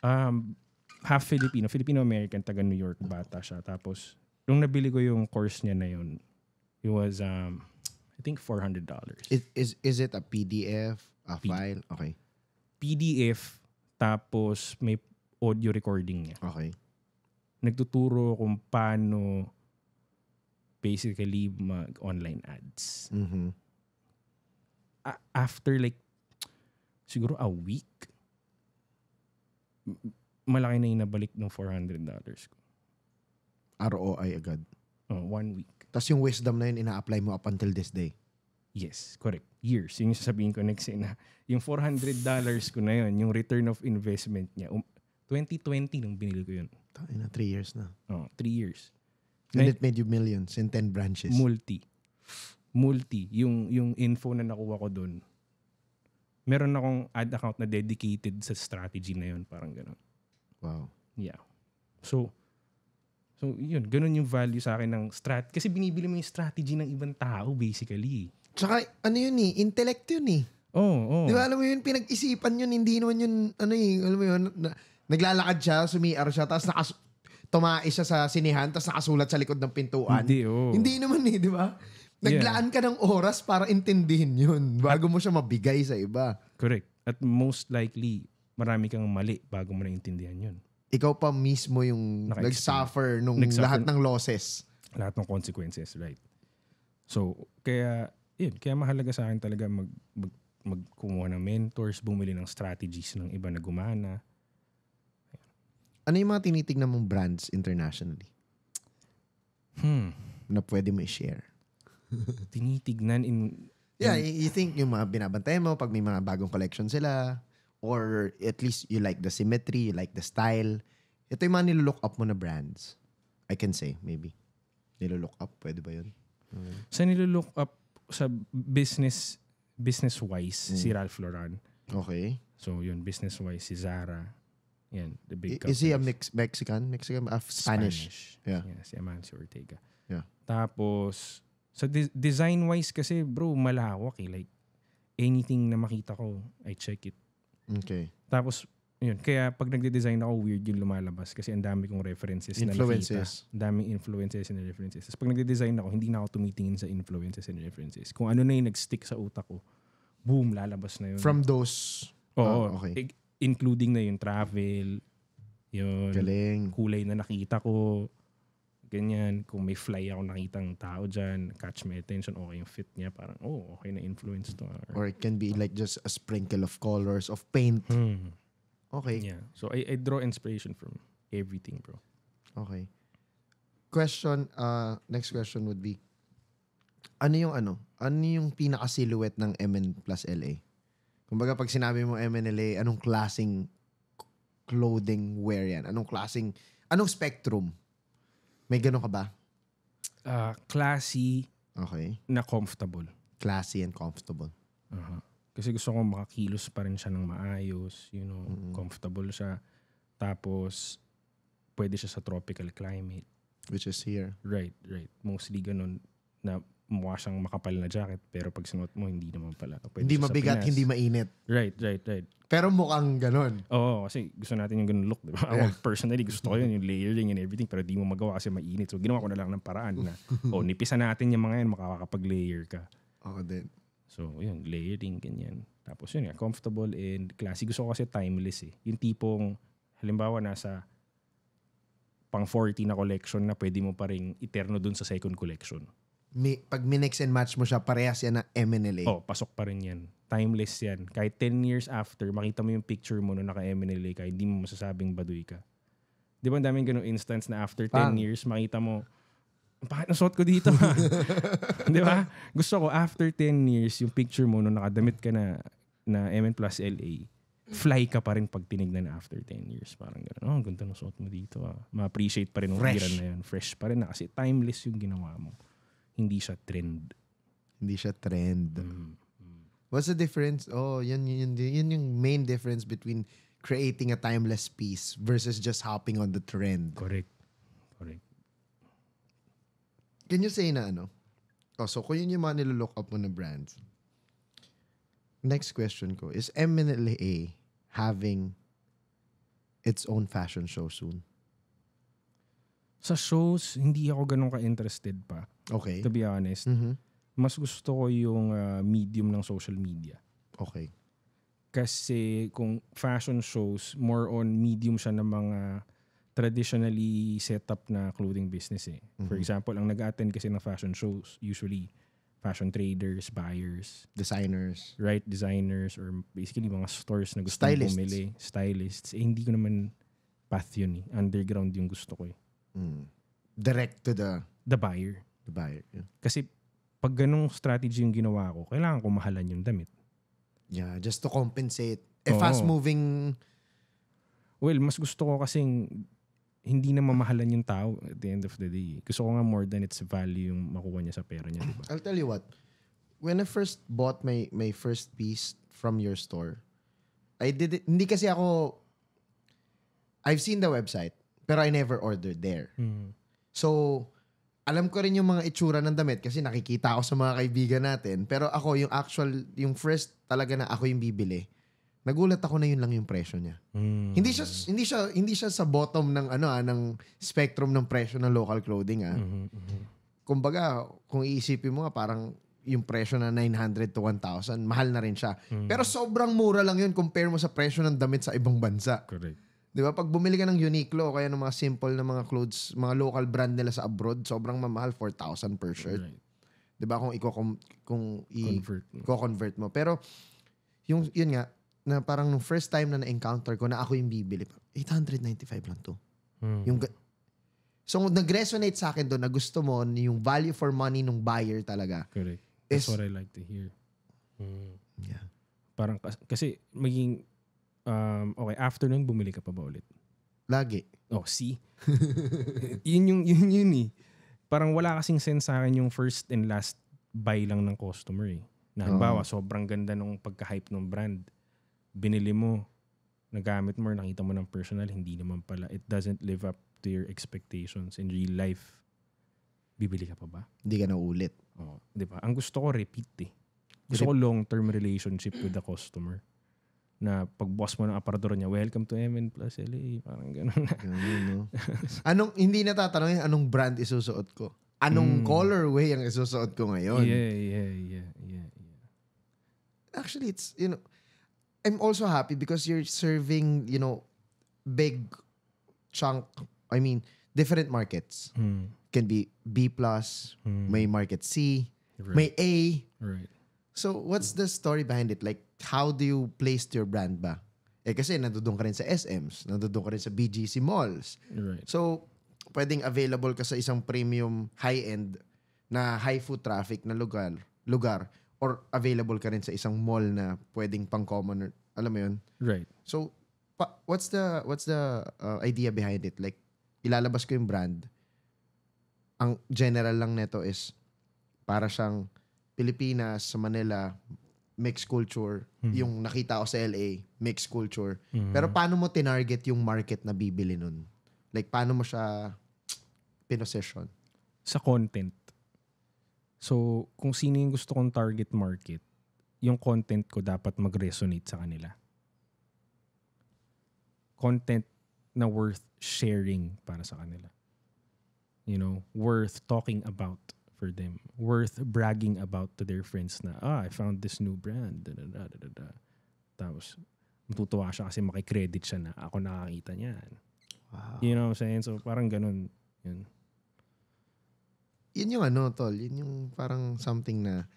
[SPEAKER 2] Um, half Filipino, Filipino-American, taga New York, bata siya. Tapos, nung nabili ko yung course niya na yun, it was, um, I think, $400. Is, is, is it a PDF, a P- file? Okay. PDF, tapos may audio recording niya. Okay. Nagtuturo kung paano basically mag-online ads. Mm-hmm. A- after like, siguro a week, malaki na yung nabalik ng $400 ko. ROI agad? Oh, one week. Tapos yung wisdom na yun, ina-apply mo up until this day? Yes, correct. Years. Yung sasabihin ko next eh, na, yung $400 ko na yun, yung return of investment niya, 2020 um, nung binili ko yun. Tayo na, 3 years na. Oh, 3 years. And it made you millions in 10 branches. Multi. Multi. Yung, yung info na nakuha ko doon. Meron akong ad account na dedicated sa strategy na yun. Parang ganun. Wow. Yeah. So, so yun. Ganun yung value sa akin ng strat. Kasi binibili mo yung strategy ng ibang tao basically.
[SPEAKER 1] Tsaka ano yun eh. Intellect yun eh. Oo. Oh, oh. Di ba alam mo yun? Pinag-isipan yun. Hindi naman yun, ano eh. Alam mo yun? Na, naglalakad siya, sumiar siya, tapos nakas tumae siya sa sinihan tapos nakasulat sa likod ng pintuan. Hindi, oh. Hindi naman eh, di
[SPEAKER 2] ba? Naglaan yeah. ka ng oras para intindihin yun bago mo siya mabigay sa iba. Correct. At most likely, marami kang mali bago mo naintindihan yun. Ikaw pa mismo yung nag-suffer nung nag lahat ng losses. Lahat ng consequences, right. So, kaya, yun, kaya mahalaga sa akin talaga mag, mag, magkumuha ng mentors, bumili ng strategies ng iba na gumana, ano yung mga tinitignan mong brands internationally? Hmm. Na pwede mo i-share? tinitignan in... Yeah,
[SPEAKER 1] you think yung mga binabantay mo pag may mga bagong collection sila or at least you like the symmetry, you like the style. Ito yung
[SPEAKER 2] mga nilolook up mo na brands. I can say, maybe. Nilook up, pwede ba yun? Hmm. Sa nilook up sa business business-wise, hmm. si mm. Ralph Lauren. Okay. So yun, business-wise, si Zara. Yan, the big I, Is he a mix Mexican? Mexican? Uh, Spanish. Spanish. Yeah. yeah. Si Amancio Ortega. Yeah. Tapos, sa so de- design-wise kasi bro, malawak eh. Like, anything na makita ko, I check it. Okay. Tapos, yun. Kaya pag nagde-design ako, weird yung lumalabas kasi ang dami kong references influences. na nakita. Daming influences and references. Tapos pag nagde-design ako, hindi na ako tumitingin sa influences and references. Kung ano na yung nag-stick sa utak ko, boom, lalabas na yun. From those? Oo. Oh, okay including na yung travel, yun, Galing. kulay na nakita ko, ganyan. Kung may fly ako nakitang tao dyan, catch my attention, okay yung fit niya. Parang, oh, okay na influence to. Or, Or it can be like just a sprinkle
[SPEAKER 1] of colors, of paint. Hmm. Okay. Yeah.
[SPEAKER 2] So, I, I draw inspiration from everything, bro. Okay. Question, uh, next question would be,
[SPEAKER 1] ano yung ano? Ano yung pinaka-silhouette ng MN plus LA? Kumbaga pag sinabi mo MNLA, anong klasing clothing wear yan? Anong klasing, anong spectrum? May ganun ka ba?
[SPEAKER 2] Uh, classy okay. na comfortable. Classy and comfortable. Uh-huh. Kasi gusto kong makakilos pa rin siya ng maayos. You know, mm-hmm. comfortable siya. Tapos, pwede siya sa tropical climate. Which is here. Right, right. Mostly ganun na mukha siyang makapal na jacket pero pag sinuot mo hindi naman pala. Pwede hindi mabigat, Pinas. hindi mainit. Right, right, right. Pero mukhang ganun. Oo, kasi gusto natin yung ganun look, Diba? ba? Yeah. Ako personally gusto ko yun, yung layering and everything pero di mo magawa kasi mainit. So ginawa ko na lang ng paraan na oh, nipisan natin yung mga yan, makakapag-layer ka. Oo oh, din. So yun, layering, ganyan. Tapos yun, nga, comfortable and classy. Gusto ko kasi timeless eh. Yung tipong, halimbawa nasa pang 40 na collection na pwede mo pa rin iterno dun sa second collection mi, pag minix and match mo siya, parehas yan ng MNLA. Oh, pasok pa rin yan. Timeless yan. Kahit 10 years after, makita mo yung picture mo nung naka-MNLA ka, hindi mo masasabing baduy ka. Di ba ang daming ganung instance na after 10 Pang. years, makita mo, bakit ang suot ko dito? di ba? Gusto ko, after 10 years, yung picture mo nung nakadamit ka na, na MN plus LA, fly ka pa rin pag tinignan after 10 years. Parang gano'n, oh, ang ganda ng suot mo dito. Ah. Ma-appreciate pa rin yung na yan. Fresh pa rin na kasi timeless yung ginawa mo hindi siya trend. Hindi siya trend. Mm, mm. What's the difference? Oh, yun, yun,
[SPEAKER 1] yun, yun yung main difference between creating a timeless piece versus just hopping on the trend. Correct. Correct. Can you say na ano? Oh, so kung yun yung mga nilolook up mo na brands. Next question ko, is
[SPEAKER 2] eminently A having its own fashion show soon? Sa shows, hindi ako ganun ka-interested pa. Okay. To be honest. Mm-hmm. Mas gusto ko yung uh, medium ng social media. Okay. Kasi kung fashion shows, more on medium siya ng mga traditionally set up na clothing business eh. Mm-hmm. For example, ang nag-attend kasi ng fashion shows, usually fashion traders, buyers, designers, right designers or basically mga stores na gusto stylists. bumili, stylists. Eh, hindi ko naman path yun eh. Underground yung gusto ko eh. Mm. Direct to the... The buyer. The buyer, yeah. Kasi pag ganong strategy yung ginawa ko, kailangan ko mahalan yung damit. Yeah, just to compensate. Eh, fast-moving... Well, mas gusto ko kasi hindi na mamahalan yung tao at the end of the day. Gusto ko nga more than its value yung makuha niya sa pera niya, diba?
[SPEAKER 1] I'll tell you what. When I first bought my my first piece from your store, I did it, hindi kasi ako I've seen the website. Pero I never ordered there. Mm. So, alam ko rin yung mga itsura ng damit kasi nakikita ako sa mga kaibigan natin. Pero ako, yung actual, yung first talaga na ako yung bibili, nagulat ako na yun lang yung presyo niya. Mm. Hindi siya hindi siya hindi siya sa bottom ng ano ah, ng spectrum ng presyo ng local clothing ah. Mm-hmm, mm-hmm. Kumbaga, kung iisipin mo nga parang yung presyo na 900 to 1,000, mahal na rin siya. Mm. Pero sobrang mura lang yun compare mo sa presyo ng damit sa ibang bansa. Correct. 'Di ba? Pag bumili ka ng Uniqlo o kaya ng mga simple na mga clothes, mga local brand nila sa abroad, sobrang mamahal 4,000 per shirt. Right. 'Di ba? Kung iko kung i-convert convert mo. Pero yung yun nga na parang nung first time na na-encounter ko na ako yung bibili, 895 lang to. Hmm. Yung So nag-resonate sa akin doon na gusto mo yung value for money nung buyer talaga. Correct. That's is, what I
[SPEAKER 2] like to hear. Hmm. Yeah. Parang kasi maging um, okay, after nun, bumili ka pa ba ulit? Lagi. Oh, see? yun yung, yun yun eh. Parang wala kasing sense sa akin yung first and last buy lang ng customer eh. Na halimbawa, uh-huh. sobrang ganda nung pagka-hype ng brand. Binili mo, nagamit mo, nakita mo ng personal, hindi naman pala. It doesn't live up to your expectations in real life. Bibili ka pa ba? Hindi ka na ulit. Oh, di ba? Ang gusto ko, repeat eh. Gusto Re- ko long-term relationship with the customer na pagbukas mo ng aparador niya, welcome to MN Plus LA. Parang ganun na. no?
[SPEAKER 1] anong, hindi natatanong anong brand isusuot ko? Anong mm. colorway ang isusuot ko ngayon? Yeah, yeah, yeah, yeah, yeah. Actually, it's, you know, I'm also happy because you're serving, you know, big chunk, I mean, different markets. Mm. Can be B+, plus, mm. may market C, right. may A. Right. So, what's the story behind it? Like, how do you place your brand ba? Eh kasi nandoon ka rin sa SMs, nandoon ka rin sa BGC malls. Right. So, pwedeng available ka sa isang premium high-end na high foot traffic na lugar, lugar or available ka rin sa isang mall na pwedeng pang common Alam mo 'yun? Right. So, pa- what's the what's the uh, idea behind it? Like ilalabas ko yung brand. Ang general lang nito is para siyang Pilipinas, sa Manila, mixed culture, mm-hmm. yung nakita ko sa LA, mixed culture. Mm-hmm. Pero paano mo tinarget yung market na bibili nun? Like,
[SPEAKER 2] paano mo siya pinosession? Sa content. So, kung sino yung gusto kong target market, yung content ko dapat mag-resonate sa kanila. Content na worth sharing para sa kanila. You know, worth talking about for them. Worth bragging about to their friends na, ah, I found this new brand. Da, da, da, da, da. Tapos, matutuwa siya kasi makikredit siya na ako nakakita niyan. Wow. You know what I'm saying? So, parang ganun. Yun. Yun yung ano, Tol. Yun yung
[SPEAKER 1] parang something na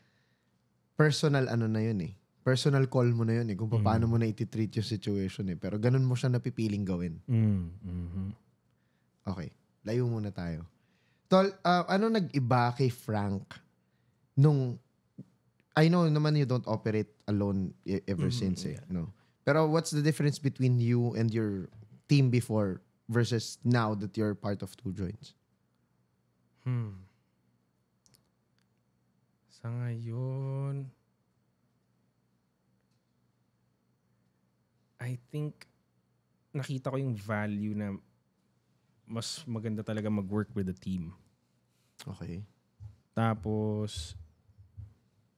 [SPEAKER 1] personal ano na yun eh. Personal call mo na yun eh. Kung mm-hmm. paano mm. mo na iti-treat yung situation eh. Pero ganun mo siya napipiling gawin.
[SPEAKER 2] Mm. Mm-hmm.
[SPEAKER 1] Okay. Layo muna tayo. Tol, uh, ano nag-iba kay Frank nung I know naman you don't operate alone e, ever mm-hmm, since eh, no. Pero what's the difference between you and your team before versus now that you're part of two joints?
[SPEAKER 3] Hmm.
[SPEAKER 2] Sa ngayon, I think nakita ko yung value na mas maganda talaga mag-work with the team. Okay. Tapos,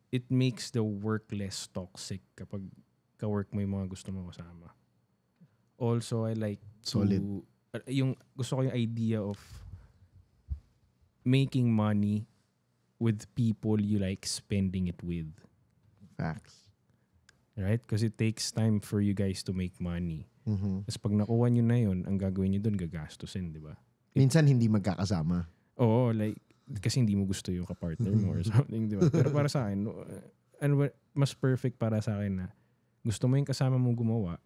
[SPEAKER 2] it makes the work less toxic kapag ka-work mo yung mga gusto mo kasama. Also, I like to, Solid. Uh, yung, gusto ko yung idea of making money with people you like spending it with. Facts. Right? Because it takes time for you guys to make money. Mm-hmm. Tapos pag nakuha nyo na yun, ang gagawin nyo doon, gagastusin, di ba? Minsan hindi magkakasama. Oo, like, kasi hindi mo gusto yung kapartner mo or mm-hmm. something, di ba? Pero para sa akin, and mas perfect para sa akin na gusto mo yung kasama mo gumawa,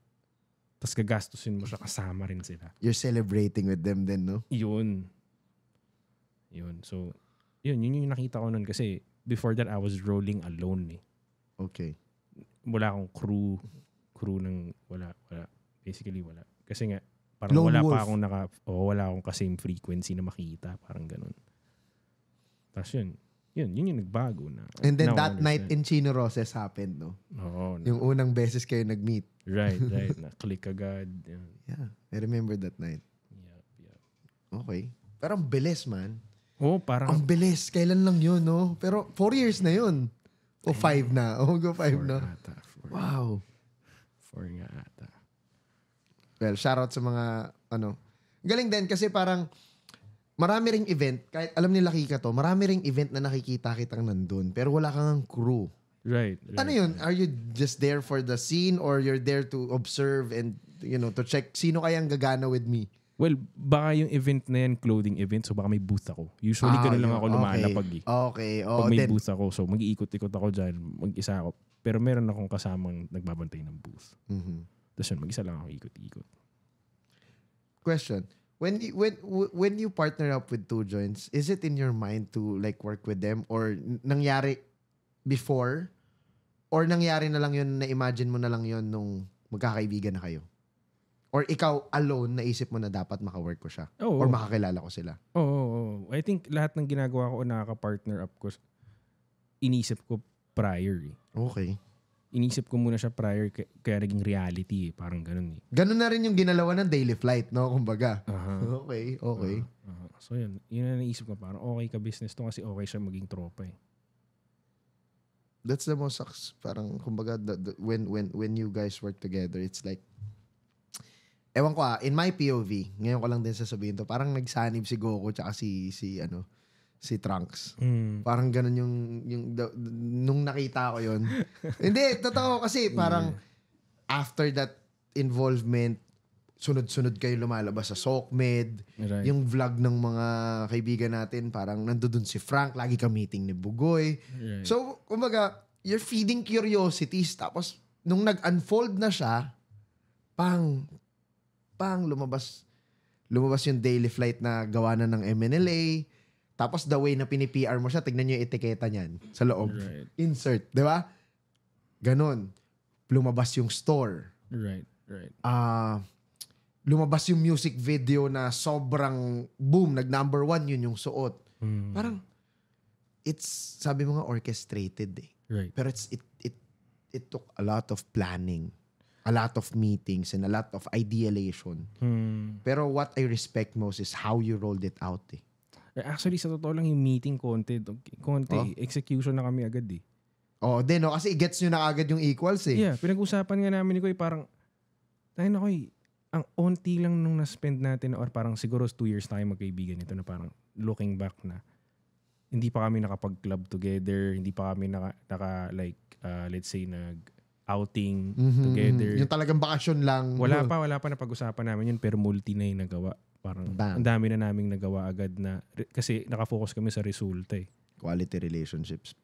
[SPEAKER 2] tapos gagastusin mo siya, kasama rin sila.
[SPEAKER 1] You're celebrating with them
[SPEAKER 2] then, no? Yun. Yun. So, yun, yun yung nakita ko nun kasi before that, I was rolling alone eh. Okay wala akong crew, crew ng wala, wala. Basically, wala. Kasi nga, parang Lone wala wolf. pa akong naka, o oh, wala akong kasame frequency na makita, parang ganun. Tapos yun, yun, yun yung nagbago na. And then that night
[SPEAKER 1] in Chino Roses happened, no?
[SPEAKER 2] Oo. Na. Yung unang beses kayo nag-meet.
[SPEAKER 1] Right, right. Na-click agad. Yun. Yeah, I remember that night. Yep, yep. Okay. Pero ang bilis, man. Oo, oh, parang... Ang bilis. Kailan lang yun, no? Pero four years na yun. O five na. O go five Four na. Ata. Four. Wow.
[SPEAKER 2] Four nga ata.
[SPEAKER 1] Well, shoutout sa mga ano. Galing din kasi parang marami ring event, kahit alam nila Kika to, marami ring event na nakikita kitang nandun, pero wala kang crew. Right, right. Ano yun? Are you just there for the scene or you're there to observe and, you know, to check sino kayang gagana with me?
[SPEAKER 2] Well, baka yung event na yan, clothing event, so baka may booth ako. Usually, ah, ganun lang ako lumalapag okay. eh. Okay. Oh, Pag may then, booth ako, so mag-iikot-ikot ako dyan, mag-isa ako. Pero meron akong kasamang nagbabantay ng booth. Mm-hmm. Tapos yun, mag-isa lang ako ikot-ikot. Question.
[SPEAKER 1] When you, when when you partner up with two joints, is it in your mind to like work with them or nangyari before or nangyari na lang yun na imagine mo na lang yun nung magkakaibigan na kayo? Or ikaw alone, naisip mo na dapat makawork ko siya? Oo. Or makakilala ko sila?
[SPEAKER 2] Oo, oo, oo. I think lahat ng ginagawa ko nakaka-partner up ko, inisip ko prior. Eh. Okay. Inisip ko muna siya prior, kaya, kaya naging reality. Eh. Parang ganun eh.
[SPEAKER 1] Ganun na rin yung ginalawa ng daily flight, no? Kumbaga.
[SPEAKER 2] Aha. Okay, okay. Uh, uh, so yun, yun na naisip ko. Parang okay ka business to kasi okay siya maging tropa eh
[SPEAKER 1] that's the most parang kumbaga the, the, when when when you guys work together it's like ewan ko ah, in my POV, ngayon ko lang din sasabihin to, parang nagsanib si Goku tsaka si, si ano, si Trunks. Mm. Parang ganun yung, yung nung nakita ko yon Hindi, totoo kasi parang mm. after that involvement, sunod-sunod kayo lumalabas sa SOCMED, right. yung vlog ng mga kaibigan natin, parang nandoon si Frank, lagi ka meeting ni Bugoy. Right. So, kumbaga, you're feeding curiosities. Tapos, nung nag-unfold na siya, pang pang lumabas lumabas yung daily flight na gawa na ng MNLA. Tapos the way na pini-PR mo siya, tignan niyo yung etiketa niyan sa loob. Right. Insert, 'di ba? Ganon. Lumabas yung store.
[SPEAKER 2] Right, right.
[SPEAKER 1] Ah, uh, lumabas yung music video na sobrang boom, nag number one yun yung suot. Mm. Parang it's sabi mo nga orchestrated eh. Right. Pero it's it it it took a lot of planning a lot of meetings and a lot of ideation. Hmm. Pero what I respect most is
[SPEAKER 2] how you rolled it out eh. eh. Actually, sa totoo lang yung meeting konti. Konti, oh? execution na kami agad eh. oh, din no? Kasi gets nyo na agad yung equals eh. Yeah, pinag-usapan nga namin ni Koy parang, tayo na Koy, ang onti lang nung na-spend natin or parang siguro two years tayo magkaibigan nito na parang looking back na hindi pa kami nakapag-club together, hindi pa kami naka, naka like, uh, let's say, nag, outing mm-hmm, together. Mm-hmm. Yung talagang
[SPEAKER 1] bakasyon lang. Wala pa,
[SPEAKER 2] wala pa na pag-usapan namin yun pero multi na yung nagawa. Parang ang dami na naming nagawa agad na kasi nakafocus kami sa resulta eh. Quality relationships.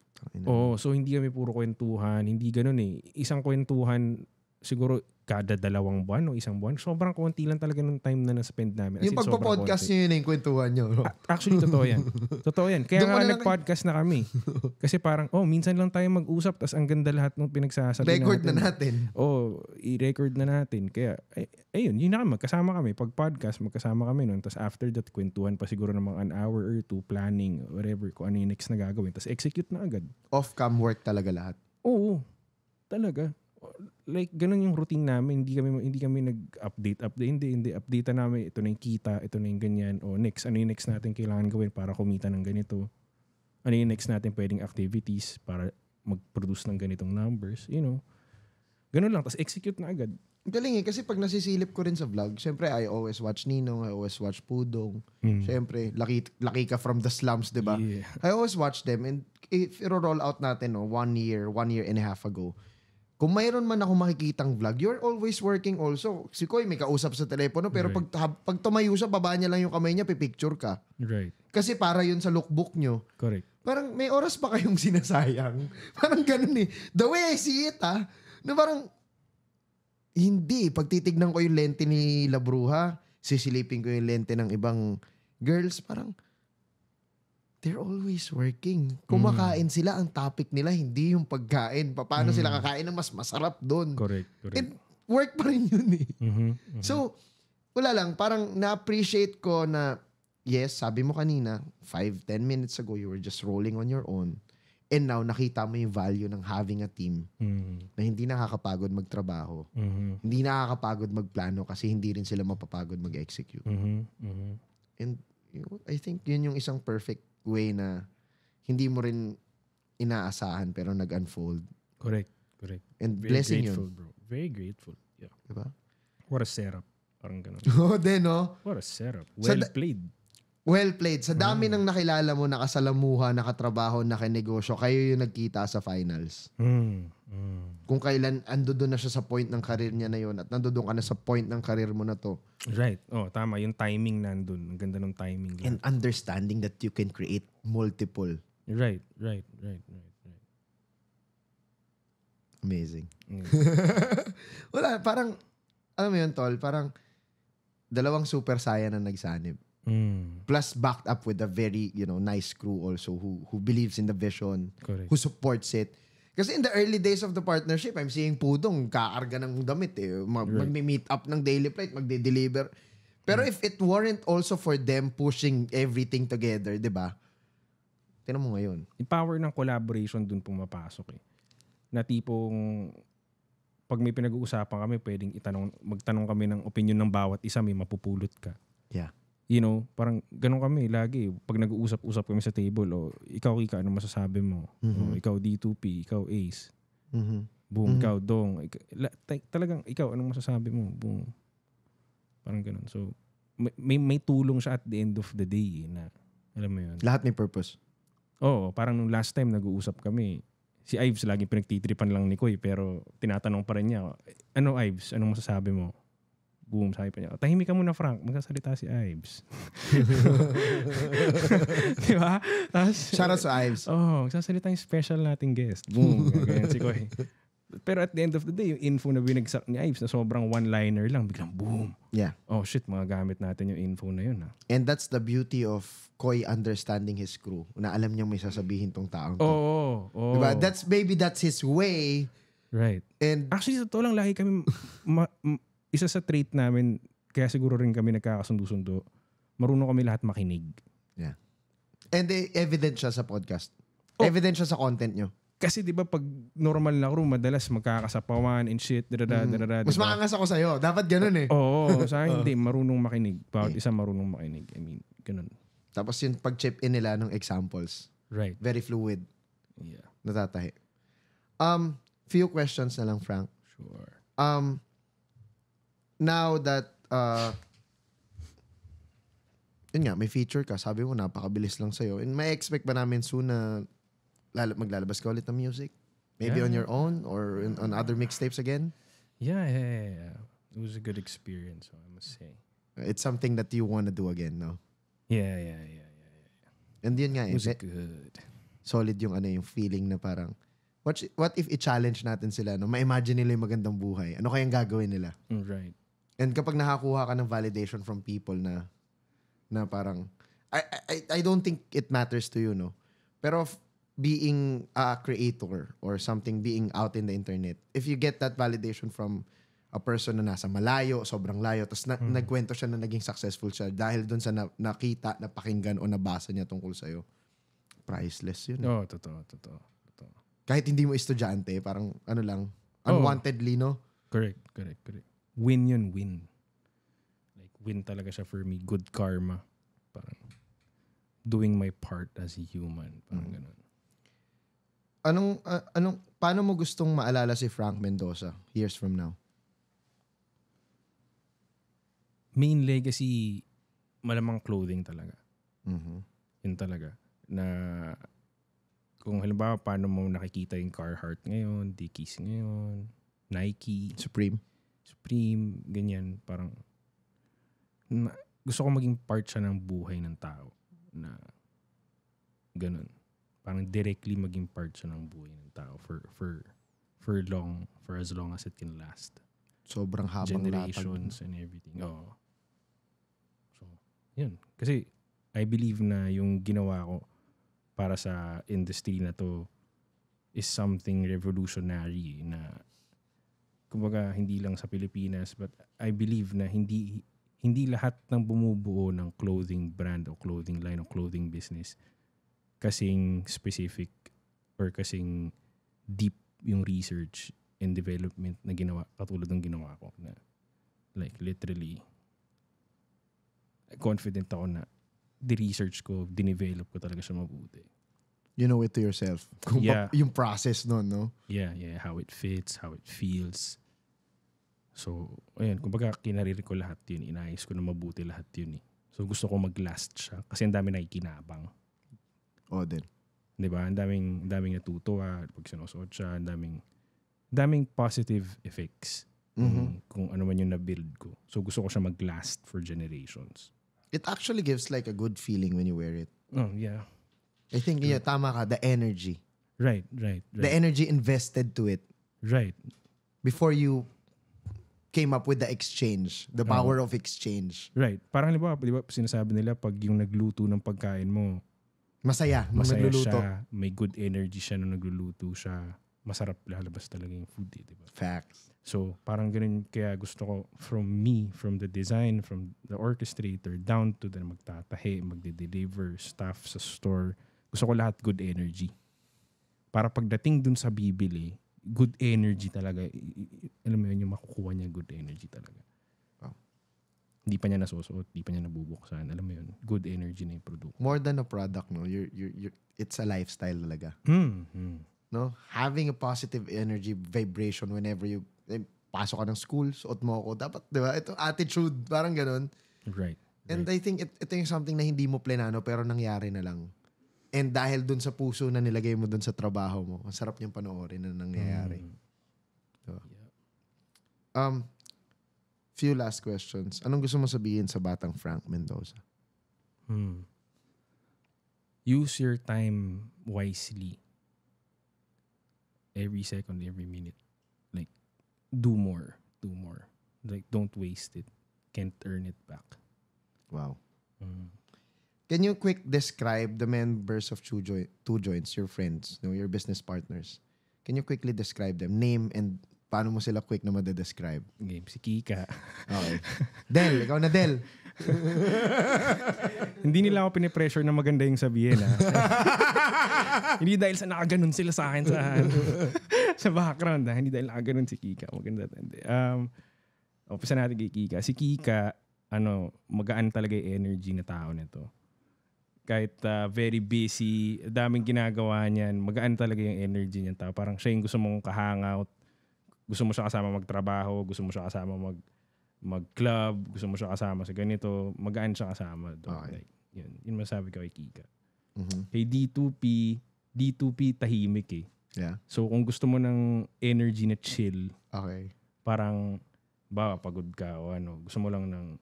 [SPEAKER 2] Oo, so hindi kami puro kwentuhan. Hindi ganun eh. Isang kwentuhan siguro kada dalawang buwan o isang buwan. Sobrang konti lang talaga ng time na na-spend namin. As yung pagpo-podcast nyo yun yung kwentuhan nyo. No? Actually, totoo yan. totoo yan. Kaya nga nag-podcast na kami. Kasi parang, oh, minsan lang tayo mag-usap tapos ang ganda lahat ng pinagsasabi record natin. Record na natin. Oh, i-record na natin. Kaya, ay, ayun, yun na kami. Magkasama kami. Pag podcast, magkasama kami nun. Tapos after that, kwentuhan pa siguro ng mga an hour or two, planning, whatever, kung ano yung next na gagawin. Tapos execute na agad. Off-cam work talaga lahat. Oo. Talaga like ganun yung routine namin hindi kami hindi kami nag-update update hindi hindi update namin ito na yung kita ito na yung ganyan o next ano yung next natin kailangan gawin para kumita ng ganito ano yung next natin pwedeng activities para mag-produce ng ganitong numbers you know ganun lang tapos execute na agad galing eh kasi pag nasisilip ko rin sa vlog syempre I always watch Ninong I always watch Pudong
[SPEAKER 1] mm. syempre laki, laki ka from the slums diba yeah. I always watch them and if i-roll out natin no, one year one year and a half ago kung mayroon man ako makikitang vlog, you're always working also. Si Koy may kausap sa telepono pero right. pag, pag tumayo siya, baba niya lang yung kamay niya, pipicture ka. Right. Kasi para yun sa lookbook nyo. Correct. Parang may oras pa kayong sinasayang. parang ganun eh. The way I see it ah, na parang hindi. Pag titignan ko yung lente ni Labruha, sisilipin ko yung lente ng ibang girls, parang they're always working. Kumakain mm. sila, ang topic nila hindi yung pagkain. Paano mm. sila kakain ng mas masarap doon? Correct, correct. And work pa rin yun
[SPEAKER 3] eh. Mm-hmm, mm-hmm.
[SPEAKER 1] So, wala lang, parang na-appreciate ko na, yes, sabi mo kanina, 5, 10 minutes ago, you were just rolling on your own. And now, nakita mo yung value ng having a team mm-hmm. na hindi nakakapagod magtrabaho. Mm-hmm. Hindi nakakapagod magplano kasi hindi rin sila mapapagod mag-execute. Mm-hmm. Mm-hmm. And you know, I think yun yung isang perfect way na hindi mo rin inaasahan pero nag-unfold.
[SPEAKER 2] Correct, correct.
[SPEAKER 1] And Very blessing grateful, yun.
[SPEAKER 2] bro. Very grateful. Yeah. Diba? What a setup. Parang ganun. Oo, oh, din, no? What a setup. Well sa
[SPEAKER 1] played. Well played. Sa dami mm. ng nakilala mo, nakasalamuha, nakatrabaho, nakinegosyo,
[SPEAKER 2] kayo yung nagkita sa finals.
[SPEAKER 3] Mm.
[SPEAKER 1] Mm. Kung kailan ando doon na siya sa point ng karir niya na yon at nando ka na sa point ng karir mo na to.
[SPEAKER 2] Right. Oh, tama. Yung timing nandun. Ang ganda ng timing. Lang. And understanding that you can create multiple. Right, right, right, right. right. Amazing. Mm.
[SPEAKER 1] Wala, parang, alam mo yun, Tol, parang dalawang super saya na nagsanib Mm. Plus backed up with a very, you know, nice crew also who who believes in the vision, Correct. who supports it. Kasi in the early days of the partnership, I'm seeing Pudong kaarga ng damit eh. Mag- right. Magmi-meet up ng daily flight, magde-deliver. Pero mm. if it weren't also for
[SPEAKER 2] them pushing everything together, 'di ba? Tingnan mo ngayon. Yung power ng collaboration dun pumapasok eh. Na tipong pag may pinag-uusapan kami, pwedeng itanong, magtanong kami ng opinion ng bawat isa, may mapupulot ka. Yeah you know, parang ganun kami lagi. Pag nag-uusap-usap kami sa table, o oh, ikaw, Kika, ano masasabi mo? Oh, mm-hmm. O, oh, ikaw, D2P, ikaw, Ace. Mm-hmm. Boom, mm-hmm. ikaw, Dong. Ikaw, talagang, ikaw, anong masasabi mo? Boom. Parang ganun. So, may, may, may tulong siya at the end of the day eh, na, alam mo yun. Lahat may purpose. Oo, oh, parang nung last time nag-uusap kami, si Ives lagi pinagtitripan lang ni Koy pero tinatanong pa rin niya, ano Ives, anong masasabi mo? boom, sabi pa niya, tahimik ka muna Frank, magsasalita si Ives. di ba? Tapos, Shout out sa Ives. oh, magsasalita yung special nating guest. Boom, ganyan si Koy. Pero at the end of the day, yung info na binagsak ni Ives na sobrang one-liner lang, biglang boom. Yeah. Oh shit, magagamit natin yung info na yun. Ha? Ah. And
[SPEAKER 1] that's the beauty of Koy understanding his crew. Na alam niya may sasabihin tong taong
[SPEAKER 2] to. Oo. Oh, oh, Diba? That's, maybe that's his way Right. And actually, totoo lang, lagi kami ma- isa sa trait namin, kaya siguro rin kami nagkakasundo-sundo, marunong kami lahat makinig. Yeah. And eh, evident siya sa podcast. Oh. Evident siya sa content nyo. Kasi 'di ba pag normal na room madalas magkakasapawan and shit. Da, da, da, mm. da, Mas diba? maangas ako sa iyo.
[SPEAKER 1] Dapat ganoon eh. Oo,
[SPEAKER 2] oo sa akin oh. hindi marunong makinig. Bawat eh. isa marunong makinig. I
[SPEAKER 1] mean, ganoon. Tapos yung pag-chip in nila ng examples. Right. Very fluid. Yeah. Natatahi. Um, few questions na lang, Frank. Sure. Um, now that uh, yun nga, may feature ka, sabi mo, napakabilis lang sa'yo. And may expect ba namin soon na lalo, maglalabas ka ulit ng music? Maybe yeah. on your own or in, on other mixtapes again?
[SPEAKER 2] Yeah, yeah, yeah, yeah. It was a good experience, I must say.
[SPEAKER 1] It's something that you want to do again, no? Yeah, yeah, yeah, yeah, yeah. And yun nga, it was eh, good. Solid yung ano yung feeling na parang what what if i-challenge natin sila no? Ma-imagine nila yung magandang buhay. Ano kayang gagawin nila? Right. And kapag nakakuha ka ng validation from people na na parang I I I don't think it matters to you, no. Pero being a creator or something being out in the internet, if you get that validation from a person na nasa malayo, sobrang layo, tapos na, hmm. nagkwento siya na naging successful siya dahil doon sa na, nakita, napakinggan o nabasa niya tungkol sa sa'yo. Priceless yun. Eh. Oo, oh,
[SPEAKER 2] totoo, totoo, totoo. Kahit hindi mo
[SPEAKER 1] estudyante, parang ano lang, unwantedly, oh. no?
[SPEAKER 2] Correct, correct, correct win yun, win. Like, win talaga siya for me. Good karma. Parang, doing my part as a human. Parang mm. ganun.
[SPEAKER 1] Anong, uh, anong, paano mo gustong maalala si Frank Mendoza years from now?
[SPEAKER 2] Main legacy, malamang clothing talaga. Mm-hmm. Yun talaga. Na, kung halimbawa, paano mo nakikita yung Carhartt ngayon, Dickies ngayon, Nike. Supreme. Supreme, ganyan. Parang, na, gusto ko maging part siya ng buhay ng tao. Na, ganun. Parang directly maging part siya ng buhay ng tao for, for, for long, for as long as it can last. Sobrang habang Generations latag. and everything. Oo. So, yun. Kasi, I believe na yung ginawa ko para sa industry na to is something revolutionary na kumbaga hindi lang sa Pilipinas but I believe na hindi hindi lahat ng bumubuo ng clothing brand o clothing line o clothing business kasing specific or kasing deep yung research and development na ginawa katulad ng ginawa ko na like literally confident ako na the research ko, di-develop ko talaga siya mabuti you know it to yourself. Kung yeah. ba,
[SPEAKER 1] yung process nun, no?
[SPEAKER 2] Yeah, yeah. How it fits, how it feels. So, ayun. Kumbaga, kinariri ko lahat yun. Inayos ko na mabuti lahat yun eh. So, gusto ko mag-last siya. Kasi ang dami nakikinabang. ikinabang. oh, din. Di ba? Ang daming, daming natutuwa. Pag sinusuot siya, ang daming, daming positive effects. Mm-hmm. Kung, kung ano man yung na-build ko. So, gusto ko siya mag-last for generations.
[SPEAKER 1] It actually gives like a good feeling when you wear it. Oh, yeah. I think yeah, tama ka, the energy. Right, right, right. The energy invested to it. Right. Before you
[SPEAKER 2] came up with the exchange, the power of exchange. Right. Parang halimbawa, di ba sinasabi nila pag yung nagluto ng pagkain mo, masaya, nung masaya nagluluto. siya, may good energy siya nung nagluluto siya, masarap lalabas talaga yung food, eh, di ba? Facts. So, parang ganun kaya gusto ko from me, from the design, from the orchestrator, down to the magtatahe, magde-deliver, staff sa store, gusto ko lahat good energy. Para pagdating dun sa bibili, good energy talaga. Alam mo yun, yung makukuha niya good energy talaga. Wow. Hindi pa niya nasusuot, hindi pa niya nabubuksan. Alam mo yun, good energy na yung product.
[SPEAKER 1] More than a product, no? You're, you're, you're, it's a lifestyle talaga.
[SPEAKER 3] Mm-hmm. No? Having a
[SPEAKER 1] positive energy vibration whenever you eh, pasok ka ng school, suot mo ako. Dapat, di ba? Ito, attitude, parang ganun. Right. And right. I think it, ito yung something na hindi mo plenano pero nangyari na lang. And dahil dun sa puso na nilagay mo dun sa trabaho mo, ang sarap niyang panoorin na nangyayari. Mm. Diba? Um, few last questions. Anong gusto mo sabihin sa batang Frank Mendoza?
[SPEAKER 2] Hmm. Use your time wisely. Every second, every minute. Like, do more. Do more. Like, don't waste it. Can't earn it back. Wow. Mm.
[SPEAKER 1] Can you quick describe the members of Two, jo- two Joints, your friends, you know, your business partners? Can you quickly describe them? Name and paano mo sila quick na madedescribe?
[SPEAKER 2] Game, si Kika. Okay. Del, ikaw na Del. Hindi nila ako pinipressure na maganda yung sabihin. Ha? Ah. Hindi dahil sa nakaganon sila sa akin sa, sa background. Ha? Ah. Hindi dahil nakaganon si Kika. Maganda. Um, oh, Upisa natin kay Kika. Si Kika, ano, magaan talaga yung energy na tao nito kahit uh, very busy, daming ginagawa niyan, magaan talaga yung energy niyan. Tao. Parang siya yung gusto mong kahangout, gusto mo siya kasama magtrabaho, gusto mo siya kasama mag mag-club, gusto mo siya kasama sa ganito, magaan siya kasama. Doon. Okay. Like, yun, yun masabi ko kay Kika. Mm-hmm. Kay D2P, D2P tahimik eh. Yeah. So kung gusto mo ng energy na chill, okay. parang ba pagod ka o ano, gusto mo lang ng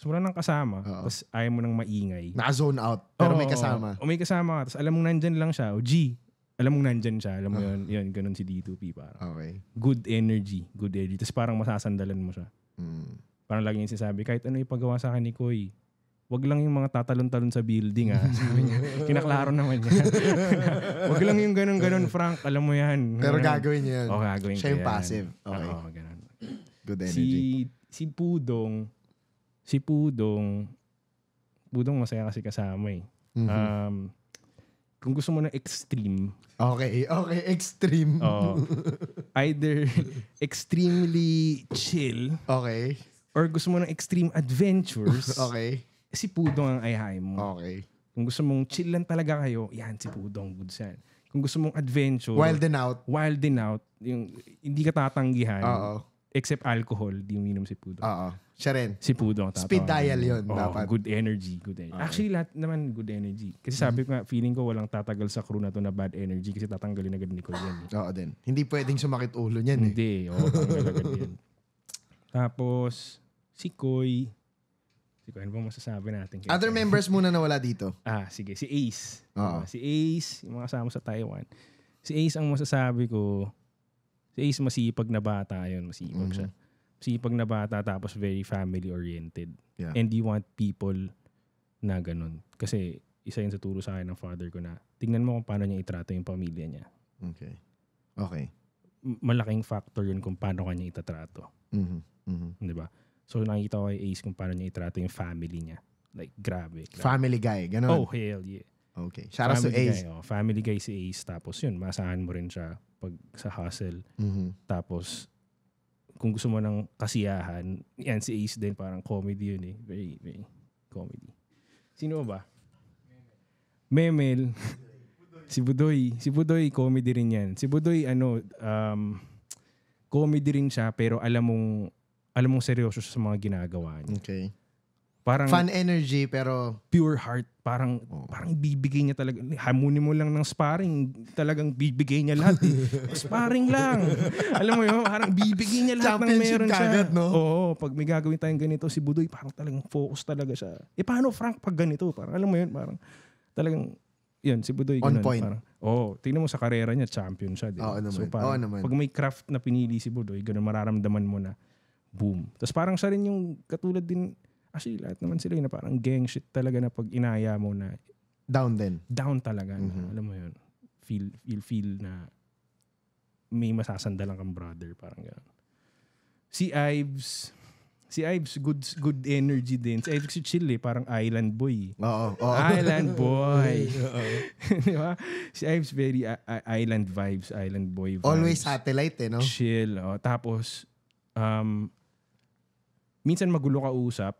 [SPEAKER 2] tapos wala nang kasama. Oo. Tapos ayaw mo nang maingay. Naka-zone out. Pero Oo, may kasama. O may kasama ka. Tapos alam mong nandyan lang siya. O G, alam mong nandyan siya. Alam mo ah. yun, yun, ganun si D2P parang. Okay. Good energy. Good energy. Tapos parang masasandalan mo siya. Mm. Parang lagi niya sinasabi, kahit ano ipagawa sa akin ni Koy, wag lang yung mga tatalon-talon sa building ah. Sabi niya, kinaklaro naman niya. wag lang yung ganun-ganun, Frank. Alam mo yan. Pero Ganun. gagawin niya yun. Oo, gagawin Siya yung passive. Okay. Oo, ganun. Good energy. Si, si Pudong, si Pudong, Pudong masaya kasi kasama eh. Mm-hmm. Um, kung gusto mo ng extreme. Okay, okay, extreme. Oh, either extremely chill. Okay. Or gusto mo ng extreme adventures. okay. Si Pudong ang ayahain mo. Okay. Kung gusto mong chill lang talaga kayo, yan, si Pudong, good yan. Kung gusto mong adventure. Wild and out. Wild and out. Yung, hindi ka tatanggihan. Oo except alcohol, di uminom si Pudong. Oo. Siya rin. Si Pudong. Tatawa. Speed dial yun. Oo, dapat. good energy. Good energy. Okay. Actually, lahat naman good energy. Kasi mm-hmm. sabi ko nga, feeling ko walang tatagal sa crew na to na bad energy kasi tatanggalin agad ni Cole yan. Eh. Oo din. Hindi pwedeng sumakit ulo niyan eh. Hindi. Oo, tanggal yan. Tapos, si Koy. Si Koy, ano bang masasabi natin? Kay Other members muna na wala dito. Ah, sige. Si Ace. Oo. si Ace, yung mga kasama sa Taiwan. Si Ace ang masasabi ko, is masipag na bata yun. Masipag mm-hmm. siya. Masipag na bata tapos very family-oriented. Yeah. And you want people na ganun. Kasi isa yun sa turo sa akin ng father ko na tingnan mo kung paano niya itrato yung pamilya niya. Okay. Okay. Malaking factor yun kung paano kanya itatrato. Mm-hmm. Mm-hmm. Di ba? So nakikita ko kay Ace kung paano niya itrato yung family niya. Like, grabe. grabe. Family guy, ganun. Oh, hell yeah. Okay. Shout out to Ace. Guy, oh, family Guy si Ace. Tapos yun, masahan mo rin siya pag sa hustle. Mm-hmm. Tapos, kung gusto mo ng kasiyahan, yan si Ace din, parang comedy yun eh. Very, very comedy. Sino ba? Memel. si Budoy. Si Budoy, comedy rin yan. Si Budoy, ano, um, comedy rin siya, pero alam mong, alam mong seryoso sa mga ginagawa niya. Okay. Parang Fun energy pero pure heart. Parang oh. parang bibigay niya talaga. Hamunin mo lang ng sparring. Talagang bibigay niya lahat. Eh. sparring lang. Alam mo yun, parang bibigay niya lahat ng meron siya. no? Oo, pag may gagawin tayong ganito, si Budoy parang talagang focus talaga siya. Eh paano Frank pag ganito? Parang alam mo yun, parang talagang yun, si Budoy. On point. Parang, oh, tingnan mo sa karera niya, champion siya. Di Oo naman. So, parang, Oo naman. Pag may craft na pinili si Budoy, ganun mararamdaman mo na, boom. Tapos parang siya rin yung katulad din, Actually, lahat naman sila yun na parang gang shit talaga na pag inaya mo na down din. Down talaga. Mm-hmm. Na, alam mo yun. Feel, feel, feel na may masasandalan kang brother. Parang gano'n. Si Ives, Si Ives, good good energy din. Si Ives si chill eh, parang island boy.
[SPEAKER 3] Oo. oo. Island boy.
[SPEAKER 2] Di ba? Si Ives very uh, uh, island vibes, island boy vibes. Always satellite eh, no? Chill. Oh. Tapos, um, minsan magulo ka usap,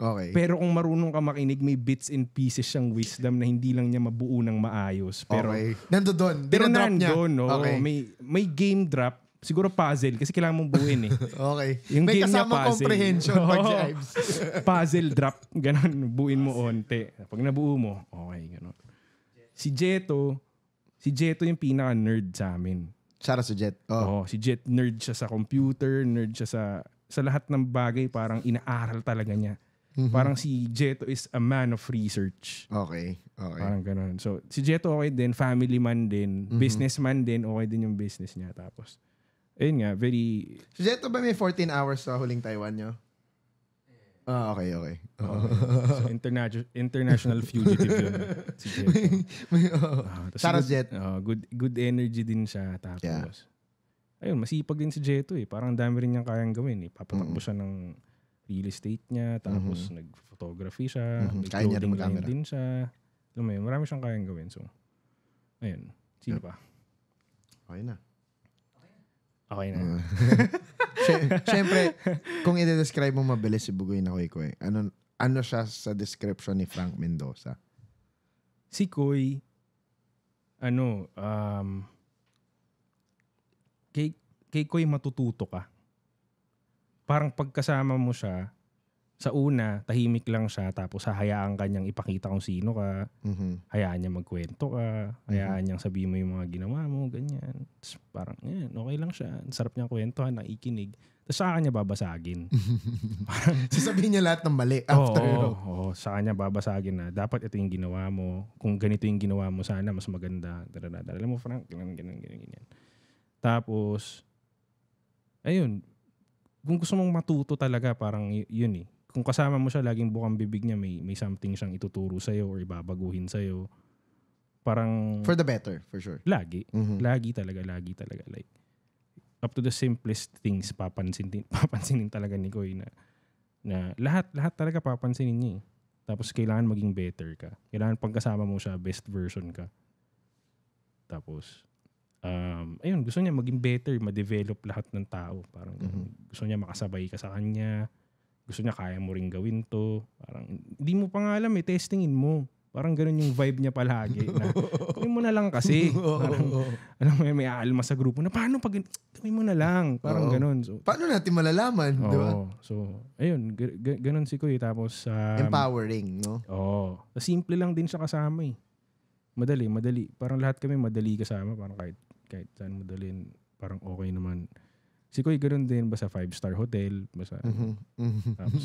[SPEAKER 2] Okay. Pero kung marunong ka makinig, may bits and pieces siyang wisdom na hindi lang niya mabuo ng maayos. Pero, okay. Nando doon. Pero drop niya. Doon, no, okay. may, may game drop. Siguro puzzle kasi kailangan mong buuin eh. okay. Yung may game niya comprehension pag jibes. puzzle drop. Ganun. Buuin mo onte. Pag nabuo mo, okay. Ganun. Si Jeto, si Jeto yung pinaka-nerd sa amin. Shout out si Jet. Oh. Oo, si Jet nerd siya sa computer, nerd siya sa sa lahat ng bagay parang inaaral talaga niya. Mm-hmm. Parang si Jeto is a man of research. Okay. Okay. Parang ganun. So, si Jeto okay din, family man din, mm-hmm. businessman din, okay din yung business niya. Tapos, ayun nga, very... Si Jeto ba may 14 hours sa huling Taiwan nyo? Ah, okay, okay. okay. Oh. So, international international fugitive yun. Si Jeto. may, oh. Ah, Jet. Oh, good, good energy din siya. Tapos, yeah. ayun, masipag din si Jeto eh. Parang dami rin niyang kayang gawin eh. Papatakbo mm-hmm. siya ng real estate niya, tapos mm-hmm. nag-photography siya, mm-hmm. kaya niya rin din siya. Alam mo yun, marami siyang kayang gawin. So, ayun. Sino eh. pa? Okay na. Okay na. Uh, ah. Siyempre,
[SPEAKER 1] kung i-describe mo mabilis si Bugoy na Koy Koy, ano, ano siya sa description ni Frank
[SPEAKER 2] Mendoza? Si Koy, ano, um, kay, kay Koy matututo ka parang pagkasama mo siya, sa una, tahimik lang siya tapos hahayaan kanyang ipakita kung sino ka. Mm-hmm. Hayaan niya magkwento ka. Hayaan mm-hmm. niyang sabihin mo yung mga ginawa mo, ganyan. Tapos parang, yan, okay lang siya. Ang sarap niyang kwentuhan, nakikinig. Tapos sa kanya babasagin. Sasabihin niya lahat ng mali after. Oo, oo, oo, sa kanya babasagin na dapat ito yung ginawa mo. Kung ganito yung ginawa mo, sana mas maganda. Alam mo, Frank, ganyan, ganyan, ganyan, ganyan. Tapos, ayun, kung gusto mong matuto talaga, parang yun eh. Kung kasama mo siya, laging bukang bibig niya, may, may something siyang ituturo sa'yo or ibabaguhin sa'yo. Parang... For the better, for sure. Lagi. Mm-hmm. Lagi talaga, lagi talaga. Like, up to the simplest things, papansin, papansinin talaga ni Koy na, na lahat, lahat talaga papansinin niya eh. Tapos kailangan maging better ka. Kailangan pagkasama mo siya, best version ka. Tapos, um, ayun, gusto niya maging better, ma-develop lahat ng tao. Parang mm-hmm. gusto niya makasabay ka sa kanya. Gusto niya kaya mo ring gawin to. Parang hindi mo pa nga alam eh, testingin mo. Parang ganun yung vibe niya palagi. na, gawin mo na lang kasi. parang, alam mo, may alma sa grupo na, paano pag, gawin mo na lang. Parang Oo. ganun. So, paano natin malalaman, di ba? So, ayun, g- g- ganun si Kuya. Tapos, um, Empowering, no? Oo. simple lang din siya kasama eh. Madali, madali. Parang lahat kami madali kasama. Parang kahit kahit saan mo dalhin, parang okay naman. Si Koy, ganun din. Basta five-star hotel. Basta, mm-hmm. mm-hmm. Tapos,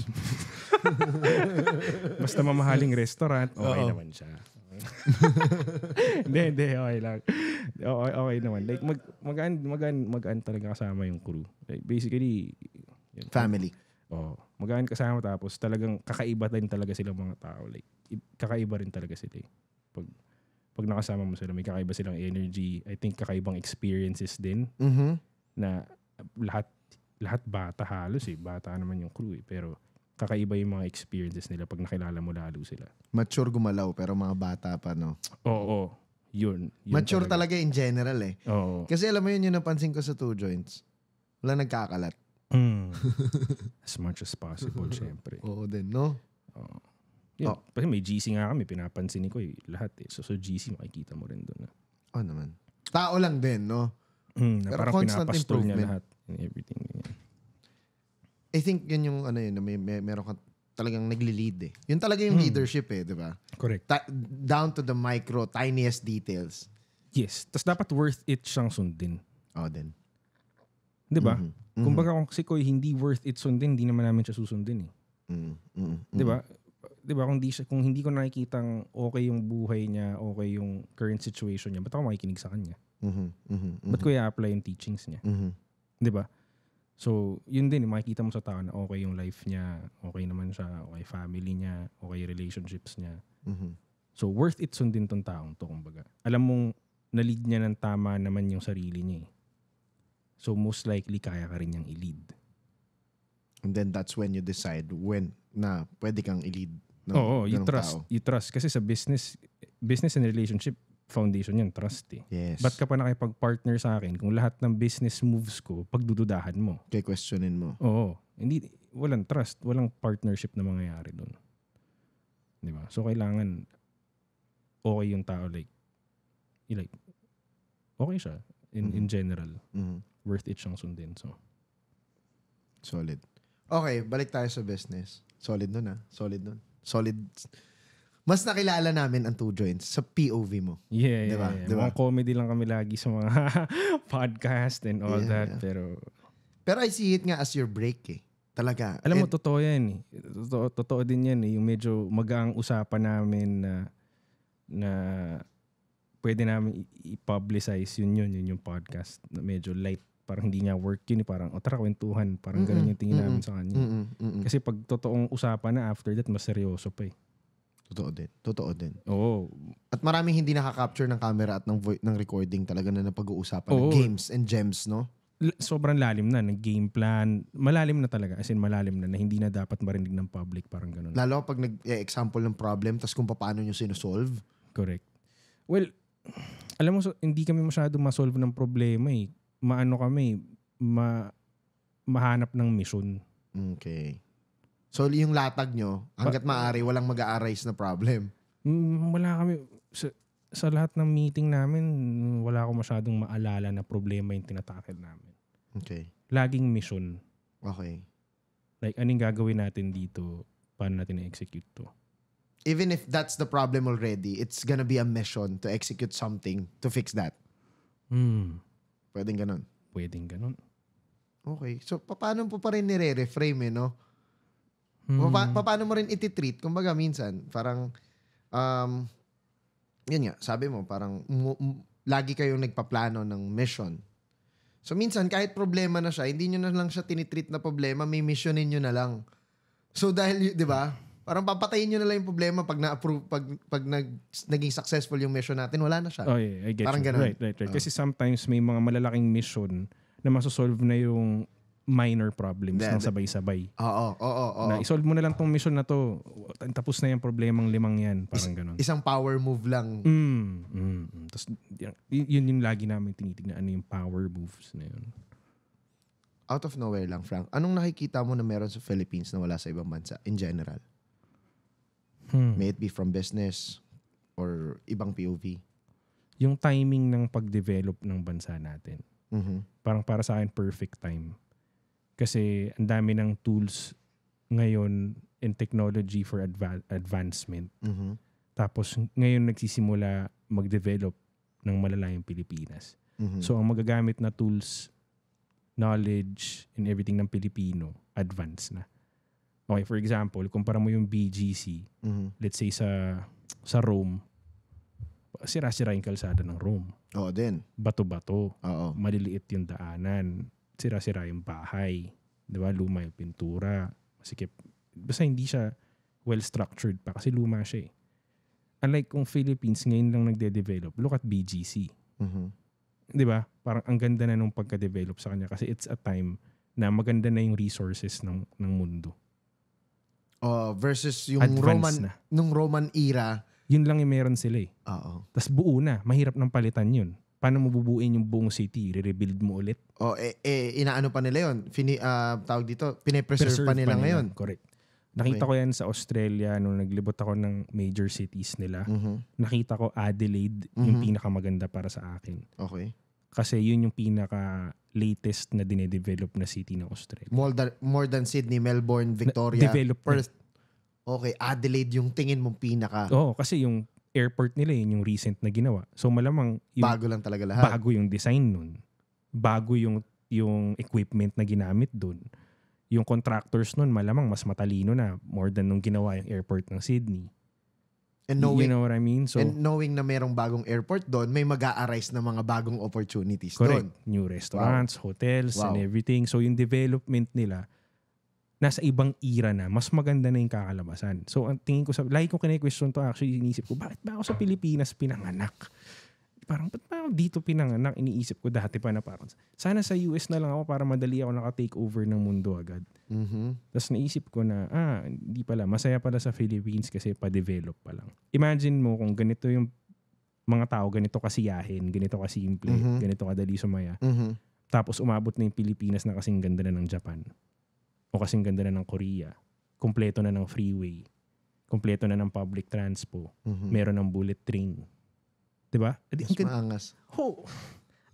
[SPEAKER 2] basta mamahaling restaurant, okay Oo. naman siya. Hindi, hindi. Okay lang. Okay, okay naman. Like, mag, magaan, magaan, magaan talaga kasama yung crew. Like, basically, yun. Family. Oo. Oh, magaan kasama tapos talagang kakaiba din talaga sila mga tao. Like, kakaiba rin talaga sila. Eh. Pag, pag nakasama mo sila, may kakaiba silang energy. I think kakaibang experiences din mm-hmm. na lahat lahat bata halos eh. Bata naman yung crew eh. Pero kakaiba yung mga experiences nila pag nakilala mo lalo sila.
[SPEAKER 1] Mature gumalaw pero mga bata pa no? Oo.
[SPEAKER 2] oo.
[SPEAKER 3] Yun, yun. Mature
[SPEAKER 1] talaga. talaga in general eh.
[SPEAKER 3] Oo. Kasi
[SPEAKER 2] alam mo yun yung
[SPEAKER 1] napansin ko sa two joints. Wala nagkakalat.
[SPEAKER 3] Mm.
[SPEAKER 2] as much as possible, syempre. Oo din, no? Oo. Yun. Oh. Kasi may GC nga kami, pinapansin ko eh, lahat eh. So, so GC makikita mo rin doon. Oh naman. Tao
[SPEAKER 1] lang din, no? Mm, na Pero constant improvement. niya lahat
[SPEAKER 2] and everything. Ganyan.
[SPEAKER 1] I think yun yung ano yun, may, may meron ka talagang nagli-lead eh. Yun talaga yung mm. leadership eh, di ba? Correct. Ta- down to the micro, tiniest details. Yes. Tapos dapat worth
[SPEAKER 2] it siyang sundin.
[SPEAKER 1] Oh, din. Di ba? Mm-hmm. mm-hmm. Kumbaga
[SPEAKER 2] kung si Koy hindi worth it sundin, hindi naman namin siya susundin eh. Mm-hmm. Mm-hmm. Di ba? 'di ba, kung hindi siya, kung hindi ko nakikitang okay yung buhay niya, okay yung current situation niya, ba't ako makikinig sa kanya?
[SPEAKER 3] Mm-hmm, mm-hmm, mm-hmm. Ba't ko
[SPEAKER 2] i-apply yung teachings niya? Mm-hmm. 'Di ba? So, yun din, makikita mo sa tao na okay yung life niya, okay naman siya, okay family niya, okay relationships niya. Mm-hmm. So, worth it sundin tong taong to, kumbaga. Alam mong, na-lead niya ng tama naman yung sarili niya eh. So, most likely, kaya ka rin niyang i-lead. And then that's when you decide when na pwede kang i-lead No, Oo, oh, you trust. Tao. You trust. Kasi sa business, business and relationship, foundation yan, trust eh. Yes. Ba't ka pa nakipag-partner sa akin kung lahat ng business moves ko, pagdududahan mo? Kaya questionin mo. Oo. Hindi, walang trust, walang partnership na mangyayari doon. Di ba? So, kailangan okay yung tao like, like okay siya in, mm-hmm. in general. Mm-hmm. Worth it siyang sundin. So. Solid.
[SPEAKER 1] Okay, balik tayo sa business. Solid nun ah. Solid nun solid mas nakilala namin ang two joints sa POV mo. Yeah, diba? yeah, yeah. Diba? Mga comedy lang kami lagi sa mga podcast and all yeah, that. Yeah. Pero pero I see it nga as your break eh. Talaga. Alam and, mo,
[SPEAKER 2] totoo yan eh. Totoo, totoo din yan eh. Yung medyo magaang usapan namin na na pwede namin i-publicize yun yun, yun yung podcast. Na medyo light parang hindi niya work yun, eh, parang, o oh, tara, kwentuhan. Parang mm-hmm. ganun yung tingin mm-hmm. namin sa kanya. Mm-hmm. Mm-hmm. Kasi pag totoong usapan na after that, mas seryoso pa eh. Totoo din. Totoo din. Oo.
[SPEAKER 1] At maraming hindi nakaka-capture ng camera at ng vo- ng recording talaga na napag-uusapan Oo. ng games and gems, no?
[SPEAKER 2] L- sobrang lalim na ng game plan. Malalim na talaga. As in, malalim na na hindi na dapat marinig ng public. Parang ganun. Lalo
[SPEAKER 1] pag nag-example ng problem tapos kung paano nyo sinusolve. Correct.
[SPEAKER 2] Well, alam mo, so, hindi kami masyado masolve ng problema eh maano kami, ma, mahanap ng mission. Okay. So yung latag nyo, hanggat ba- maaari,
[SPEAKER 1] walang mag-a-arise na problem.
[SPEAKER 2] Mm, wala kami. Sa, sa lahat ng meeting namin, wala ako masyadong maalala na problema yung tinatakil namin. Okay. Laging mission. Okay. Like, anong gagawin natin dito? Paano natin i-execute to? Even if that's
[SPEAKER 1] the problem already, it's gonna be a mission to execute something to fix that.
[SPEAKER 2] Hmm. Pwedeng ganun. Pwedeng ganun.
[SPEAKER 1] Okay. So, paano po pa rin nire-reframe eh, no? Hmm. Pa- paano mo rin ititreat? Kumbaga, minsan, parang, um, yun nga, sabi mo, parang, um, um, lagi kayong nagpaplano ng mission. So, minsan, kahit problema na siya, hindi nyo na lang siya tinitreat na problema, may mission nyo na lang. So, dahil, di ba, Parang papatayin nyo na lang yung problema pag na-approve, pag, pag nag, naging successful yung mission natin, wala na siya. Oh yeah, I get Parang you. Ganun. Right, right, right. Oh. Kasi
[SPEAKER 2] sometimes may mga malalaking mission na masosolve na yung minor problems yeah, ng sabay-sabay. Oo, oo, oo. na isolve mo na lang tong mission na to. Tapos na yung problemang limang yan. Parang Is, ganun. Isang power move lang. Mm, mm, mm. Tapos yun yung lagi namin tinitignan. Ano yung power moves na yun. Out of nowhere lang, Frank. Anong nakikita
[SPEAKER 1] mo na meron sa Philippines na wala sa ibang bansa in general? Hmm. May it be from
[SPEAKER 2] business or ibang POV. Yung timing ng pag-develop ng bansa natin. Mm-hmm. Parang para sa akin, perfect time. Kasi ang dami ng tools ngayon in technology for adva- advancement. Mm-hmm. Tapos ngayon nagsisimula mag-develop ng malalayang Pilipinas. Mm-hmm. So ang magagamit na tools, knowledge, and everything ng Pilipino, advance na. Okay, for example, kumpara mo yung BGC, mm-hmm. let's say sa sa Rome, sira-sira yung kalsada ng Rome. Oo din. Bato-bato. Oo. Maliliit yung daanan. Sira-sira yung bahay. Di ba? Luma yung pintura. Masikip. Basta hindi siya well-structured pa kasi luma siya eh. Unlike kung Philippines ngayon lang nagde-develop, look at BGC. Mm-hmm. Di ba? Parang ang ganda na nung pagka-develop sa kanya kasi it's a time na maganda na yung resources ng, ng mundo
[SPEAKER 1] Oh, versus yung Advanced Roman na.
[SPEAKER 2] nung Roman era. Yun lang yung meron sila eh. Oo. Tas buo na. Mahirap nang palitan yun. Paano mo bubuin yung buong city? Re-rebuild mo ulit?
[SPEAKER 1] Oh, eh, eh inaano pa nila yun. Fini, uh, tawag dito, pine Preserve pa nila, pa nila ngayon. Correct.
[SPEAKER 2] Nakita okay. ko yan sa Australia nung naglibot ako ng major cities nila. Mm-hmm. Nakita ko Adelaide mm-hmm. yung pinakamaganda para sa akin. Okay. Kasi yun yung pinaka latest na dinedevelop na city ng Australia.
[SPEAKER 1] More than, more than Sydney, Melbourne, Victoria, na, Perth. Okay, Adelaide yung tingin mong pinaka. Oo,
[SPEAKER 2] kasi yung airport nila yun yung recent na ginawa. So malamang yung, bago lang talaga lahat. Bago yung design nun. Bago yung yung equipment na ginamit doon. Yung contractors nun malamang mas matalino na more than nung ginawa yung airport ng Sydney. And knowing, you know what I mean? So, and
[SPEAKER 1] knowing na merong bagong airport doon, may mag arise na mga bagong opportunities
[SPEAKER 2] correct. doon. New restaurants, wow. hotels, wow. and everything. So yung development nila, nasa ibang era na, mas maganda na yung kakalabasan. So ang tingin ko sa, like ko kina-question to actually, inisip ko, bakit ba ako sa Pilipinas pinanganak? parang, ba't pa dito pinanganak? Iniisip ko dati pa na parang, sana sa US na lang ako para madali ako naka-take over ng mundo agad. Mm-hmm. Tapos naisip ko na, ah, hindi pala, masaya pala sa Philippines kasi pa-develop pa lang. Imagine mo kung ganito yung mga tao, ganito kasiyahin, ganito kasimple, mm-hmm. ganito kadali sumaya. Mm-hmm. Tapos umabot na yung Pilipinas na kasing ganda na ng Japan. O kasing ganda na ng Korea. Kompleto na ng freeway. Kompleto na ng public transport. Mm-hmm. Meron ng bullet train Diba? 'Di ba? Mas ang ganda, maangas. Ho.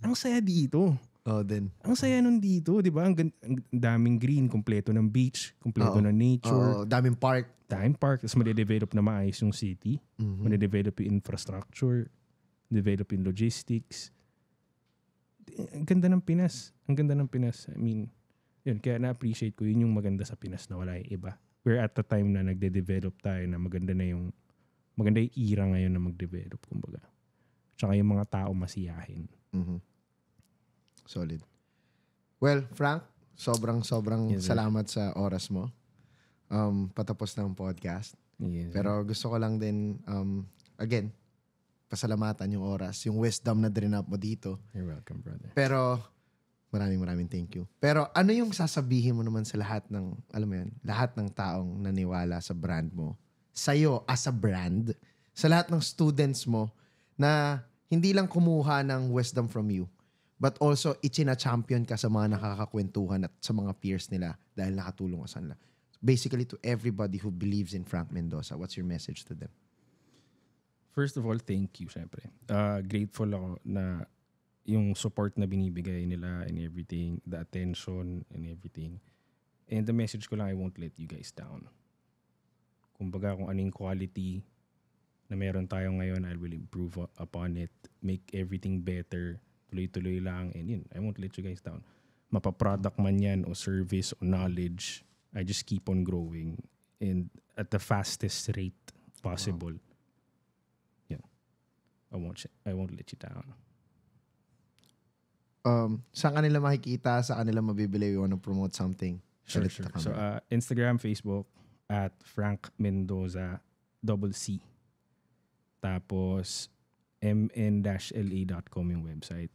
[SPEAKER 2] Ang saya dito. Oh, then. Ang saya nun dito, 'di ba? Ang, ang daming green, kumpleto ng beach, kumpleto ng nature. Oh, daming park. Daming park, tapos made-develop na maayos yung city. Mhm. Made-develop yung infrastructure, develop yung logistics. Ang ganda ng Pinas. Ang ganda ng Pinas. I mean, yun, kaya na-appreciate ko yun yung maganda sa Pinas na wala yung iba. We're at the time na nagde-develop tayo na maganda na yung maganda yung era ngayon na mag-develop, kumbaga tsaka yung mga tao masiyahin. Mm-hmm. Solid. Well, Frank, sobrang sobrang yes, salamat sa
[SPEAKER 1] oras mo. Um, patapos na ang podcast.
[SPEAKER 2] Yes, Pero
[SPEAKER 1] gusto ko lang din, um, again, pasalamatan yung oras, yung wisdom na up mo dito.
[SPEAKER 3] You're welcome, brother.
[SPEAKER 1] Pero, maraming maraming thank you. Pero ano yung sasabihin mo naman sa lahat ng, alam mo yun, lahat ng taong naniwala sa brand mo, sa'yo as a brand, sa lahat ng students mo, na hindi lang kumuha ng wisdom from you, but also itina-champion ka sa mga nakakakwentuhan at sa mga peers nila dahil nakatulong ka sa nila. Basically, to everybody who believes in Frank Mendoza, what's your message to them?
[SPEAKER 2] First of all, thank you, syempre. Uh, grateful ako na yung support na binibigay nila and everything, the attention and everything. And the message ko lang, I won't let you guys down. Kumbaga, kung anong quality na meron tayo ngayon, I will improve upon it, make everything better, tuloy-tuloy lang, and yun, I won't let you guys down. Mapaproduct man yan, o service, o knowledge, I just keep on growing and at the fastest rate possible. Wow. Yeah. I won't, I won't let you down.
[SPEAKER 1] Um, saan kanila makikita, sa kanila mabibili, you want to promote something? Sure, sure. So,
[SPEAKER 2] uh, Instagram, Facebook, at Frank Mendoza, double C. Tapos, mn-le.com yung website.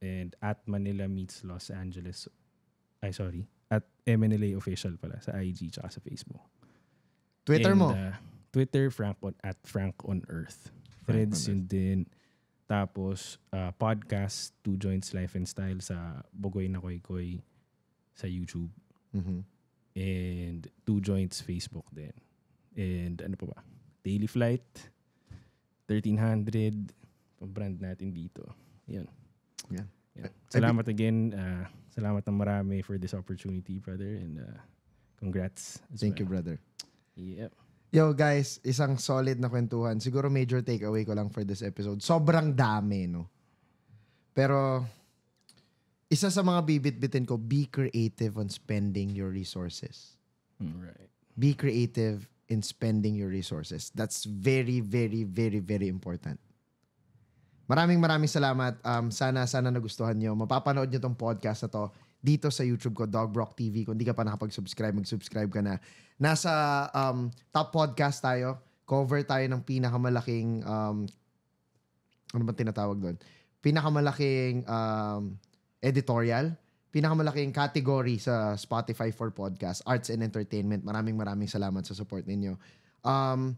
[SPEAKER 2] And at Manila Meets Los Angeles, ay sorry, at MNLA Official pala sa IG tsaka sa Facebook. Twitter And, mo? Uh, Twitter, Frank on, at Frank on Earth. Friends yun din. Tapos, uh, podcast, Two Joints Life and Style sa Bogoy na Koy Koy sa YouTube. Mm-hmm. And Two Joints Facebook din. And ano pa ba? Daily Flight 1300, itong brand natin dito. Yun. Yeah. yeah. Salamat again. Uh, salamat ng marami for this opportunity, brother. And uh, congrats. Thank well. you, brother. Yep.
[SPEAKER 1] Yo guys, isang solid na kwentuhan. Siguro major takeaway ko lang for this episode. Sobrang dami, no? Pero isa sa mga bibit-bitin ko, be creative on spending your resources. Hmm. Right. Be creative in spending your resources. That's very, very, very, very important. Maraming maraming salamat. Um, sana, sana nagustuhan nyo. Mapapanood nyo tong podcast na to dito sa YouTube ko, Dog Brock TV. Kung di ka pa nakapag-subscribe, mag-subscribe ka na. Nasa um, top podcast tayo. Cover tayo ng pinakamalaking, um, ano ba tinatawag doon? Pinakamalaking um, editorial pinakamalaking category sa Spotify for podcast, arts and entertainment. Maraming maraming salamat sa support ninyo. Um,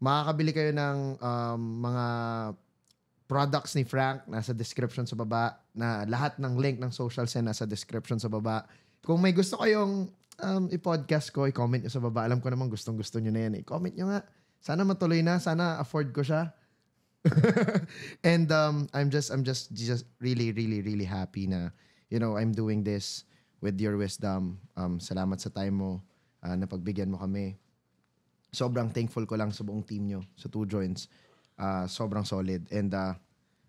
[SPEAKER 1] makakabili kayo ng um, mga products ni Frank nasa description sa baba na lahat ng link ng social sa nasa description sa baba. Kung may gusto kayong um, i-podcast ko, i-comment nyo sa baba. Alam ko naman gustong gusto nyo na yan. Eh. I-comment nyo nga. Sana matuloy na. Sana afford ko siya. and um, I'm just, I'm just, just really, really, really happy na you know, I'm doing this with your wisdom. Um, salamat sa time mo, uh, pagbigyan mo kami. Sobrang thankful ko lang sa buong team nyo, sa two joints. Uh, sobrang solid. And uh,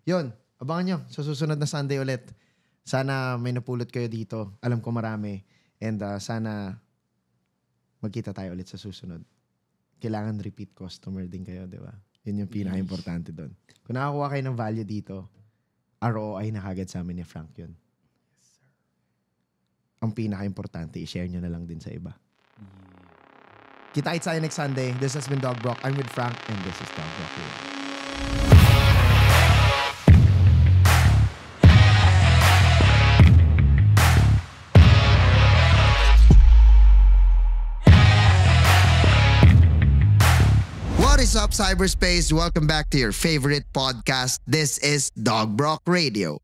[SPEAKER 1] yun, abangan nyo sa susunod na Sunday ulit. Sana may napulot kayo dito. Alam ko marami. And uh, sana magkita tayo ulit sa susunod. Kailangan repeat customer din kayo, di ba? Yun yung pinaka-importante doon. Kung nakakuha kayo ng value dito, ROI na kagad sa amin ni Frank yun ang pinaka-importante, i-share nyo na lang din sa iba. Kita tayo next Sunday. This has been Dog Brock. I'm with Frank and this is Dog Brock. What is up, cyberspace? Welcome back to your favorite podcast. This is Dog Brock Radio.